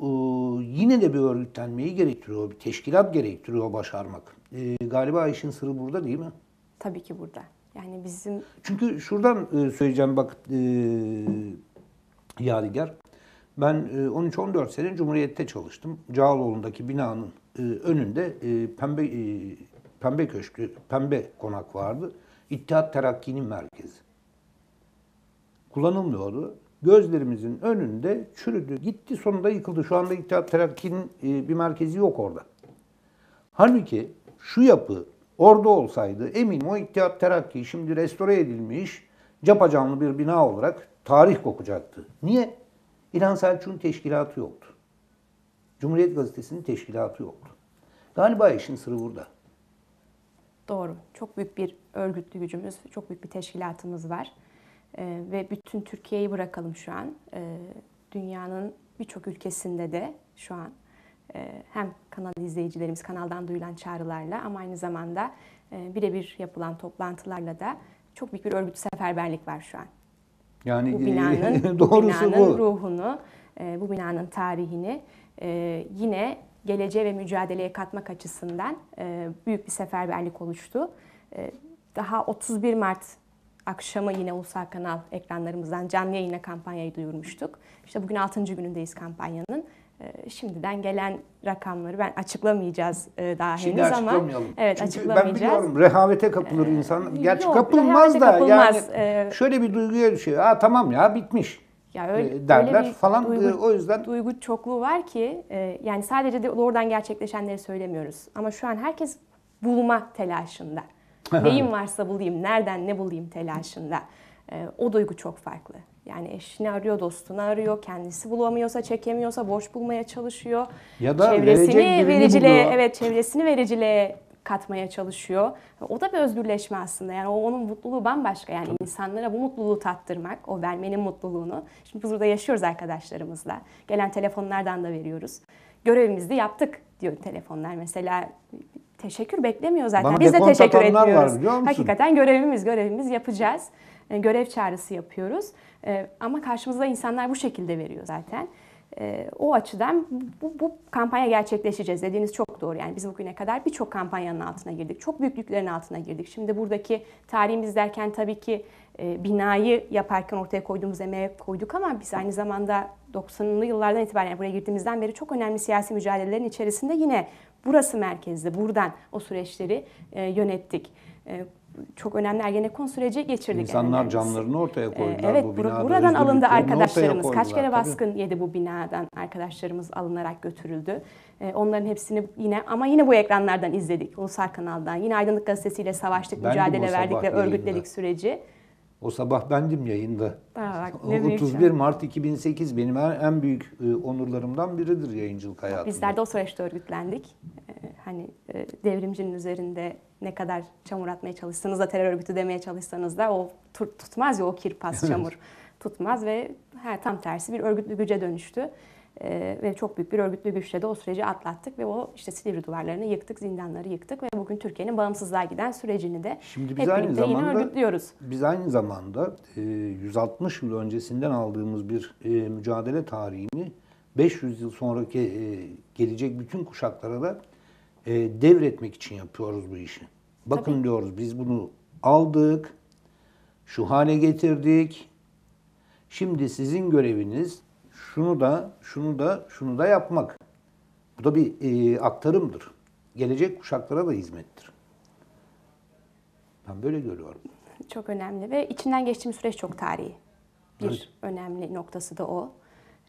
yine de bir örgütlenmeyi gerektiriyor, bir teşkilat gerektiriyor başarmak. galiba işin sırrı burada değil mi? Tabii ki burada. Yani bizim... Çünkü şuradan söyleyeceğim bak e, Yadigar. Ben 13-14 e, sene Cumhuriyet'te çalıştım. Cağaloğlu'ndaki binanın e, önünde e, pembe pembe köşkü, pembe konak vardı. İttihat Terakki'nin merkezi. Kullanılmıyordu. Gözlerimizin önünde çürüdü, gitti sonunda yıkıldı. Şu anda İttihat Terakki'nin bir merkezi yok orada. Halbuki şu yapı orada olsaydı eminim o İttihat Terakki şimdi restore edilmiş, capacanlı bir bina olarak tarih kokacaktı. Niye? İlhan Selçuk'un teşkilatı yoktu. Cumhuriyet Gazetesi'nin teşkilatı yoktu. Galiba işin sırrı burada. Doğru. Çok büyük bir örgütlü gücümüz, çok büyük bir teşkilatımız var. Ee, ve bütün Türkiye'yi bırakalım şu an. Ee, dünyanın birçok ülkesinde de şu an e, hem kanal izleyicilerimiz kanaldan duyulan çağrılarla ama aynı zamanda e, birebir yapılan toplantılarla da çok büyük bir örgüt seferberlik var şu an. Yani bu e, binanın, *laughs* doğrusu bu binanın bu. ruhunu, e, bu binanın tarihini e, yine geleceğe ve mücadeleye katmak açısından büyük bir seferberlik oluştu. Daha 31 Mart akşamı yine Ulusal Kanal ekranlarımızdan canlı yayına kampanyayı duyurmuştuk. İşte bugün 6. günündeyiz kampanyanın. Ee, şimdiden gelen rakamları ben açıklamayacağız e, daha Şimdi şey henüz ama evet Çünkü açıklamayacağız. Ben biliyorum rehavete kapılır ee, insan. Gerçi Yok, kapılmaz da kapılmaz. yani ee, şöyle bir duyguya düşüyor. Aa tamam ya bitmiş. Ya öyle, derler öyle bir falan duygu, o yüzden duygu çokluğu var ki e, yani sadece oradan gerçekleşenleri söylemiyoruz. Ama şu an herkes bulma telaşında. *laughs* Neyim varsa bulayım, nereden ne bulayım telaşında. Ee, o duygu çok farklı. Yani eşini arıyor, dostunu arıyor, kendisi bulamıyorsa, çekemiyorsa borç bulmaya çalışıyor. Ya da çevresini vericiliğe, buluyor. evet çevresini vericiliğe katmaya çalışıyor. O da bir özgürleşme aslında. Yani o onun mutluluğu bambaşka. Yani Tabii. insanlara bu mutluluğu tattırmak, o vermenin mutluluğunu. Şimdi biz burada yaşıyoruz arkadaşlarımızla. Gelen telefonlardan da veriyoruz. Görevimizi yaptık diyor telefonlar. Mesela teşekkür beklemiyor zaten. Bana Biz de teşekkür ediyoruz. Var, Hakikaten görevimiz, görevimiz yapacağız. E, görev çağrısı yapıyoruz. E, ama karşımıza insanlar bu şekilde veriyor zaten. E, o açıdan bu, bu kampanya gerçekleşeceğiz dediğiniz çok doğru. Yani biz bugüne kadar birçok kampanyanın altına girdik. Çok büyük yüklerin altına girdik. Şimdi buradaki tarihimiz derken tabii ki binayı yaparken ortaya koyduğumuz emeğe koyduk ama biz aynı zamanda 90'lı yıllardan itibaren buraya girdiğimizden beri çok önemli siyasi mücadelelerin içerisinde yine burası merkezde, buradan o süreçleri yönettik çok önemli Ergenekon süreci geçirdik. İnsanlar yani. Ee, camlarını ortaya e, koydular. Evet, bu binada buradan alındı arkadaşlarımız. Kaç kere baskın tabii. yedi bu binadan arkadaşlarımız alınarak götürüldü. Ee, onların hepsini yine ama yine bu ekranlardan izledik. Ulusal kanaldan. Yine Aydınlık Gazetesi ile savaştık, ben mücadele verdik ve örgütledik yayında. süreci. O sabah bendim yayında. Daha bak, 31 Mart 2008 benim en büyük e, onurlarımdan biridir yayıncılık hayatımda. Bizler de o süreçte örgütlendik. Ee, hani e, devrimcinin üzerinde ne kadar çamur atmaya çalışsanız da terör örgütü demeye çalışsanız da o tutmaz ya o kirpas çamur tutmaz ve her tam tersi bir örgütlü güce dönüştü. Ee, ve çok büyük bir örgütlü güçle de o süreci atlattık ve o işte Silivri duvarlarını yıktık, zindanları yıktık ve bugün Türkiye'nin bağımsızlığa giden sürecini de Şimdi biz hep aynı zamanda, yine örgütlüyoruz. Biz aynı zamanda e, 160 yıl öncesinden aldığımız bir e, mücadele tarihini 500 yıl sonraki e, gelecek bütün kuşaklara da e, devretmek için yapıyoruz bu işi. Bakın Tabii. diyoruz biz bunu aldık, şu hale getirdik. Şimdi sizin göreviniz şunu da, şunu da, şunu da yapmak. Bu da bir e, aktarımdır. Gelecek kuşaklara da hizmettir. Ben böyle görüyorum. Çok önemli ve içinden geçtiğim süreç çok tarihi. Bir evet. önemli noktası da o.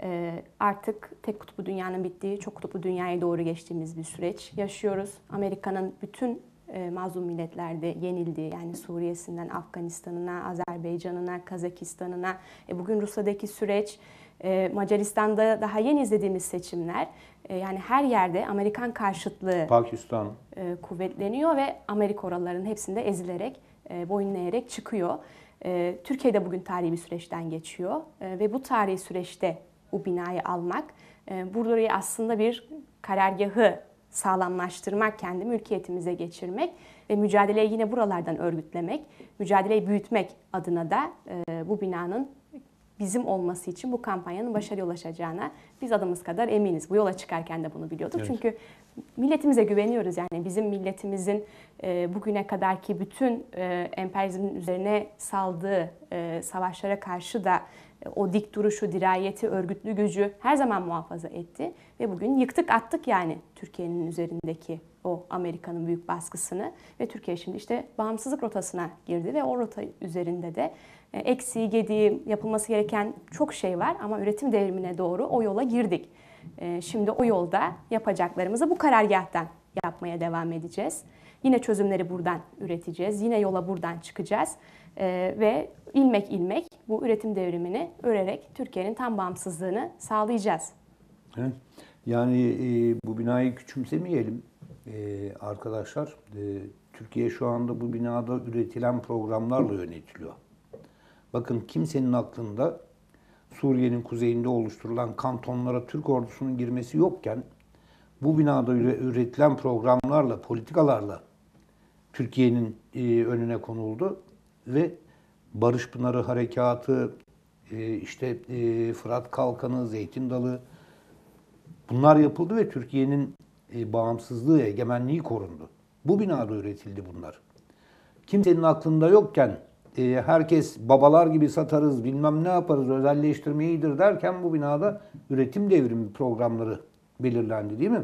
Ee, artık tek kutuplu dünyanın bittiği, çok kutuplu dünyaya doğru geçtiğimiz bir süreç yaşıyoruz. Amerika'nın bütün e, mazlum milletlerde yenildi. Yani Suriye'sinden Afganistan'ına, Azerbaycan'ına, Kazakistan'ına, e, bugün Rusya'daki süreç, e, Macaristan'da daha yeni izlediğimiz seçimler. yani her yerde Amerikan karşıtlığı Pakistan kuvvetleniyor ve Amerika oraların hepsinde ezilerek, e, boyun eğerek çıkıyor. E, Türkiye'de bugün tarihi bir süreçten geçiyor ve bu tarihi süreçte bu binayı almak. E, Burdu'yu aslında bir karargahı sağlamlaştırmak, kendi mülkiyetimize geçirmek ve mücadeleyi yine buralardan örgütlemek, mücadeleyi büyütmek adına da e, bu binanın bizim olması için bu kampanyanın başarıya ulaşacağına biz adımız kadar eminiz. Bu yola çıkarken de bunu biliyorduk. Evet. Çünkü milletimize güveniyoruz. Yani bizim milletimizin e, bugüne kadarki bütün e, emperyalizmin üzerine saldığı savaşlara karşı da e, o dik duruşu, dirayeti, örgütlü gücü her zaman muhafaza etti. Ve bugün yıktık attık yani Türkiye'nin üzerindeki o Amerika'nın büyük baskısını. Ve Türkiye şimdi işte bağımsızlık rotasına girdi ve o rota üzerinde de e, eksiği, gediği, yapılması gereken çok şey var ama üretim devrimine doğru o yola girdik. E, şimdi o yolda yapacaklarımızı bu karargâhtan yapmaya devam edeceğiz. Yine çözümleri buradan üreteceğiz. Yine yola buradan çıkacağız. ve ilmek ilmek bu üretim devrimini örerek Türkiye'nin tam bağımsızlığını sağlayacağız. Yani e, bu binayı küçümsemeyelim e, arkadaşlar. E, Türkiye şu anda bu binada üretilen programlarla yönetiliyor. Bakın kimsenin aklında Suriye'nin kuzeyinde oluşturulan kantonlara Türk ordusunun girmesi yokken bu binada üretilen programlarla, politikalarla Türkiye'nin e, önüne konuldu ve Barış Pınarı Harekatı, e, işte e, Fırat Kalkanı, Zeytin Dalı bunlar yapıldı ve Türkiye'nin e, bağımsızlığı, egemenliği korundu. Bu binada üretildi bunlar. Kimsenin aklında yokken herkes babalar gibi satarız, bilmem ne yaparız, özelleştirme iyidir derken bu binada üretim devrimi programları belirlendi değil mi?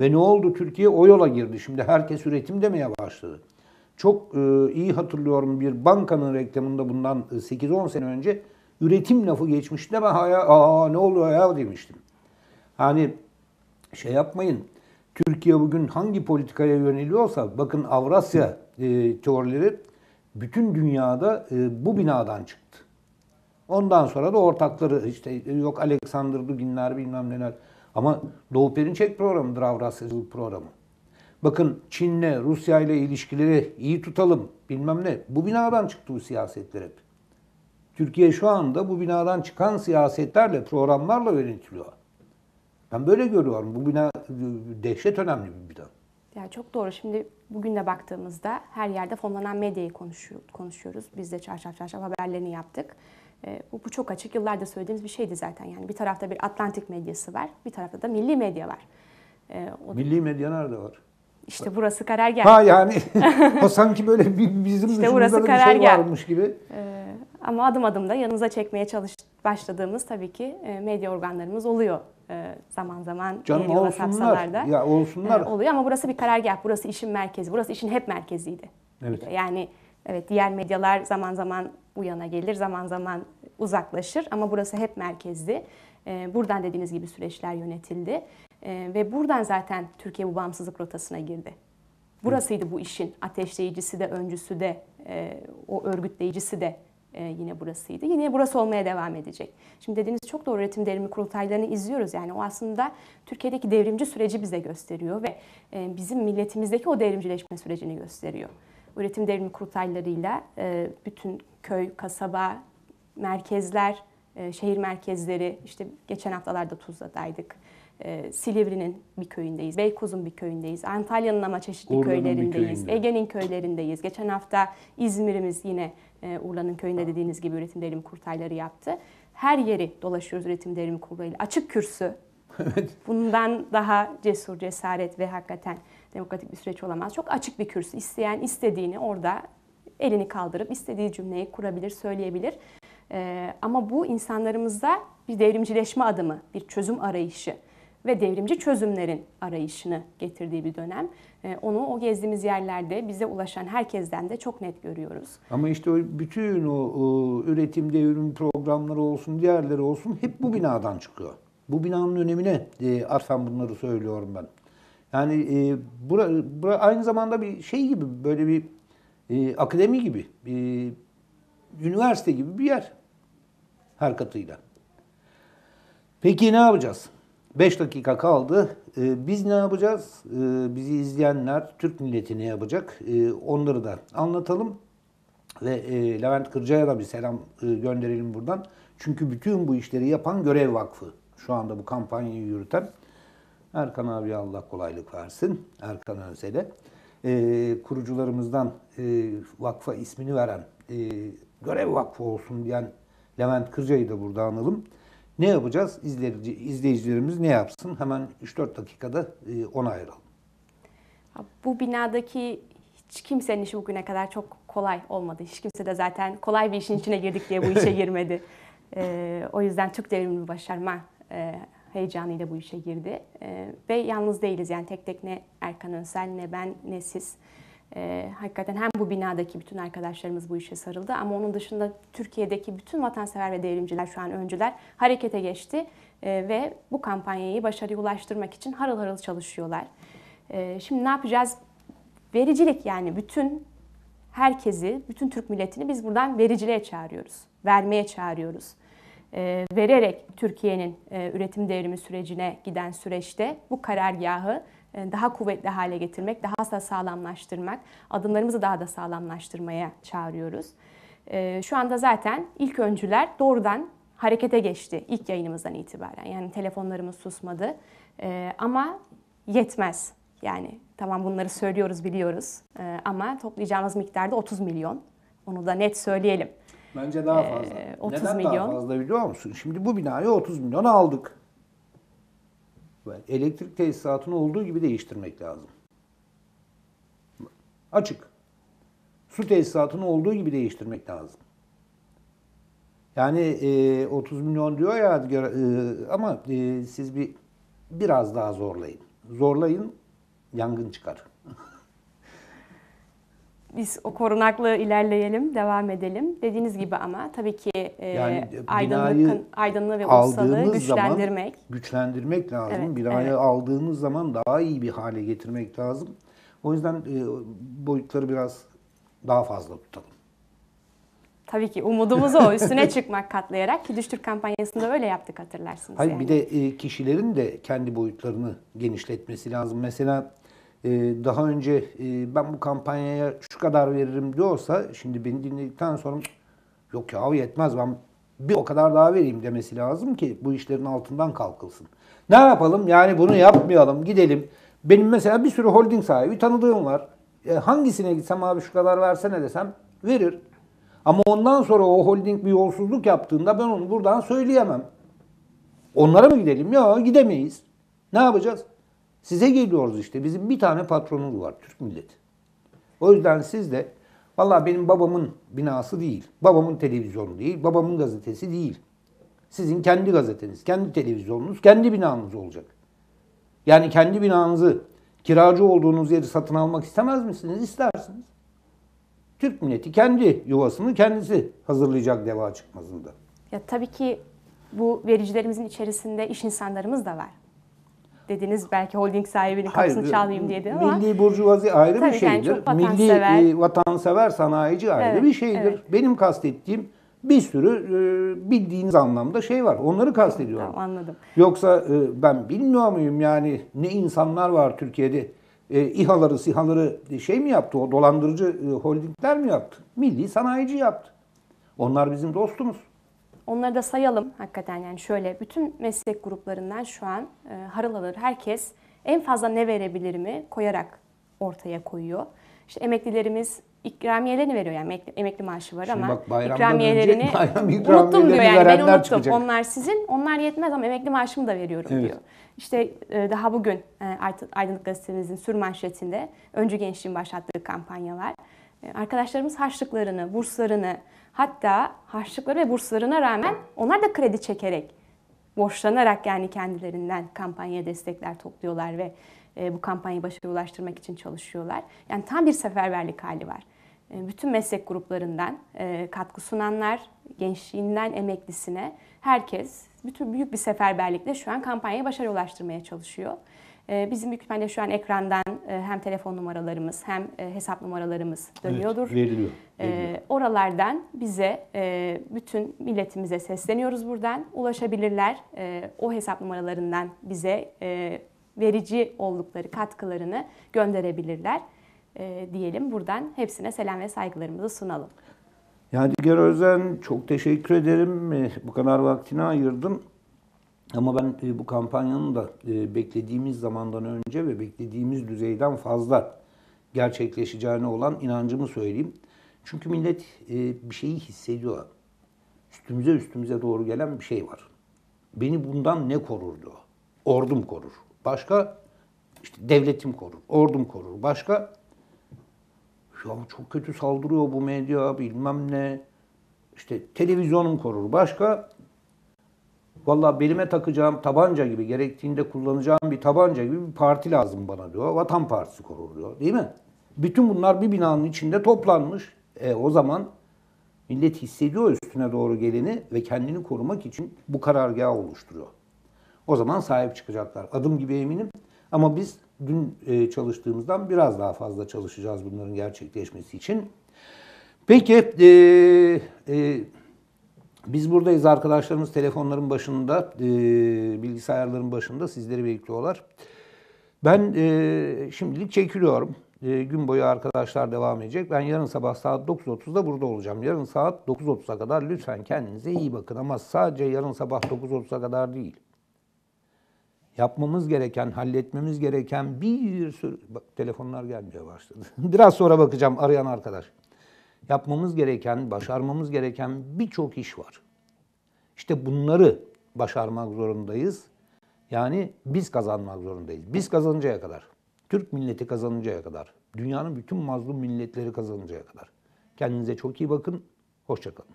Ve ne oldu? Türkiye o yola girdi. Şimdi herkes üretim demeye başladı çok e, iyi hatırlıyorum bir bankanın reklamında bundan 8-10 e, sene önce üretim lafı geçmişti ben ha ya, aa ne oluyor ya demiştim. Hani şey yapmayın. Türkiye bugün hangi politikaya yöneliyorsa bakın Avrasya e, teorileri bütün dünyada e, bu binadan çıktı. Ondan sonra da ortakları işte e, yok Alexander Duginler bilmem neler. Ama Doğu Perinçek programıdır Avrasyacılık programı. Bakın Çin'le, Rusya ile ilişkileri iyi tutalım bilmem ne. Bu binadan çıktı bu siyasetler hep. Türkiye şu anda bu binadan çıkan siyasetlerle, programlarla yönetiliyor. Ben böyle görüyorum. Bu bina dehşet önemli bir bina. Ya çok doğru. Şimdi bugün de baktığımızda her yerde fonlanan medyayı konuşuyoruz. Biz de çarşaf çarşaf haberlerini yaptık. Ee, bu, bu çok açık. Yıllardır söylediğimiz bir şeydi zaten. Yani bir tarafta bir Atlantik medyası var, bir tarafta da milli medya var. Ee, o Milli medya nerede var? İşte burası karar Karergen. Ha yani *laughs* o sanki böyle bizim işte burası bir şey varmış gibi. Ee, ama adım adım da yanınıza çekmeye çalış başladığımız tabii ki e, medya organlarımız oluyor ee, zaman zaman e, Canım olsunlar. Ya olsunlar. E, oluyor ama burası bir karar gel, Burası işin merkezi. Burası işin hep merkeziydi. Evet. Yani evet diğer medyalar zaman zaman uyana gelir, zaman zaman uzaklaşır ama burası hep merkezdi. Ee, buradan dediğiniz gibi süreçler yönetildi. E, ve buradan zaten Türkiye bu bağımsızlık rotasına girdi. Burasıydı bu işin ateşleyicisi de, öncüsü de, e, o örgütleyicisi de e, yine burasıydı. Yine burası olmaya devam edecek. Şimdi dediğiniz çok doğru üretim devrimi kurultaylarını izliyoruz. Yani o aslında Türkiye'deki devrimci süreci bize gösteriyor ve e, bizim milletimizdeki o devrimcileşme sürecini gösteriyor. Üretim devrimi kurultaylarıyla e, bütün köy, kasaba, merkezler, e, şehir merkezleri, işte geçen haftalarda Tuzla'daydık e, Silivri'nin bir köyündeyiz, Beykoz'un bir köyündeyiz, Antalya'nın ama çeşitli Urla'nın köylerindeyiz, Ege'nin köylerindeyiz. Geçen hafta İzmir'imiz yine e, Urla'nın köyünde dediğiniz gibi üretim derim kurtayları yaptı. Her yeri dolaşıyoruz üretim derim kuruluyla. Açık kürsü. *laughs* Bundan daha cesur, cesaret ve hakikaten demokratik bir süreç olamaz. Çok açık bir kürsü. İsteyen istediğini orada elini kaldırıp istediği cümleyi kurabilir, söyleyebilir. Ee, ama bu insanlarımızda bir devrimcileşme adımı, bir çözüm arayışı ve devrimci çözümlerin arayışını getirdiği bir dönem. E, onu o gezdiğimiz yerlerde bize ulaşan herkesten de çok net görüyoruz. Ama işte bütün o, üretim devrim programları olsun, diğerleri olsun hep bu binadan çıkıyor. Bu binanın önemine e, bunları söylüyorum ben. Yani e, bura, bura aynı zamanda bir şey gibi böyle bir e, akademi gibi, bir üniversite gibi bir yer her katıyla. Peki ne yapacağız? 5 dakika kaldı. Ee, biz ne yapacağız? Ee, bizi izleyenler Türk milleti ne yapacak? Ee, onları da anlatalım. Ve e, Levent Kırca'ya da bir selam e, gönderelim buradan. Çünkü bütün bu işleri yapan Görev Vakfı. Şu anda bu kampanyayı yürüten. Erkan abi Allah kolaylık versin. Erkan Önsel'e. E, ee, kurucularımızdan e, vakfa ismini veren, e, Görev Vakfı olsun diyen Levent Kırca'yı da burada analım. Ne yapacağız? İzleyici, izleyicilerimiz ne yapsın? Hemen 3-4 dakikada e, ona ayıralım. Bu binadaki hiç kimsenin işi bugüne kadar çok kolay olmadı. Hiç kimse de zaten kolay bir işin içine girdik diye bu işe *laughs* girmedi. E, o yüzden Türk devrimini başarma e, heyecanıyla bu işe girdi. E, ve yalnız değiliz yani tek tek ne Erkan Önsel ne ben ne siz. E, hakikaten hem bu binadaki bütün arkadaşlarımız bu işe sarıldı ama onun dışında Türkiye'deki bütün vatansever ve devrimciler şu an öncüler harekete geçti e, ve bu kampanyayı başarıya ulaştırmak için harıl harıl çalışıyorlar. E, şimdi ne yapacağız? Vericilik yani bütün herkesi, bütün Türk milletini biz buradan vericiliğe çağırıyoruz, vermeye çağırıyoruz. E, vererek Türkiye'nin e, üretim devrimi sürecine giden süreçte bu karargahı e, daha kuvvetli hale getirmek, daha da sağlamlaştırmak, adımlarımızı daha da sağlamlaştırmaya çağırıyoruz. E, şu anda zaten ilk öncüler doğrudan harekete geçti ilk yayınımızdan itibaren. Yani telefonlarımız susmadı e, ama yetmez. Yani tamam bunları söylüyoruz biliyoruz ama toplayacağımız miktarda 30 milyon. Onu da net söyleyelim. Bence daha fazla. 30 Neden milyon. daha fazla biliyor musun? Şimdi bu binayı 30 milyon aldık elektrik tesisatını olduğu gibi değiştirmek lazım. Açık. Su tesisatını olduğu gibi değiştirmek lazım. Yani e, 30 milyon diyor ya e, ama e, siz bir biraz daha zorlayın. Zorlayın yangın çıkar biz o korunaklı ilerleyelim, devam edelim. Dediğiniz gibi ama tabii ki e, yani aydınlık, aydınlığı ve ulusalı güçlendirmek. Zaman, güçlendirmek lazım. Evet, Binayı evet. aldığımız zaman daha iyi bir hale getirmek lazım. O yüzden e, boyutları biraz daha fazla tutalım. Tabii ki umudumuz o üstüne *laughs* çıkmak katlayarak ki Düştür kampanyasında öyle yaptık hatırlarsınız. Hayır yani. bir de e, kişilerin de kendi boyutlarını genişletmesi lazım. Mesela ee, daha önce e, ben bu kampanyaya şu kadar veririm diyorsa şimdi beni dinledikten sonra yok ya yetmez ben bir o kadar daha vereyim demesi lazım ki bu işlerin altından kalkılsın. Ne yapalım? Yani bunu yapmayalım. Gidelim. Benim mesela bir sürü holding sahibi tanıdığım var. E, hangisine gitsem abi şu kadar versene desem verir. Ama ondan sonra o holding bir yolsuzluk yaptığında ben onu buradan söyleyemem. Onlara mı gidelim? Ya gidemeyiz. Ne yapacağız? Size geliyoruz işte. Bizim bir tane patronumuz var Türk milleti. O yüzden siz de valla benim babamın binası değil, babamın televizyonu değil, babamın gazetesi değil. Sizin kendi gazeteniz, kendi televizyonunuz, kendi binanız olacak. Yani kendi binanızı kiracı olduğunuz yeri satın almak istemez misiniz? İstersiniz. Türk milleti kendi yuvasını kendisi hazırlayacak deva çıkmasında. Ya tabii ki bu vericilerimizin içerisinde iş insanlarımız da var dediniz belki holding sahibinin kapısını Hayır, çalmayayım diye de ama. Milli burjuvazi ayrı bir şeydir. Yani Milli e, vatansever sanayici ayrı evet, bir şeydir. Evet. Benim kastettiğim bir sürü e, bildiğiniz anlamda şey var. Onları kastediyorum. Tamam, anladım. Yoksa e, ben bilmiyor muyum yani ne insanlar var Türkiye'de e, İHA'ları, SİHA'ları şey mi yaptı? O dolandırıcı e, holdingler mi yaptı? Milli sanayici yaptı. Onlar bizim dostumuz. Onları da sayalım hakikaten yani şöyle bütün meslek gruplarından şu an e, harıl alır herkes en fazla ne verebilir mi koyarak ortaya koyuyor. İşte emeklilerimiz ikramiyelerini veriyor yani emekli, emekli maaşı var Şimdi ama bak, ikramiyelerini önce, ikramiyelerini *laughs* unuttum diyor yani ben unuttum. Çıkacak. Onlar sizin, onlar yetmez ama emekli maaşımı da veriyorum evet. diyor. İşte e, daha bugün e, Aydınlık Gazetemizin sür manşetinde Öncü Gençliğin başlattığı kampanyalar. E, arkadaşlarımız harçlıklarını, burslarını, Hatta harçlıkları ve burslarına rağmen onlar da kredi çekerek, borçlanarak yani kendilerinden kampanya destekler topluyorlar ve e, bu kampanyayı başarıya ulaştırmak için çalışıyorlar. Yani tam bir seferberlik hali var. E, bütün meslek gruplarından e, katkı sunanlar, gençliğinden emeklisine herkes bütün büyük bir seferberlikle şu an kampanyayı başarıya ulaştırmaya çalışıyor. Ee, bizim büyük ihtimalle şu an ekrandan e, hem telefon numaralarımız hem e, hesap numaralarımız dönüyordur. Evet, veriliyor. Ee, veriliyor. Oralardan bize e, bütün milletimize sesleniyoruz buradan. Ulaşabilirler. O hesap numaralarından bize verici oldukları katkılarını gönderebilirler diyelim. Buradan hepsine selam ve saygılarımızı sunalım. Yani Diger Özen çok teşekkür ederim. Eh, bu kadar vaktini ayırdın. Ama ben e, bu kampanyanın da e, beklediğimiz zamandan önce ve beklediğimiz düzeyden fazla gerçekleşeceğine olan inancımı söyleyeyim. Çünkü millet e, bir şeyi hissediyor. Üstümüze üstümüze doğru gelen bir şey var. Beni bundan ne korurdu? Ordum korur. Başka işte devletim korur, ordum korur. Başka ya çok kötü saldırıyor bu medya bilmem ne. İşte televizyonum korur. Başka Valla belime takacağım tabanca gibi gerektiğinde kullanacağım bir tabanca gibi bir parti lazım bana diyor. Vatan Partisi kuruluyor değil mi? Bütün bunlar bir binanın içinde toplanmış. E, o zaman millet hissediyor üstüne doğru geleni ve kendini korumak için bu karargahı oluşturuyor. O zaman sahip çıkacaklar. Adım gibi eminim. Ama biz dün e, çalıştığımızdan biraz daha fazla çalışacağız bunların gerçekleşmesi için. Peki, e, e, biz buradayız arkadaşlarımız telefonların başında, e, bilgisayarların başında sizleri bekliyorlar. Ben e, şimdilik çekiliyorum. E, gün boyu arkadaşlar devam edecek. Ben yarın sabah saat 9.30'da burada olacağım. Yarın saat 9.30'a kadar lütfen kendinize iyi bakın. Ama sadece yarın sabah 9.30'a kadar değil. Yapmamız gereken, halletmemiz gereken bir sürü... Bak telefonlar gelmeye başladı. *laughs* Biraz sonra bakacağım arayan arkadaş yapmamız gereken, başarmamız gereken birçok iş var. İşte bunları başarmak zorundayız. Yani biz kazanmak zorundayız. Biz kazanıncaya kadar. Türk milleti kazanıncaya kadar. Dünyanın bütün mazlum milletleri kazanıncaya kadar. Kendinize çok iyi bakın. Hoşçakalın.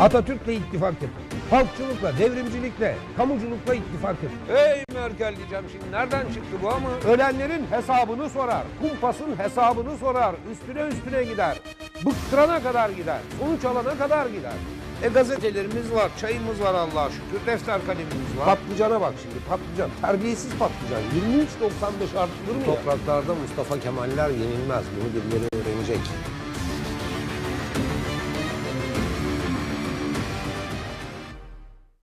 Atatürk'le ittifak yapın. Halkçılıkla, devrimcilikle, kamuculukla ittifak et. Ey Merkel diyeceğim şimdi nereden çıktı bu ama? Ölenlerin hesabını sorar, kumpasın hesabını sorar, üstüne üstüne gider. Bıktırana kadar gider, sonuç alana kadar gider. E gazetelerimiz var, çayımız var Allah'a şükür, defter kalemimiz var. Patlıcana bak şimdi, patlıcan, terbiyesiz patlıcan. 23.95 artırılır mı Topraklarda ya? Mustafa Kemaller yenilmez, bunu birileri öğrenecek.